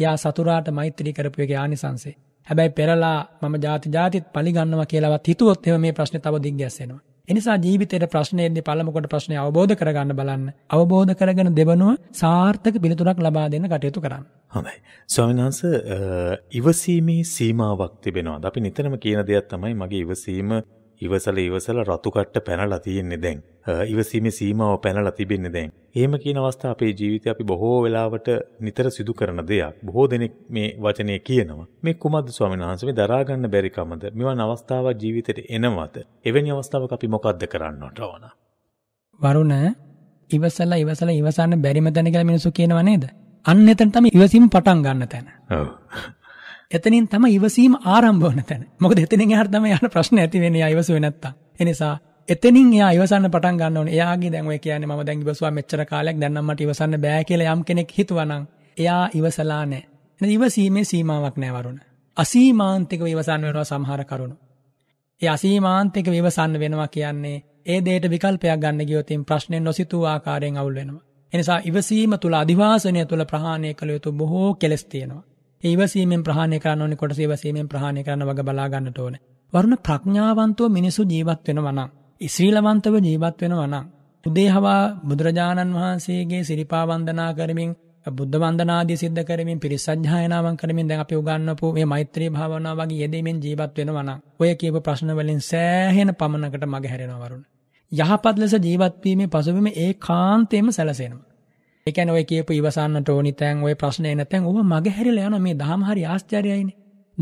එයා සතුරාට මෛත්‍රී කරපු එකේ ආනිසංසය. හැබැයි පෙරලා මම ಜಾති ಜಾතිත් පලි ගන්නවා කියලාවත් හිතුවොත් එහෙම මේ ප්‍රශ්නේ තව දිග්ගැස්සෙනවා. එනිසා ජීවිතේට ප්‍රශ්නයේදී පළමු කොට ප්‍රශ්නේ අවබෝධ කරගන්න බලන්න. අවබෝධ කරගෙන දෙවනුව සාර්ථක පිළිතුරක් ලබා දෙන්න කටයුතු කරන්න. හොඳයි. ස්වාමීන් වහන්සේ ඉවසීමේ සීමාවක් තිබෙනවාද? අපි නිතරම කියන දෙයක් තමයි මගේ ඉවසීම ඉවසල ඉවසල රතු කට්ට පැනලා තියෙන්නේ දැන්. ඉවසීමේ සීමාව පැනලා තිබෙන්නේ දැන්. එහෙම කියන අවස්ථා අපේ ජීවිතේ අපි බොහෝ වෙලාවට නිතර සිදු කරන දෙයක්. බොහෝ දෙනෙක් මේ වචනේ කියනවා. මේ කුමද්ද ස්වාමීන් වහන්සේ මේ දරා ගන්න බැරි කමද? මෙවන් අවස්ථාවක් ජීවිතේට එනවද? එවැනි අවස්ථාවක් අපි මොකද්ද කරන්නට ඕන? වරුණ ඉවසලා ඉවසලා ඉවසන්න බැරිම තැන කියලා මිනිස්සු කියනවා නේද? අන්න එතන තමයි ඉවසීම පටන් ගන්න තැන. ඔව්. එතනින් තමයි ඉවසීම ආරම්භ වන තැන. මොකද එතනින් එහාට තමයි යන ප්‍රශ්න ඇති වෙන්නේ ආ ඉවසුවේ නැත්තම්. ඒ නිසා එතනින් එයා ඉවසන්න පටන් ගන්න ඕනේ. එයාගේ දැන් ඔය කියන්නේ මම දැන් ඉවසුවා මෙච්චර කාලයක් දැන් නම් මට ඉවසන්න බෑ කියලා යම් කෙනෙක් හිතුවා නම් එයා ඉවසලා නැහැ. එහෙනම් ඉවසීමේ සීමාවක් නැහැ වරුණ. අසීමාන්තික ඉවසන්න වෙනවා සමහර කරුණු. ඒ අසීමාන්තික ඉවසන්න වෙනවා කියන්නේ ඒ දෙයට විකල්පයක් ගන්න ගියොතින් ප්‍රශ්නේ නොසිතූ ආකාරයෙන් අවුල් වෙනවා. එනිසා ඉවසීම තුල අධිවාසනය තුල ප්‍රහාණය කළ යුතු බොහෝ කෙලෙස් තියෙනවා. ඒවසීමෙන් ප්‍රහණය කරන්න ඕනි කොටස ඒවසීමෙන් ප්‍රහණය කරන වග බලා ගන්නට ඕන. වරුණ ප්‍රඥාවන්තව මිනිසු ජීවත් වෙනවනම්. ඉස්්‍රීලවන්තව ජීවත් වෙනවනම්. උදේහවා බුදුරජාණන් වහන්සේගේ සිරිපාවන්දනා කරමින් බුද්ධ වන්දනාදී සිද්ධ කරමින් පිරිස් සජ්ජායනාවන් කරමින් දැන් අපි උගන්වපු මේ මෛත්‍රී භාවනාව වගේ යෙදීමෙන් ජීවත් වෙනවා නම් ඔය කියපු ප්‍රශ්න වලින් සෑහෙන පමණකට මග හැරෙනවා වරුණ. යහපත් ලෙස ජීවත් වීමේ පසුබිම ඒකාන්තයෙන්ම සැලසෙනවා. ඒ කියන්නේ ඔය කියපු ඉවසන්නට ඕනි තැන් ඔය ප්‍රශ්න එන තැන් ඌව මගේ හැරිලා යන මේ ධම්ම හරි ආශ්චර්යයිනේ.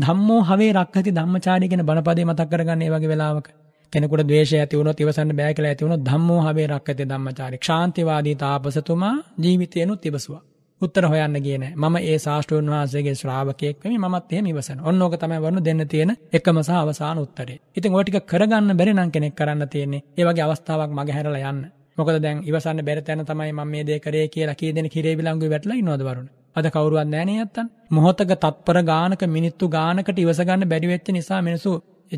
ධම්මෝ හවේ රක්ඛති ධම්මචාරී කියන බණපදේ මතක් කරගන්න ඒ වගේ වෙලාවක. කෙනෙකුට ද්වේෂය ඇති වුණොත් ඉවසන්න බෑ කියලා ඇති වුණොත් ධම්මෝ හවේ රක්ඛති ධම්මචාරී. ක්ෂාන්තිවාදී තාපසතුමා ජීවිතේනුත් ඉවසුවා. උත්තර හොයන්න ගියේ නෑ. මම ඒ ශාස්ත්‍රඥ වහන්සේගේ ශ්‍රාවකයෙක් වෙමි. මමත් එහෙම ඉවසන. ඔන්න ඕක තමයි වරුණ දෙන්න තියෙන එකම සහ අවසාන උත්තරේ. ඉතින් ඔය ටික කරගන්න බැරි නම් කෙනෙක් කරන්න තියෙන්නේ ඒ වගේ අවස්ථාවක් මගේ හැරලා යන්න. මොකද දැන් ඉවසන්න බැරි තැන තමයි මම මේ දේ කරේ කියලා කී දෙනෙක් හිරේ විලංගුවේ වැටලා ඉන්නවද වරුණ? අද කවුරුවත් නැහැ නේ නැත්තම්. මොහොතක තත්පර ගානක මිනිත්තු ගානකට ඉවස ගන්න බැරි වෙච්ච නිසා මිනිසු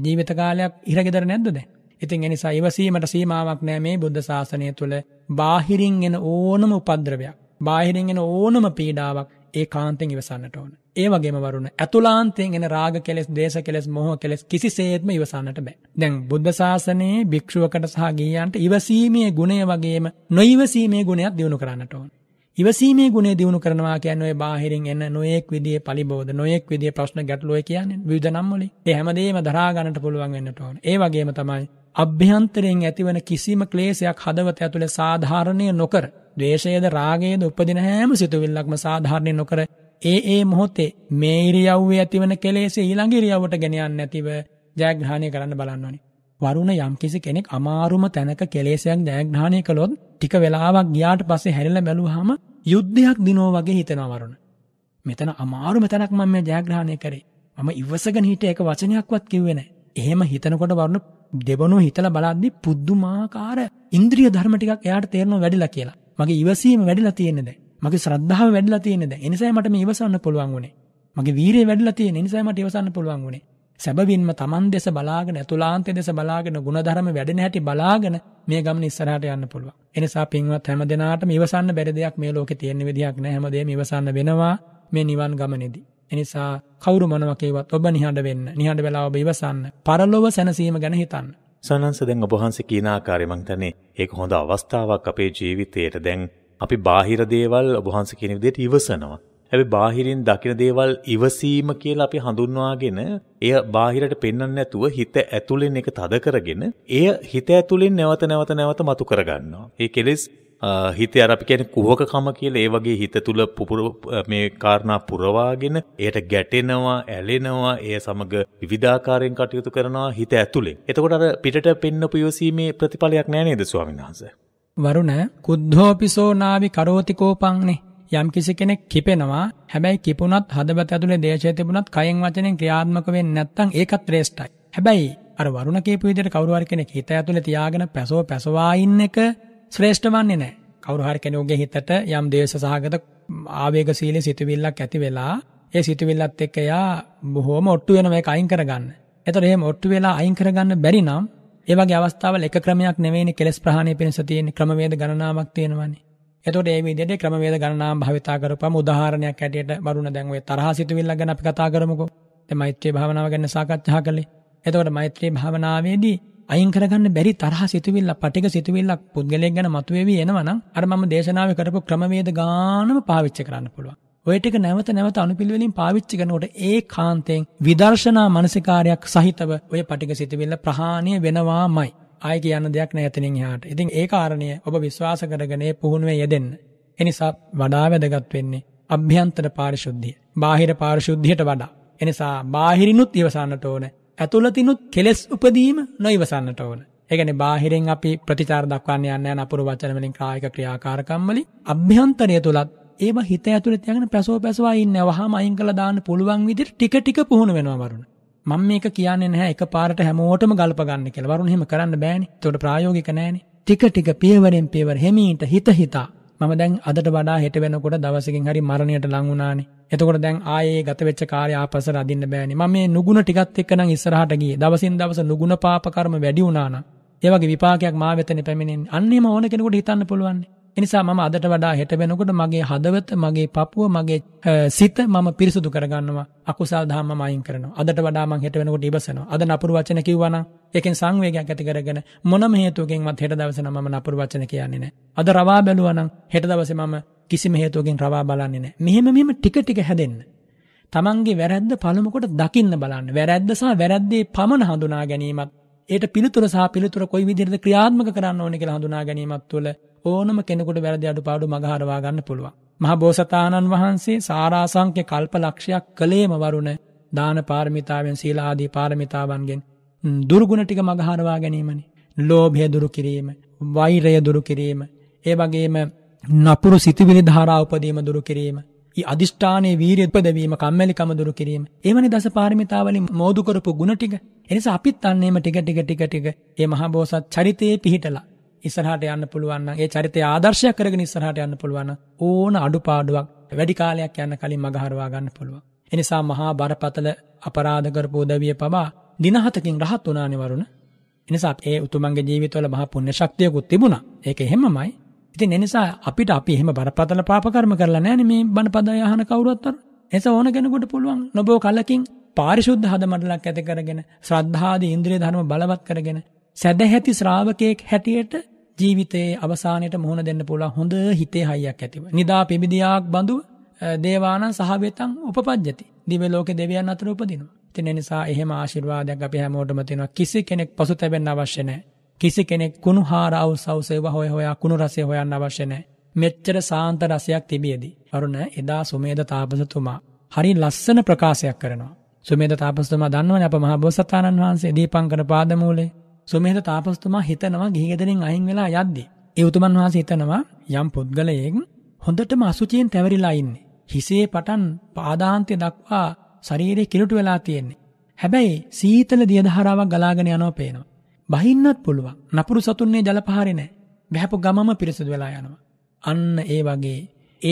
ජීවිත කාලයක් ඉරගෙදර නැද්ද දැන්? ඉතින් ඒ නිසා ඉවසීමට සීමාවක් නැහැ මේ බුද්ධ ශාසනය තුල. බාහිරින් එන ඕනම උපද්‍රවයක්, බාහිරින් එන ඕනම පීඩාවක් ඒකාන්තයෙන් ඉවසන්නට ඕනේ. ඒ වගේම වරුණ ඇතුලාන්තයෙන් එන රාග කෙලෙස් දේශ කෙලෙස් මොහ කෙලෙස් කිසිසේත්ම ඉවසන්නට බෑ. දැන් බුද්ධ ශාසනයේ භික්ෂුවකට සහ ගිහියන්ට ඉවසීමේ ගුණය වගේම නොඉවසීමේ ගුණයක් දිනු කරන්නට ඕන. ඉවසීමේ ගුණේ දිනු කරනවා කියන්නේ ඔය බාහිරින් එන නොයෙක් විදිහේ පරිබෝධ නොයෙක් විදිහේ ප්‍රශ්න ගැටලු ඔය කියන්නේ විවිධ නම් වලින්. ඒ හැමදේම දරා ගන්නට පුළුවන් වෙන්නට ඕන. ඒ වගේම තමයි අභ්‍යන්තරයෙන් ඇතිවන කිසිම ක්ලේශයක් හදවත ඇතුලේ සාධාරණය නොකර ද්වේෂයේද රාගයේද උපදින හැම සිතුවිල්ලක්ම සාධාරණය නොකර ඒ ඒ මොහොතේ මේ ඉරියව්වේ ඇතිවන කෙලෙසේ ඊළඟ ඉරියව්වට ගෙන යන්නේ නැතිව ජයග්‍රහණය කරන්න බලන්න ඕනේ. වරුණ යම්කිසි කෙනෙක් අමාරුම තැනක කෙලෙසයක් ජයග්‍රහණය කළොත් ටික වෙලාවක් ගියාට පස්සේ හැරිලා බැලුවාම යුද්ධයක් දිනෝ වගේ හිතෙනවා වරුණ. මෙතන අමාරුම තැනක් මම මේ ජයග්‍රහණය කරේ. මම ඉවසගෙන හිටිය එක වචනයක්වත් කිව්වේ නැහැ. එහෙම හිතනකොට වරුණ දෙබනෝ හිතලා බලද්දි පුදුමාකාර ඉන්ද්‍රිය ධර්ම ටිකක් එයාට තේරෙනව වැඩිලා කියලා. මගේ ඉවසීම වැඩිලා තියෙන්නේ දැන්. මගේ ශ්‍රද්ධාව වැඩලා තියෙන දැන්. එනිසා මට මේ ඉවසන්න පුළුවන් වුණේ. මගේ වීරය වැඩලා තියෙන නිසා මට ඉවසන්න පුළුවන් වුණේ. සැබවින්ම Taman දෙස බලාගෙන, අතුලාන්තය දෙස බලාගෙන, ಗುಣධර්ම වැඩෙන හැටි බලාගෙන මේ ගමන ඉස්සරහට යන්න පුළුවන්. එනිසා පින්වත් හැම දිනාටම ඉවසන්න බැරි දෙයක් මේ ලෝකේ තියෙන විදිහක් නෑ. හැමදේම ඉවසන්න වෙනවා මේ නිවන් ගමනේදී. එනිසා කවුරු මොනවකේවත් ඔබ නිහඬ වෙන්න, නිහඬ වෙලා ඔබ ඉවසන්න, පරලොව සැනසීම ගැන හිතන්න. සනන්ස දැන් ඔබ වහන්සේ කියන ආකාරය මං හිතන්නේ ඒක හොඳ අවස්ථාවක් අපේ ජීවිතයට දැන් අපි බාහිර දේවල් ඔබහන්ස කියන විදිහට ඉවසනවා. හැබැයි බාහිරින් දකින දේවල් ඉවසීම කියලා අපි හඳුන්වාගෙන එය බාහිරට පෙන්වන්න නැතුව හිත ඇතුලෙන් එක තද කරගෙන එය හිත ඇතුලෙන් නැවත නැවත නැවත මතු කරගන්නවා. ඒ කෙලෙස් හිතේ අර අපි කියන්නේ කුහකකම කියලා ඒ වගේ හිත තුල පුපුර මේ කාරණා පුරවාගෙන එයට ගැටෙනවා, ඇලෙනවා, එය සමග විවිධාකාරයෙන් කටයුතු කරනවා හිත ඇතුලෙන්. එතකොට අර පිටට පෙන්වපු ඉවසීමේ ප්‍රතිඵලයක් නෑ නේද ස්වාමීන් වහන්සේ? වරුණ කුද්ධෝපිසෝ නාවි කරෝති කෝපංනේ යම්කිසි කෙනෙක් කිපෙනවා හැබැයි කිපුණත් හදවත ඇතුලේ දේශය තිබුණත් කයෙන් වචනෙන් ක්‍රියාත්මක වෙන්නේ නැත්නම් ඒකත් ශ්‍රේෂ්ඨයි. හැබැයි අර වරුණ කියපු විදිහට කවුරු හරි කෙනෙක් හිත ඇතුලේ තියාගෙන පැසෝ පැසවා ඉන්න එක ශ්‍රේෂ්ඨ වන්නේ නැහැ. කවුරු හරි කෙනෙකුගේ හිතට යම් දේශ සහගත ආවේගශීලී සිතුවිල්ලක් ඇති වෙලා ඒ සිතුවිල්ලත් එක්ක යා බොහොම ඔට්ටු වෙන මේක අයින් කරගන්න. එතකොට එහෙම ඔට්ටු වෙලා අයින් කරගන්න බැරි නම් ඒ වගේ අවස්ථාවල එක ක්‍රමයක් නෙවෙයිනේ කෙලස් ප්‍රහාණය පිණිස තියෙන ක්‍රමවේද ගණනාවක් තියෙනවානේ. එතකොට මේ විදිහට ක්‍රමවේද ගණනාවක් භාවිතා කරපුවම උදාහරණයක් හැටියට වරුණ දැන් ඔය තරහ සිතුවිල්ල ගැන අපි කතා කරමුකෝ. දැන් මෛත්‍රී භාවනාව ගැන සාකච්ඡා කළේ. එතකොට මෛත්‍රී භාවනාවේදී අයින් කරගන්න බැරි තරහ සිතුවිල්ල පටික සිතුවිල්ලක් පුද්ගලයෙක් ගැන මතුවේවි එනවනම් අර මම දේශනාවේ කරපු ක්‍රමවේද ගානම පාවිච්චි කරන්න පුළුවන්. ඔය ටික නැවත නැවත අනුපිළිවෙලින් පාවිච්චි කරනකොට ඒ කාන්තෙන් විදර්ශනා මානසිකාරයක් සහිතව ඔය පටික සිතවිල්ල ප්‍රහාණය වෙනවාමයි. ආයි කියන්න දෙයක් නැහැ එතනින් එහාට. ඉතින් ඒ කාරණය ඔබ විශ්වාස කරගෙන පුහුණුවේ යෙදෙන්න. එනිසා වඩා වැදගත් වෙන්නේ අභ්‍යන්තර පාරිශුද්ධිය. බාහිර පාරිශුද්ධියට වඩා. එනිසා බාහිරිනුත් ඉවසන්නට ඕන. ඇතුළතිනුත් කෙලෙස් උපදීම නොඉවසන්නට ඕන. ඒකනේ බාහිරින් අපි ප්‍රතිචාර දක්වන්න යන්නේ නැහැ නපුරු වචන වලින් කායික ක්‍රියාකාරකම් වලින් අභ්‍යන්තරය තුලත් ඒව හිත ඇතුළේ තියාගෙන පැසෝ පැසවා ඉන්නේ. වහාම අයින් කරලා දාන්න පුළුවන් විදිහට ටික ටික පුහුණු වෙනවා වරුණ. මම මේක කියන්නේ නැහැ එකපාරට හැමෝටම ගල්ප ගන්න කියලා. වරුණ එහෙම කරන්න බෑනේ. ඒතකොට ප්‍රායෝගික නෑනේ. ටික ටික පියවරෙන් පියවර හෙමීට හිත හිතා මම දැන් අදට වඩා හෙට වෙනකොට දවසකින් හරි මරණයට ලං වුණානේ. එතකොට දැන් ආයේ ගත වෙච්ච කාර්ය ආපස්සට අදින්න බෑනේ. මම මේ නුගුණ ටිකත් එක්ක නම් ඉස්සරහට ගියේ. දවසින් දවස නුගුණ පාප කර්ම වැඩි වුණා නම් ඒ වගේ විපාකයක් මා වෙතනේ පැමිණෙන්නේ. අන්න එහෙම ඕන කෙනෙකුට හිතන්න පුළුවන්. එනිසා මම අදට වඩා හෙට වෙනකොට මගේ හදවත මගේ පපුුව මගේ සිත මම පිරිසුදු කරගන්නවා අකුසල් දහම අයින් කරන අදට වඩා මං හෙට වෙනකොට ඉබසනවා අද නපුරු වචන කිව්වන එකෙන් සංවේගයක් ඇති කරගෙන මොනම හේතුවකින්වත් හෙට දවසන මම නපුරු වචන කියන්නේ නෑ අද රවා බැලුවනම් හෙට දවස මම කිසිම හේතුවකින් රවා බලන්නේ නෑ මෙහෙම මෙම ටික ටික හැදෙන්න තමන්ගේ වැරැද්ද පළමකොට දකින්න බලන්න වැරැද්ද සහ වැරැද්දේ පමණ හඳුනා ගැනීමත් ඒට පිළිතුර සහ පිළිතුර කොයි විදිහට ක්‍රියාත්මක කරන්න ඕන කියලා හඳුනා ගැනීමත් තුළ ඕනම කෙනෙකුට වැරදි අඩු පාඩු මගහරවා ගන්න පුළුවන්. මහ බෝසතාණන් වහන්සේ සාරාසංක්‍ය කල්ප ලක්ෂයක් කළේම වරුණ දාන පාරමිතාවෙන් සීලාදී පාරමිතාවන්ගෙන් දුර්ගුණ ටික මගහරවා ගැනීමනි. ලෝභය දුරු කිරීම, වෛරය දුරු කිරීම, ඒ වගේම නපුරු සිතිවිලි ධාරා උපදීම දුරු කිරීම. අධිෂ්ඨානයේ වීරිය උපදවීම කම්මැලිකම දුරු කිරීම. එවැනි දස පාරමිතාවලින් මෝදු කරපු ගුණ ටික. එනිසා අපිත් අන්නේම ටික ටික ටික ටික මේ මහා බෝසත් චරිතයේ පිහිටලා ඉස්සරහට යන්න පුළුවන් ඒ චරිතය ආදර්ශයක් කරගෙන ඉස්සරහට යන්න පුළුවන් ඕන අඩුපාඩුවක් වැඩි කාලයක් යන්න කලින් මගහරවා ගන්න පුළුවන්. එනිසා මහා බරපතල අපරාධ කරපු උදවිය පවා දිනහතකින් රහත් වුණානේ වරුණ. එනිසා ඒ උතුමන්ගේ ජීවිතවල මහා පුණ්‍ය ශක්තියකුත් තිබුණා. ඒක එහෙමමයි. ඉතින් එනිසා අපිට අපි එහෙම බරපතල පාප කර්ම කරලා නැහැනේ මේ බණපදය අහන කවුරුත් අර. එනිසා ඕන කෙනෙකුට පුළුවන් නොබෝ කලකින් පාරිශුද්ධ හදමඩලක් ඇති කරගෙන ශ්‍රද්ධාදී ඉන්ද්‍රිය ධර්ම බලවත් කරගෙන සැදැහැති ශ්‍රාවකයෙක් හැටියට ජීවිතයේ අවසානයට මුහුණ දෙන්න පුළුවන් හොඳ හිතේ හයියක් ඇතිව. නිදා පිබිදියාක් බඳුව දේවානන් සහවෙතන් උපපද්ජති. දිව්‍ය ලෝකේ දෙවියන් අතර උපදිනවා. ඉතින් ඒ නිසා එහෙම ආශිර්වාදයක් අපි හැමෝටම තියෙනවා. කිසි කෙනෙක් පසුතැවෙන්න අවශ්‍ය නැහැ. කිසි කෙනෙක් කුණු හාර අවුසව් සේව හොය හොයා කුණු රසය හොයන්න අවශ්‍ය නැහැ. මෙච්චර සාන්ත රසයක් තිබියදී. වරුණ එදා සුමේද තාපසතුමා හරි ලස්සන ප්‍රකාශයක් කරනවා. සුමේද තාපසතුමා දන්නවනේ අප මහ බෝසතාණන් වහන්සේ දීපංකර පාදමූලේ සොමේත තාපසතුමා හිතනවා ගිහි ගෙදරින් අයින් වෙලා යද්දී ඒ උතුමන් වහන්සේ හිතනවා යම් පුද්ගලයෙක් හොඳටම අසුචියෙන් තැවරිලා ඉන්නේ. හිසේ පටන් පාදාන්තය දක්වා ශරීරේ කිලුට වෙලා තියෙන්නේ. හැබැයි සීතල දිය ධාරාවක් ගලාගෙන යනවා පේනවා. බහින්නත් පුළුවන්. නපුරු සතුන්නේ ජලපහාරේ නැහැ. බහැපු ගමම පිරිසිදු වෙලා යනවා. අන්න ඒ වගේ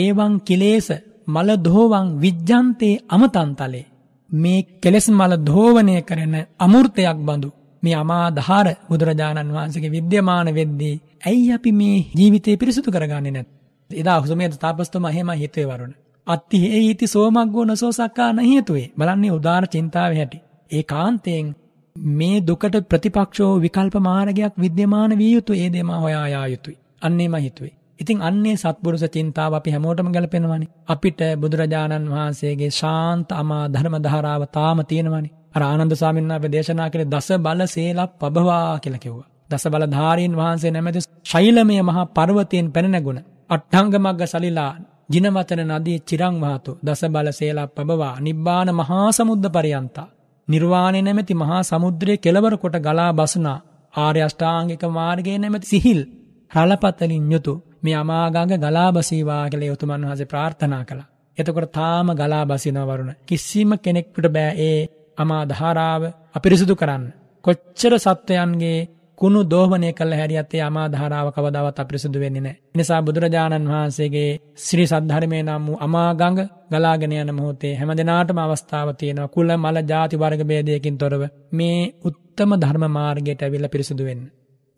ඒවං කිලේශ මල දෝවං විජ්ජන්තේ අමතන්තලේ මේ කෙලෙස් මල දෝවණය කරන අමෘතයක් බඳු මේ අමාධාර බුදුරජාණන් වහන්සේගේ විද්‍යමාන වෙද්දී ඇයි අපි මේ ජීවිතේ පිරිසුදු කරගන්නේ නැත්? එදා හුස්මේ තාපස්තුම එහෙම හිතේ වරුණ. අත්ති හේයිති සෝමග්ගෝ නසෝසක්කා නහියතුවේ. බලන්නේ උදාන චින්තාවේ හැටි. ඒ කාන්තයෙන් මේ දුකට ප්‍රතිපක්ෂෝ විකල්ප මාර්ගයක් විද්‍යමාන විය යුතු ඒ දෙමා හොයා යා යුතුයි. අන්නේම හිතුවේ. ඉතින් අන්නේ සත්පුරුෂ චින්තාව අපි හැමෝටම ගැලපෙනවානේ. අපිට බුදුරජාණන් වහන්සේගේ ශාන්ත අමා ධර්ම ධාරාව තාම තියෙනවානේ. අර ආනන්ද ස්වාමීන් වහන්සේ දේශනා කළේ දස බල සේලප් පබවා කියලා කිව්වා. දස බල ධාරීන් වහන්සේ නැමැති ශෛලමය මහා පර්වතයෙන් පැන නැගුණ අට්ඨංග මග්ග සලිලා ජිනවතන නදී චිරං වහතු දස බල සේලප් පබවා නිබ්බාන මහා සමුද්ද පරියන්තා. නිර්වාණය නැමැති මහා සමුද්‍රයේ කෙළවර කොට ගලා බසනා ආර්ය අෂ්ටාංගික මාර්ගයේ නැමැති සිහිල් රළපතලින් යුතු මේ අමාගඟ ගලා බසීවා කියලා උතුමන් වහන්සේ ප්‍රාර්ථනා කළා. එතකොට තාම ගලා බසිනවරුණ කිසිම කෙනෙක්ට බෑ ඒ අමාධාරාව අපිරිසිදු කරන්න. කොච්චර සත්වයන්ගේ කුණු දෝහනය කළ හැරිඇත්තේ අමාධාරාව කවදාවත් අපිරිසිදු වෙන්නේ නෑ. නිසා බුදුරජාණන් වහන්සේගේ සිරි සද්ධර්මය නම් වූ අමාගංග ගලාගෙන යන මොහොතේ හැම දෙනාටම අවස්ථාව තියෙනවා කුල මල ජාති වර්ග බේදයකින් තොරව මේ උත්තම ධර්ම මාර්ගයට ඇවිල්ලා පිරිසිදු වෙන්න.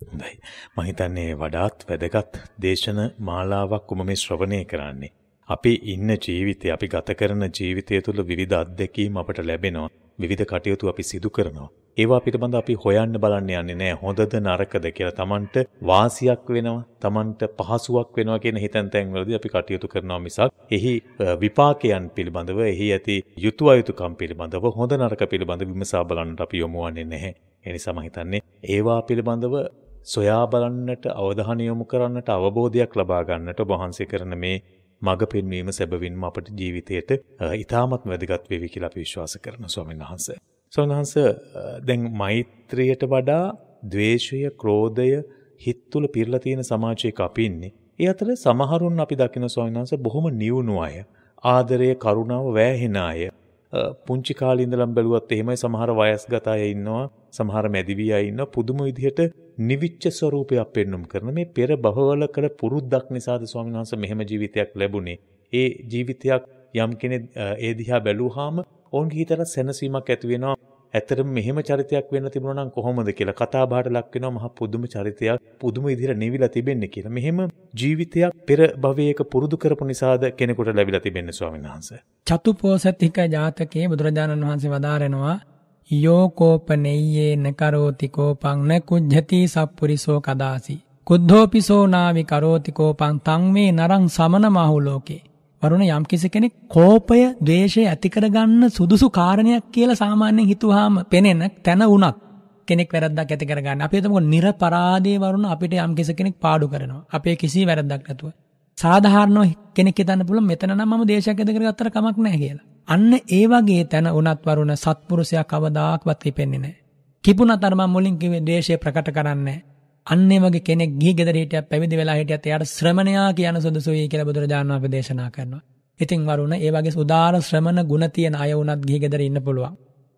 හොඳයි. මම හිතන්නේ වඩාත් වැදගත් දේශන මාලාවක් ඔබ මේ ශ්‍රවණය කරන්නේ. අපි ඉන්න ජීවිතේ අපි ගත කරන ජීවිතය තුළ විවිධ අත්දැකීම් අපට ලැබෙනවා. විවිධ කටයුතු අපි සිදු කරනවා. ඒවා පිටබඳ අපි හොයන්න බලන්න යන්නේ නෑ හොඳද නරකද කියලා Tamanට වාසියක් වෙනවා Tamanට පහසුවක් වෙනවා කියන හිතෙන් තැන්වලදී අපි කටයුතු කරනවා මිසක් එහි විපාකයන් පිළිබඳව එහි ඇති යුතුය යුතුයකම් පිළිබඳව හොඳ නරක පිළිබඳ විමසා බලන්නට අපි යොමු වන්නේ නැහැ. ඒ නිසා මම හිතන්නේ ඒවා පිළිබඳව සොයා බලන්නට අවධානය යොමු කරන්නට අවබෝධයක් ලබා ගන්නට ඔබ වහන්සේ කරන මේ මඟ පෙන්වීම සැබවින්ම අපට ජීවිතයට ඉතාමත් වැදගත් වේවි කියලා අපි විශ්වාස කරන ස්වාමීන් වහන්සේ. ස්වාමීන් වහන්සේ දැන් මෛත්‍රියට වඩා ද්වේෂය, ක්‍රෝධය හිත තුළ පිරලා තියෙන සමාජයක අපි ඉන්නේ. ඒ අතර සමහරුන් අපි දකින ස්වාමීන් වහන්සේ බොහොම නියුණු අය. ආදරය, කරුණාව වෑහෙන අය. පුංචි කාලේ ඉඳලම බැලුවත් එහෙමයි සමහර වයස්ගත අය ඉන්නවා. සමහර මැදිවිය ඉන්න පුදුම විදිහට නිවිච්ච ස්වරූපයක් පෙන්නුම් කරන මේ පෙර බහවල කළ පුරුද්දක් නිසාද ස්වාමීන් වහන්සේ මෙහෙම ජීවිතයක් ලැබුණේ. ඒ ජීවිතයක් යම් කෙනෙක් ඒ දිහා බැලුවාම ඔවුන්ගේ හිතට සැනසීමක් ඇති වෙනවා. ඇතරම මෙහෙම චරිතයක් වෙන්න තිබුණා නම් කොහොමද කියලා කතා බහට ලක් වෙනවා මහ පුදුම චරිතයක් පුදුම විදිහට නිවිලා තිබෙන්නේ කියලා. මෙහෙම ජීවිතයක් පෙර භවයක පුරුදු කරපු නිසාද කෙනෙකුට ලැබිලා තිබෙන්නේ ස්වාමීන් වහන්සේ. චතුපෝසතික ජාතකයේ බුදුරජාණන් වහන්සේ වදාරනවා යෝ කෝපනෙය්‍යේන කරෝති කෝපං න කුජ්ජති සප්පුරිසෝ කදාසි කුද්ධෝපිසෝ නාවි කරෝති කෝපං තං මේ නරං සමන මහුලෝකේ වරුණ යම්කිසි කෙනෙක් කෝපය ද්වේෂය ඇති කරගන්න සුදුසු කාරණයක් කියලා සාමාන්‍යයෙන් හිතුවාම පෙනෙන තැන උනත් කෙනෙක් වැරද්දක් ඇති කරගන්න අපි එතකොට නිර්පරාදේ වරුණ අපිට යම්කිසි කෙනෙක් පාඩු කරනවා අපේ කිසි වැරද්දක් නැතුව සාධාරණව කෙනෙක් හිතන්න පුළුවන් මෙතන නම් මම දේශයක් ඇද කරගත්තට කමක් නැහැ කියලා. අන්න ඒ වගේ තැන උනත් වරුණ සත්පුරුෂයා කවදාක්වත් හිපෙන්නේ නැහැ. කිපුණා තරම මුලින් කිව්වේ දේශය ප්‍රකට කරන්නේ අන්න වගේ කෙනෙක් ගිහි ගෙදර හිටියත් පැවිදි වෙලා හිටියත් එයාට ශ්‍රමණයා කියන සුදුසුයි කියලා බුදුරජාණන් වහන්සේ දේශනා කරනවා. ඉතින් වරුණ ඒ වගේ උදාාර ශ්‍රමණ ගුණ තියෙන අය වුණත් ගිහි ගෙදර ඉන්න පුළුවන්.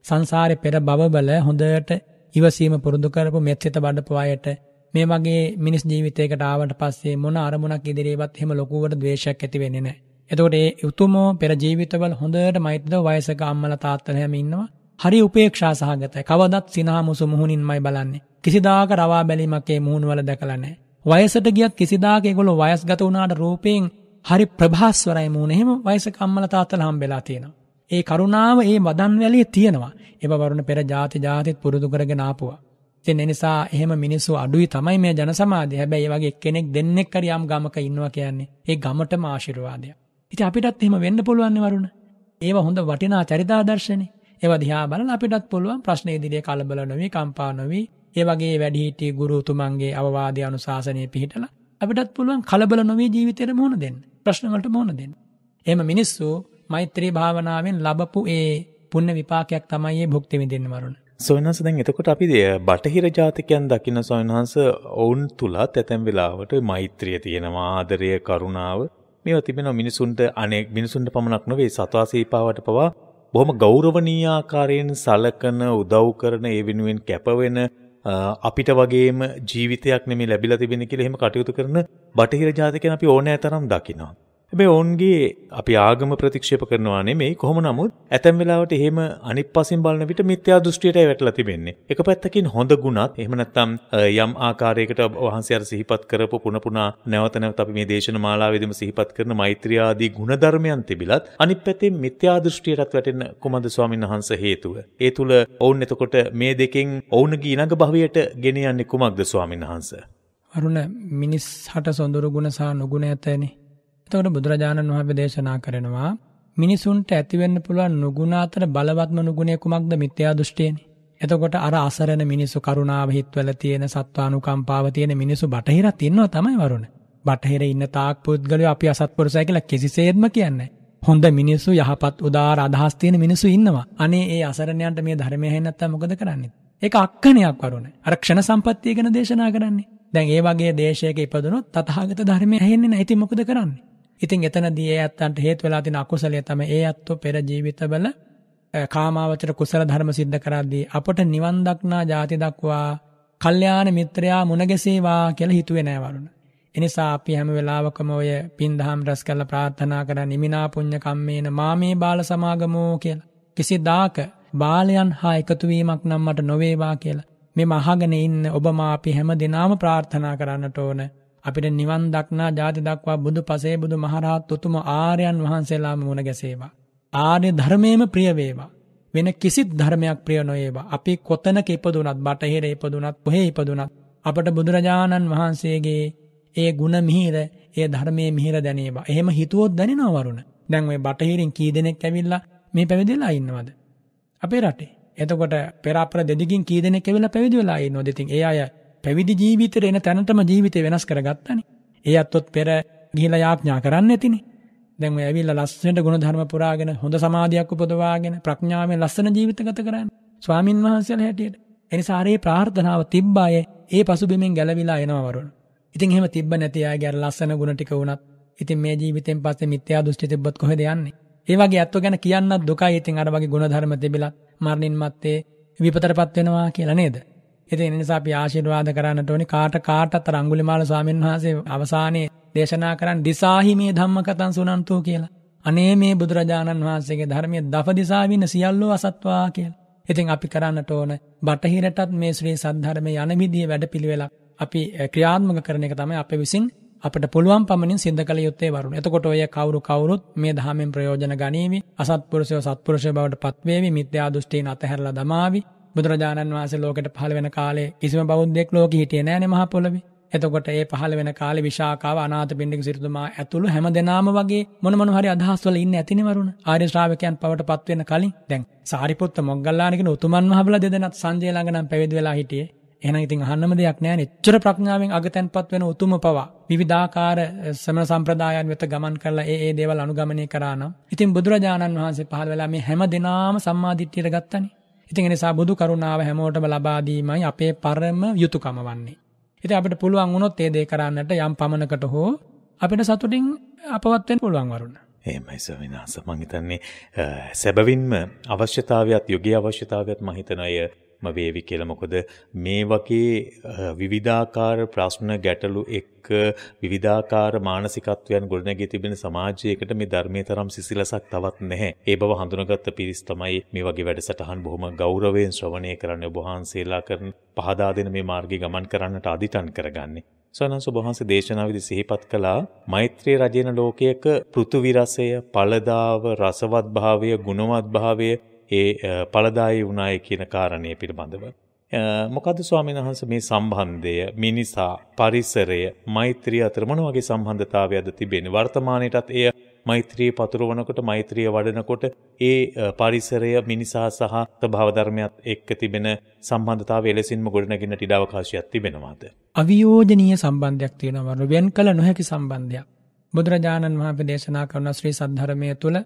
සංසාරේ පෙර බබබල හොඳට ඉවසීම පුරුදු කරපු මෙත්සිත බඩපු අයට මේ වගේ මිනිස් ජීවිතයකට ආවට පස්සේ මොන අරමුණක් ඉදිරියේවත් එහෙම ලොකුවට ද්වේෂයක් ඇති වෙන්නේ නැහැ. එතකොට ඒ උතුමෝ පෙර ජීවිතවල හොඳට මෛත්‍රීද වයසක අම්මලා තාත්තලා හැම ඉන්නවා. හරි උපේක්ෂා සහගතයි. කවදත් සිනහ මුසු මුහුණින්මයි බලන්නේ. කිසිදාක රවා බැලීමක් ඒ මුහුණ වල දැකලා නැහැ. වයසට ගියත් කිසිදාක ඒගොල්ලෝ වයස්ගත වුණාට රූපයෙන් හරි ප්‍රභාස්වරයි මූණ. එහෙම වයසක අම්මලා තාත්තලා හම්බෙලා තියෙනවා. ඒ කරුණාව ඒ මදන් වැලියේ තියෙනවා. ඒව වරුණ පෙර ಜಾති ಜಾතිත් පුරුදු කරගෙන ආපුවා. ඉතින් ඒ නිසා එහෙම මිනිස්සු අඩුයි තමයි මේ ජන සමාජය. හැබැයි ඒ වගේ එක්කෙනෙක් දෙන්නෙක් හරි යම් ගමක ඉන්නවා කියන්නේ ඒ ගමටම ආශිර්වාදයක්. ඉතින් අපිටත් එහෙම වෙන්න පුළුවන් වරුණ. ඒව හොඳ වටිනා චරිතාදර්ශනේ. ඒවා දිහා බලලා අපිටත් පුළුවන් ප්‍රශ්න ඉදිරියේ කලබල නොවි, කම්පා නොවි, ඒ වගේ වැඩිහිටි ගුරුතුමන්ගේ අවවාදය අනුශාසනය පිළිපදලා අපිටත් පුළුවන් කලබල නොවි ජීවිතේට මුහුණ දෙන්න. ප්‍රශ්න වලට මුහුණ දෙන්න. එහෙම මිනිස්සු මෛත්‍රී භාවනාවෙන් ලබපු ඒ පුණ්‍ය විපාකයක් තමයි මේ භුක්ති විඳින්න වරුණ. සොයනස දැන් එතකොට අපි බටහිර ජාතිකයන් දකින සොයනහස ඔවුන් තුළත් ඇතැම් වෙලාවට මෛත්‍රිය තියෙනවා ආදරය කරුණාව මේ තිබෙන මිනිසුන්ට අනෙක් මිනිසුන්ට පමණක් නොවේ සතුවා සීපාවට පවා බොහොම ගෞරවනීය ආකාරයෙන් සලකන උදව් කරන ඒ වෙනුවෙන් කැපවෙන අපිට වගේම ජීවිතයක් නෙමේ ලැබිලා තිබෙන කියලා එහෙම කටයුතු කරන බටහිර ජාතිකයන් අපි ඕනෑ තරම් දකිනවා. හැබැයි ඔවුන්ගේ අපි ආගම ප්‍රතික්ෂේප කරනවා නෙමෙයි කොහොම නමුත් ඇතැම් වෙලාවට එහෙම අනිත් පසින් බලන විට මිත්‍යා දෘෂ්ටියටයි වැටලා තිබෙන්නේ. එක පැත්තකින් හොඳ ගුණත් එහෙම නැත්නම් යම් ආකාරයකට වහන්සේ අර සිහිපත් කරපු පුන පුනා නැවත නැවත අපි මේ දේශන මාලාවේදීම සිහිපත් කරන මෛත්‍රිය ආදී ගුණධර්මයන් තිබිලත් අනිත් පැත්තේ මිත්‍යා දෘෂ්ටියටත් වැටෙන කොමද ස්වාමීන් වහන්සේ හේතුව. ඒ තුල ඔවුන් එතකොට මේ දෙකෙන් ඔවුන්ගේ ඊළඟ භවයට ගෙන යන්නේ කුමක්ද ස්වාමීන් වහන්සේ? අරුණ මිනිස් හට සොඳුරු ගුණ සහ නුගුණ ඇතනේ. එතකොට බුදුරජාණන් වහන්සේ දේශනා කරනවා මිනිසුන්ට ඇතිවෙන්න පුළුවන් නුගුණ අතර බලවත්ම නුගුණේ කුමක්ද මිත්‍යා දෘෂ්ටියනේ. එතකොට අර අසරණ මිනිසු කරුණාව හිතවල තියෙන සත්වානුකම්පාව තියෙන මිනිසු බටහිරත් ඉන්නවා තමයි වරුණ. බටහිර ඉන්න තාක් පුද්ගලයෝ අපි අසත්පුරුෂය කියලා කිසිසේත්ම කියන්නේ හොඳ මිනිස්සු යහපත් උදාර අදහස් තියෙන මිනිස්සු ඉන්නවා. අනේ ඒ අසරණයන්ට මේ ධර්මය හෙන්න නැත්තම් මොකද කරන්නේ? ඒක අක්කණයක් වරුණ. අර ක්ෂණ සම්පත්තිය ගැන දේශනා කරන්නේ. දැන් ඒ වගේ දේශයක ඉපදුනොත් තථාගත ධර්මය ඇහෙන්නේ නැහැ. ඉතින් මොකද කරන්නේ? ඉතින් එතනදී ඒ ඇත්තන්ට හේතු වෙලා තියෙන අකුසලය තමයි ඒ ඇත්තෝ පෙර ජීවිතවල කාමාවචර කුසල ධර්ම සිද්ධ කරද්දී අපට නිවන් දක්නා જાති දක්වා කල්යාණ මිත්‍රයා මුණගැසේවා කියලා හිතුවේ නෑ වරුණ. එනිසා අපි හැම වෙලාවකම ඔය පින් දහම් රැස් කරලා ප්‍රාර්ථනා කරා නිමිනා පුඤ්ඤ කම්මේන මාමේ බාල සමාගමෝ කියලා. කිසිදාක බාලයන් හා එකතු වීමක් නම් මට නොවේවා කියලා. මේ මහගෙන ඉන්න ඔබ මා අපි හැම දිනාම ප්‍රාර්ථනා කරන්නට ඕන. අපිට නිවන් දක්නා ජාති දක්වා බුදු පසේ බුදු මහරහත් උතුම ආර්යයන් වහන්සේලාම මුණ ගැසේවා. ආර්ය ධර්මයේම ප්‍රිය වේවා. වෙන කිසිත් ධර්මයක් ප්‍රිය නොවේවා. අපි කොතනක ඉපදුනත්, බටහිර ඉපදුනත්, කොහේ ඉපදුනත් අපට බුදුරජාණන් වහන්සේගේ ඒ ಗುಣ මිහිර, ඒ ධර්මයේ මිහිර දැනේවා. එහෙම හිතුවොත් දැනෙනවා වරුණ. දැන් ওই බටහිරින් කී දෙනෙක් ඇවිල්ලා මේ පැවිදිලා ඉන්නවද? අපේ රටේ. එතකොට පෙර අපර දෙදිගින් කී දෙනෙක් ඇවිල්ලා පැවිදි වෙලා ඉන්නවද? ඉතින් ඒ අය පැවිදි ජීවිතයට එන තැනටම ජීවිතය වෙනස් කරගත්තනි. ඒ අත්තොත් පෙර ගිහිල යාඥා කරන්න ඇතිනි. දැන් ඔය ඇවිල්ලා ලස්සනට ගුණධර්ම පුරාගෙන හොඳ සමාධියක් උපදවාගෙන ප්‍රඥාවෙන් ලස්සන ජීවිත ගත කරන්නේ. ස්වාමින් වහන්සේලා හැටියට. එනිසා ආරේ ප්‍රාර්ථනාව තිබ්බායේ ඒ පසුබිමෙන් ගැලවිලා එනවා වරුණ. ඉතින් එහෙම තිබ්බ නැති අයගේ අර ලස්සන ගුණ ටික වුණත් ඉතින් මේ ජීවිතෙන් පස්සේ මිත්‍යා දෘෂ්ටි තිබ්බත් කොහෙද යන්නේ? ඒ වගේ අත්ව ගැන කියන්නත් දුකයි. ඉතින් අර වගේ ගුණධර්ම තිබිලා මරණින් මත්තේ විපතටපත් වෙනවා කියලා නේද? ඉතින් ඒ නිසා අපි ආශිර්වාද කරන්නට ඕනි කාට කාටත් අර අඟුලිමාල ස්වාමීන් වහන්සේ අවසානයේ දේශනා කරන් දිසාහි මේ ධම්මකතං සුනන්තෝ කියලා. අනේ මේ බුදුරජාණන් වහන්සේගේ ධර්මයේ දස දිසාවින සියල්ලෝ අසත්වා කියලා. ඉතින් අපි කරන්නට ඕන බටහිරටත් මේ ශ්‍රී සද්ධර්මයේ යන විදිය වැඩපිළිවෙලක් අපි eh, ක්‍රියාත්මක කරන එක තමයි අපේ විසින් අපට පුළුවන් පමණින් සිද්ධ කළ යුත්තේ වරුණ. එතකොට ඔය කවුරු කවුරුත් මේ ධහමෙන් ප්‍රයෝජන ගනීවි. අසත්පුරුෂයෝ සත්පුරුෂය බවට පත්වේවි. මිත්‍යා දෘෂ්ටීන් අතහැරලා දමාවි. බුදුරජාණන් වහන්සේ ලෝකෙට පහළ වෙන කාලේ කිසිම බෞද්ධෙක් ලෝකෙ හිටියේ නෑනේ මහ පොළොවේ. එතකොට ඒ පහළ වෙන කාලේ විශාකාව අනාථපිණ්ඩික සිරිතුමා ඇතුළු හැම දෙනාම වගේ මොන මොන හරි අදහස් වල ඉන්න ඇතිනේ වරුණ. ආර්ය ශ්‍රාවකයන් පවට පත් වෙන කලින් දැන් සාරිපුත්ත මොග්ගල්ලාන කියන උතුමන් මහබල දෙදෙනත් සංජය ළඟ නම් පැවිදි වෙලා හිටියේ. එහෙනම් ඉතින් අහන්නම දෙයක් නෑනේ. එච්චර ප්‍රඥාවෙන් අගතෙන්පත් වෙන උතුම පවා විවිධාකාර සමන සම්ප්‍රදායන් වෙත ගමන් කරලා ඒ ඒ දේවල් අනුගමනය කරා නම් ඉතින් බුදුරජාණන් වහන්සේ පහළ වෙලා මේ හැම දිනාම සම්මාදිට්ඨියට ගත්තනේ. ඉතින් ඒ නිසා බුදු කරුණාව හැමෝටම ලබා දීමයි අපේ පරම යුතුයකම වන්නේ. ඉතින් අපිට පුළුවන් වුණොත් ඒ දේ කරන්නට යම් පමණකට හෝ අපිට සතුටින් අපවත් වෙන්න පුළුවන් වරුණ. එහෙමයි සවිනාස මං හිතන්නේ සැබවින්ම අවශ්‍යතාවයත් යෝගී අවශ්‍යතාවයත් මං හිතන අය එක්ම වේවි කියලා. මොකද මේ වගේ විවිධාකාර ප්‍රශ්න ගැටලු එක්ක විවිධාකාර මානසිකත්වයන් ගොඩනැගී තිබෙන සමාජයකට මේ ධර්මයේ තරම් සිසිලසක් තවත් නැහැ. ඒ බව හඳුනාගත්ත පිරිස් තමයි මේ වගේ වැඩසටහන් බොහොම ගෞරවයෙන් ශ්‍රවණය කරන්නේ ඔබ වහන්සේලා කරන පහදා දෙන මේ මාර්ගය ගමන් කරන්නට අදිටන් කරගන්නේ. සනන්ස වහන්සේ දේශනාවදි සිහිපත් කළා මෛත්‍රී රජයන ලෝකයක පෘථුවිරසය පළදාව රසවත්භාවය ගුණවත්භාවය ඒ පලදායි වුණය කියන කාරණය පිළිබඳව. මොකද ස්වාමීන් වහන්ස මේ සම්බන්ධය මිනිසා පරිසරය මෛත්‍රී අතරමන වගේ සම්බන්ධතාව ඇද තිබෙන වර්තමානයටත් එය මෛත්‍රී පතුරවනකොට මෛත්‍රිය වඩනකොට ඒ පරිසරය මිනිසා සහ භවධර්මයක්ත් එක්ක තිබෙන සම්බන්ධතාව එලෙසින්ම ගොඩනගෙන ටිඩාවකාශයක් තිබෙනවාද. අවියෝජනීය සම්බන්ධයක් තියෙනවරු වෙන් කළ නොහැකි සම්බන්ධයක්. බුදුරජාණන් මහප දේශනා කරන ශ්‍රී සද්ධරමය තුළ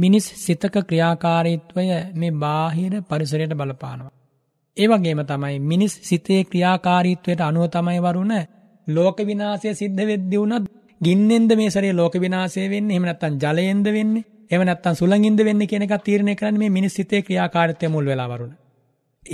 මිනිස් සිතක ක්‍රියාකාරීත්වය මේ බාහිර පරිසරයට බලපානවා. ඒවගේම තමයි මිනිස් සිතේ ක්‍රියාකාරීත්වයට අනුව තමයි වරුණ ලෝක විනාසය සිද්ධ වෙද්දි වුණත් ගින්නෙන්ද මේ සරේ ලෝක විනාසය වෙන්නේ එහෙම නැත්නම් ජලයෙන්ද වෙන්නේ එහෙම නැත්නම් සුළඟින්ද වෙන්නේ කියන එක තීරණය කරන්නේ මේ මිනිස් සිතේ ක්‍රියාකාරීත්වය මුල් වෙලා වරුණ.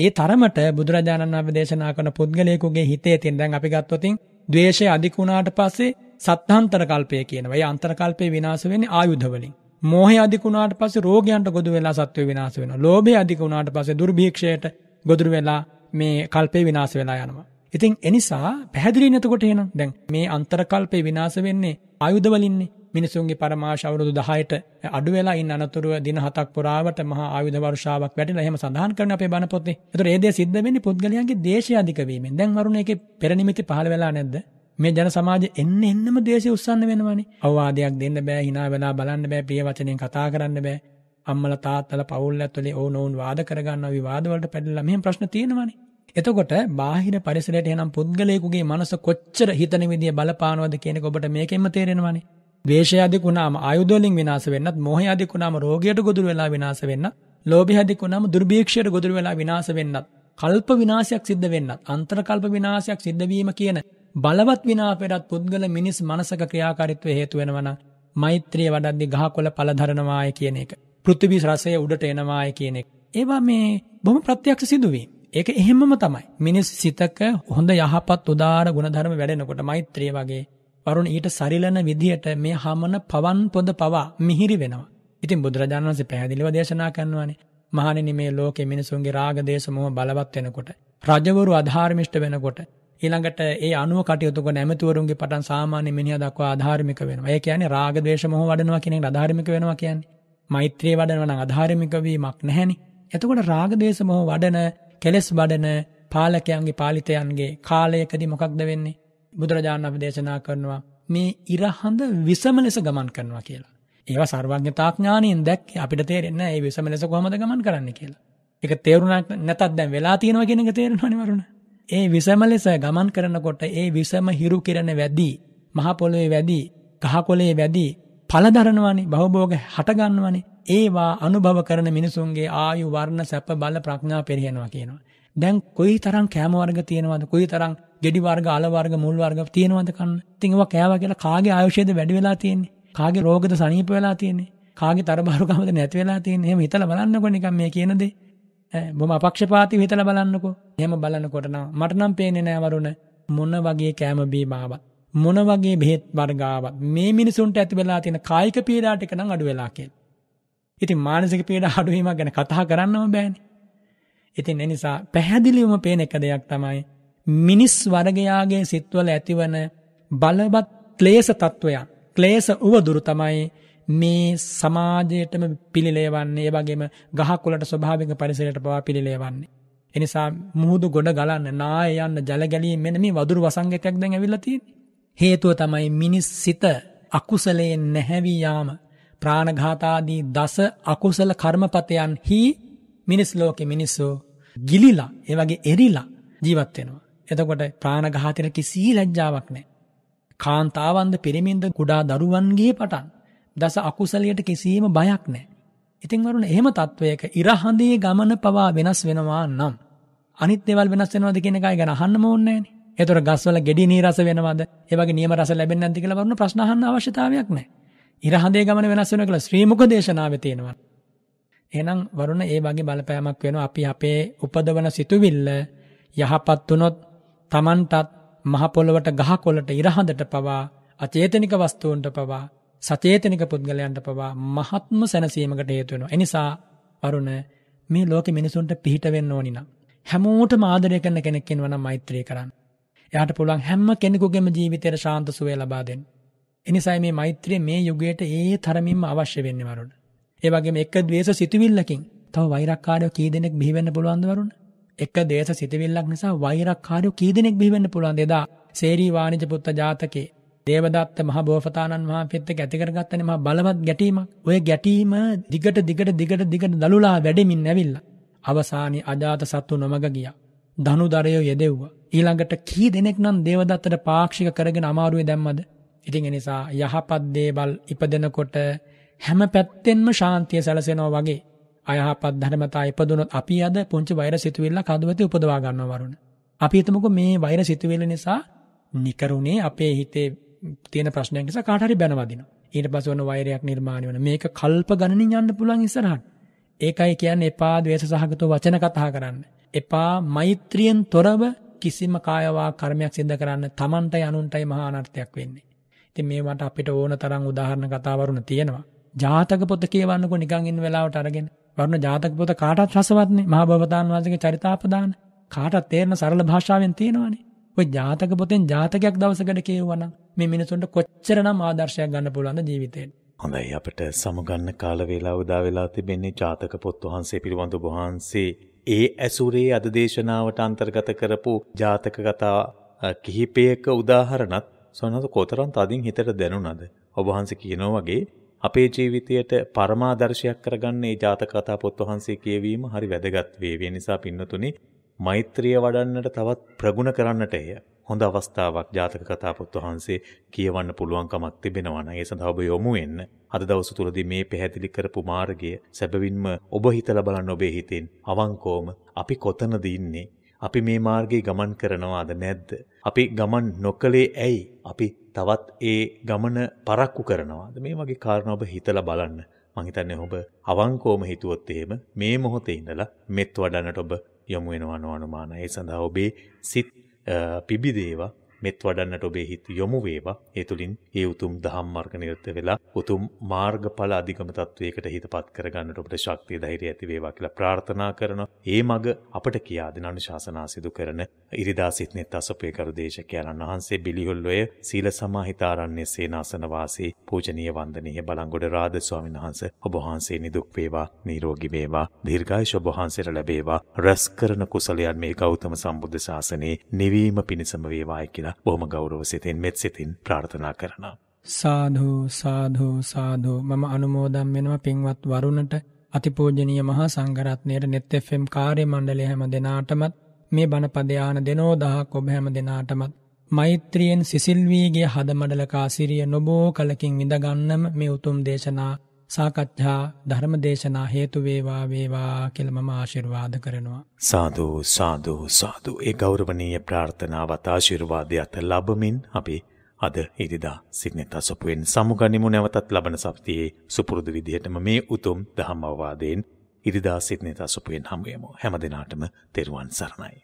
ඒ තරමට බුදුරජාණන් වහන්සේ දේශනා කරන පුද්ගලයෙකුගේ හිතේ තියෙන දැන් අපි ගත්තොතින් ද්වේෂය අධික වුණාට පස්සේ සත්හාන්තර කල්පය කියනවා. ඒ අන්තර කල්පේ විනාශ වෙන්නේ ආයුධ වලින්. මෝහය අධික වුණාට පස්සේ රෝගයන්ට ගොදුරු වෙලා සත්වය විනාශ වෙනවා. ලෝභය අධික වුණාට පස්සේ දුර්භීක්ෂයට ගොදුරු වෙලා මේ කල්පේ විනාශ වෙලා යනවා. ඉතින් එනිසා පැහැදිලි නැතකොට එන දැන් මේ අන්තරකල්පේ විනාශ වෙන්නේ ආයුධ වලින්නේ. මිනිසුන්ගේ පරමාශ අවුරුදු 10ට අඩු වෙලා ඉන්න අනතුරුව දින හතක් පුරාවට මහා ආයුධ වර්ෂාවක් වැටිලා එහෙම සඳහන් කරන අපේ බණ පොතේ. ඒතර ඒ දේ සිද්ධ වෙන්නේ පුද්ගලයන්ගේ දේශය අධික වීමෙන්. දැන් වරුණ ඒකේ පෙරනිමිති පහළ වෙලා නැද්ද? මේ ජන සමාජය එන්න එන්නම දේශය උස්සන්න වෙනවානේ. අවවාදයක් දෙන්න බෑ, hina වෙලා බලන්න බෑ, ප්‍රිය වචනෙන් කතා කරන්න බෑ. අම්මලා තාත්තලා පවුල් ඇතුලේ ඕන ඕන් වාද කරගන්නවා, විවාද වලට පැටලලා මෙහෙම ප්‍රශ්න තියෙනවානේ. එතකොට බාහිර පරිසරයට එනම් පුද්ගලයෙකුගේ මනස කොච්චර හිතන විදිය බලපානවද කියනක ඔබට මේකෙන්ම තේරෙනවානේ. ද්වේෂය අධිකුණාම ආයුධ වලින් විනාශ වෙන්නත්, මෝහය අධිකුණාම රෝගයට ගොදුරු වෙලා විනාශ වෙන්නත්, ලෝභය අධිකුණාම දුර්භීක්ෂයට ගොදුරු වෙලා විනාශ වෙන්නත්, කල්ප විනාශයක් සිද්ධ වෙන්නත්, අන්තර්කල්ප විනාශයක් සිද්ධ වීම කියන බලවත් විනාපෙරත් පුද්ගල මිනිස් මනසක ක්‍රියාකාරිත්ව හේතුවෙනවන මෛත්‍රිය වඩද්දි ගහ කොල පලධරනවාය කියන එක. පෘතිබි රසය උඩට එනවාය කියනෙක්. ඒවා මේ බොම ප්‍රත්‍යක්ෂ සිදුවී. ඒක එහෙමම තමයි. මිනිස් සිතක හොඳ යහපත් උදාර ගුණධර්ම වැඩෙනකොට මෛත්‍රිය වගේ වරුණ ඊට සරිලන විදිහට මේ හමන පවන් පොද පවා මිහිරි වෙනවා. ඉතින් බුදුරජාණන් වහන්සේ පැහැදිලිව දේශනා කරනවානේ. මහණෙනි මේ ලෝකේ මිනිසුන්ගේ රාග දේශ මොහ බලවත් වෙනකොට, රජවරු අධාර්මිෂ්ඨ වෙනකොට, ඊළඟට ඒ අනුව කටයුතු කරන ඇමතිවරුන්ගේ පටන් සාමාන්‍ය මිනිහා දක්වා ආධාර්මික වෙනවා. ඒ කියන්නේ රාග ද්වේෂ මොහ වඩනවා කියන එක ආධාර්මික වෙනවා කියන්නේ. මෛත්‍රිය වඩනවා නම් ආධාර්මික වීමක් නැහැනේ. එතකොට රාග ද්වේෂ මොහ වඩන කෙලෙස් වඩන පාලකයන්ගේ පාලිතයන්ගේ කාලයකදී මොකක්ද වෙන්නේ? බුදුරජාණන් අප දේශනා කරනවා මේ ඉරහඳ විසම ලෙස ගමන් කරනවා කියලා. ඒවා සර්වඥතා ඥාණයෙන් දැක්ක අපිට තේරෙන්නේ නැහැ මේ විසම ලෙස කොහොමද ගමන් කරන්න කියලා. ඒක තේරුණා නැතත් දැන් වෙලා තියෙනවා කියන එක තේරෙනවනේ වරුණා. ඒ විසම ලෙස ගමන් කරනකොට ඒ විසම හිරු කිරණ වැඩි, මහ පොළොවේ වැඩි, කහකොළේ වැඩි, පළදරනවනේ, භවභෝග හටගන්නවනේ. ඒවා අනුභව කරන මිනිසුන්ගේ ආයු වර්ණ සැප බල ප්‍රඥා පෙරහෙනවා කියනවා. දැන් කොයි තරම් කෑම වර්ග තියෙනවද? කොයි තරම් ගෙඩි වර්ග, අල වර්ග, මුල් වර්ග තියෙනවද කන්න? ඉතින් ඒවා කෑවා කියලා කාගේ ආයුෂයද වැඩි වෙලා තියෙන්නේ? කාගේ රෝගද සනීප වෙලා තියෙන්නේ? කාගේ තරබාරුකමද නැති වෙලා තියෙන්නේ? එහෙම හිතලා බලන්නකෝ නිකන් මේ කියන දේ. බොම අපක්ෂපාති විතල බලන්නකෝ හෙම බලන්නකොටනා මටනම් පේනෙ නෑවරුණ මොන වගේ කෑමබී බාව. මොන වගේ බෙත් වර්ගාව මේ මිනිසුන්ට ඇති වෙලා තියෙන කායික පීඩාටික නම් අඩු වෙලාකෙල්. ඉති මානසික පීඩ අඩුවීම ගැන කතා කරන්නම බෑනි. ඉතින් එනිසා පැහැදිලිවම පේන එක දෙයක් තමයි. මිනිස් වරගයාගේ සිත්වල ඇතිවන බලබත් ක්ලේස තත්ත්වයන් ක්ලේස වුවදුරු තමයි මේ සමාජයටම පිළිලේවන්නේ ඒ වගේම ගහකුලට ස්වභාවික පරිසරයට පවා පිළිලේවන්නේ. එනිසා මුහුදු ගොඩ ගලන්න නාය යන්න ජල ගැලීම් මෙන්න මේ වදුරු වසංගතයක් දැන් ඇවිල්ලා තියෙන්නේ. හේතුව තමයි මිනිස් සිත අකුසලයෙන් නැහැවී යාම ප්‍රාණඝාතාදී දස අකුසල කර්මපතයන් හි මිනිස් ලෝකෙ මිනිස්සු ගිලිලා ඒ වගේ එරිලා ජීවත් වෙනවා. එතකොට ප්‍රාණඝාතයට කිසි ලැජ්ජාවක් නැහැ. කාන්තාවන්ද පිරිමින්ද කුඩා දරුවන්ගේ පටන් දස අකුසලයට කිසිම බයක් නෑ. ඉතින් වරුණ එහෙම තත්ත්වයක ඉරහඳේ ගමන පවා වෙනස් වෙනවා නම් අනිත් දේවල් වෙනස් වෙනවද කියන එකයි ගැන අහන්නම ඕනේ නෑනේ. ඒතර ගස්වල ගෙඩි නීරස වෙනවද? ඒ වගේ නියම රස ලැබෙන්නේ නැද්ද කියලා වරුණ ප්‍රශ්න අහන්න අවශ්‍යතාවයක් නෑ. ඉරහඳේ ගමන වෙනස් වෙනවා කියලා ශ්‍රී මුක දේශනාවේ තියෙනවා. එහෙනම් වරුණ ඒ වගේ බලපෑමක් වෙනවා අපි අපේ උපදවන සිතුවිල්ල යහපත් වුණොත් Tamanටත් මහ පොළවට ගහකොළට ඉරහඳට පවා අචේතනික වස්තුන්ට පවා සචේතනික පුද්ගලයන්ට පවා මහත්ම සැනසීමකට හේතුවෙනවා. එනිසා වරුණ මේ ලෝක මිනිසුන්ට පිහිට වෙන්න ඕනිනම්. හැමෝට මාදරය කරන කෙනෙක්කෙන් වන මෛත්‍රය කරන්න. යාට පුළුවන් හැම කෙනෙකුගේම ජීවිතයට ශාන්ත සුවය ලබාදෙන්. එනිසයි මේ මෛත්‍රය මේ යුගයට ඒ තරමින්ම අවශ්‍ය වෙන්න වරුණ. ඒවගේ එක් දේශ සිතුවිල්ලකින් තව වෛරක්කාඩයෝ කී දෙනෙක් බිහිවෙන්න පුළුවන්ද වරුණ. එක් දේශ සිතවිල්ලක් නිසා වෛරක්කාරයෝ කී දෙනෙක් බිහිවෙන්න පුළුවන් දෙදා සේරී වානිජ පුත්ත ජාතකේ දේවදත්ත මහ බෝසතාණන් වහන්සේත් එක්ක ඇති කරගත්තනේ මහා බලවත් ගැටීමක්. ওই ගැටීම දිගට දිගට දිගට දිගට දලුලා වැඩෙමින් ඇවිල්ලා අවසානයේ අජාත සත්තු නොමග ගියා. ධනුදරයෝ යෙදෙව්වා. ඊළඟට කී දෙනෙක් නම් දේවදත්තට පාක්ෂික කරගෙන අමාරුවේ දැම්මද? ඉතින් ඒ නිසා යහපත් දේවල් ඉපදෙනකොට හැම පැත්තෙන්ම ශාන්තිය සැලසෙනවා වගේ අයහපත් ධර්මතා ඉපදුනොත් අපි අද පුංචි වෛර සිතුවිල්ල කඳුවතේ උපදවා ගන්නවා වරුණ. අපි හිතමුකෝ මේ වෛර සිතුවිල්ල නිසා නිකරුණේ අපේ හිතේ තියෙන ප්‍රශ්නයක් නිසා කාට හරි බැනවදිනවා. ඊට පස්සේ ඔන්න වෛරයක් නිර්මාණය වෙන. මේක කල්ප ගණනින් යන්න පුළුවන් ඉස්සරහට. ඒකයි කියන්නේ එපා ද්වේෂ සහගත වචන කතා කරන්න. එපා මෛත්‍රියෙන් තොරව කිසිම කායවා කර්මයක් සිද්ධ කරන්න Tamanටයි අනුන්ටයි මහා අනර්ථයක් වෙන්නේ. ඉතින් මේවට අපිට ඕන තරම් උදාහරණ කතාවරුන තියෙනවා. ජාතක පොත කියවන්නකෝ නිකන් ඉන්න වෙලාවට අරගෙන. වරුණ ජාතක පොත කාටත් රසවත්නේ. මහා බවතාන් වහන්සේගේ චරිතාපදාන කාටත් තේරෙන සරල භාෂාවෙන් තියෙනවානේ. ඔය ජාතක පොතෙන් ජාතකයක් දවසකට කියවනම් මේ මිනිසුන්ට කොච්චරනම් ආදර්ශයක් ගන්න පුළුවන්ද ජීවිතේට. හොඳයි අපිට සමුගන්න කාල වේලාව උදා වෙලා තිබෙන්නේ ජාතක පොත් වහන්සේ පිළිබඳ වහන්සේ ඒ ඇසුරේ අද දේශනාවට අන්තර්ගත කරපු ජාතක කතා කිහිපයක උදාහරණත් සොනහස කොතරම් තදින් හිතට දැනුණද ඔබ වහන්සේ කියනවා වගේ අපේ ජීවිතයට පරමාදර්ශයක් කරගන්න ඒ ජාතක කතා පොත් වහන්සේ කියවීම හරි වැදගත් වේ. ඒ නිසා පින්නතුනේ මෛත්‍රිය වඩන්නට තවත් ප්‍රගුණ කරන්නට එය හොඳ අවස්ථාවක් ජාතක කතාපොත් වහන්සේ කියවන්න පුළුවන්කමක් තිබෙනවා නම් ඒ සඳහා ඔබ යොමු වෙන්න. අද දවස තුලදී මේ පැහැදිලි කරපු මාර්ගය සැබවින්ම ඔබ හිතලා බලන්න ඔබේ හිතෙන් අවංකවම අපි කොතනද ඉන්නේ? අපි මේ මාර්ගයේ ගමන් කරනවාද නැද්ද? අපි ගමන් නොකලේ ඇයි? අපි තවත් ඒ ගමන පරක්කු කරනවාද? මේ වගේ කාරණා ඔබ හිතලා බලන්න. මං හිතන්නේ ඔබ අවංකවම හිතුවොත් එහෙම මේ මොහොතේ ඉඳලා මෙත් වඩන්නට ඔබ යොමු වෙනවා අනුමාන. ඒ සඳහා ඔබේ සිත් පිබිදේවා මෙත් වඩන්නට ඔබේ හිත යොමු වේවා. ඒ තුලින් ඒ උතුම් දහම් මාර්ග නිරත වෙලා උතුම් මාර්ගඵල අධිගම තත්වයකට හිතපත් කරගන්නට ඔබට ශක්තිය ධෛර්යය ඇති වේවා කියලා ප්‍රාර්ථනා කරනවා. ඒ මඟ අපට කියා දෙන අනුශාසනා සිදු කරන ඉරිදා සිටනෙත් අසපේ කරු දේශකයන්න් වහන්සේ බිලිහොල්ලොය සීල සමාහිත ආරණ්‍ය සේනාසන වාසී පූජනීය වන්දනීය බලංගොඩ රාද ස්වාමීන් වහන්සේ ඔබ වහන්සේ නිදුක් වේවා, නිරෝගී වේවා, දීර්ඝායුෂ ඔබ වහන්සේට ලැබේවා. රැස් කරන කුසලයන් මේ ගෞතම සම්බුද්ධ ශාසනයේ නිවීම පිණසම වේවායි කියලා ගැන බොහොම ගෞරව සිතෙන් මෙත් සිතින් ප්‍රාර්ථනා කරනවා. සාධූ සාධූ සාධූ මම අනුමෝදම් වෙනවා පින්වත් වරුණට අතිපූජනීය මහා සංඝරත්නයට net fm කාර්ය මණ්ඩලය හැම දෙනාටමත් මේ බණපද යාන දෙනෝ දහක් ඔබ හැම දෙනාටමත් මෛත්‍රියෙන් සිසිල් වීගේ හදමඩල කාසිරිය නොබෝ කලකින් විඳ ගන්නම මේ උතුම් දේශනා සාකච්ඡා ධර්මදේශනා හේතු වේවා වේවා කියලා මම ආශිර්වාද කරනවා. සාදු සාදු සාදු. ඒ ගෞරවනීය ප්‍රාර්ථනාවත් ආශිර්වාදයත් ලැබමින් අපි අද ඉරිදා සිග්නෙත් අසපුවෙන් සමුගනිමු නැවතත් ලබන සප්තියේ සුපුරුදු විදිහටම මේ උතුම් ධම්ම අවවාදයෙන් ඉරිදා සිග්නෙත් අසපුවෙන් හමු වෙමු. හැම දිනාටම තෙරුවන් සරණයි.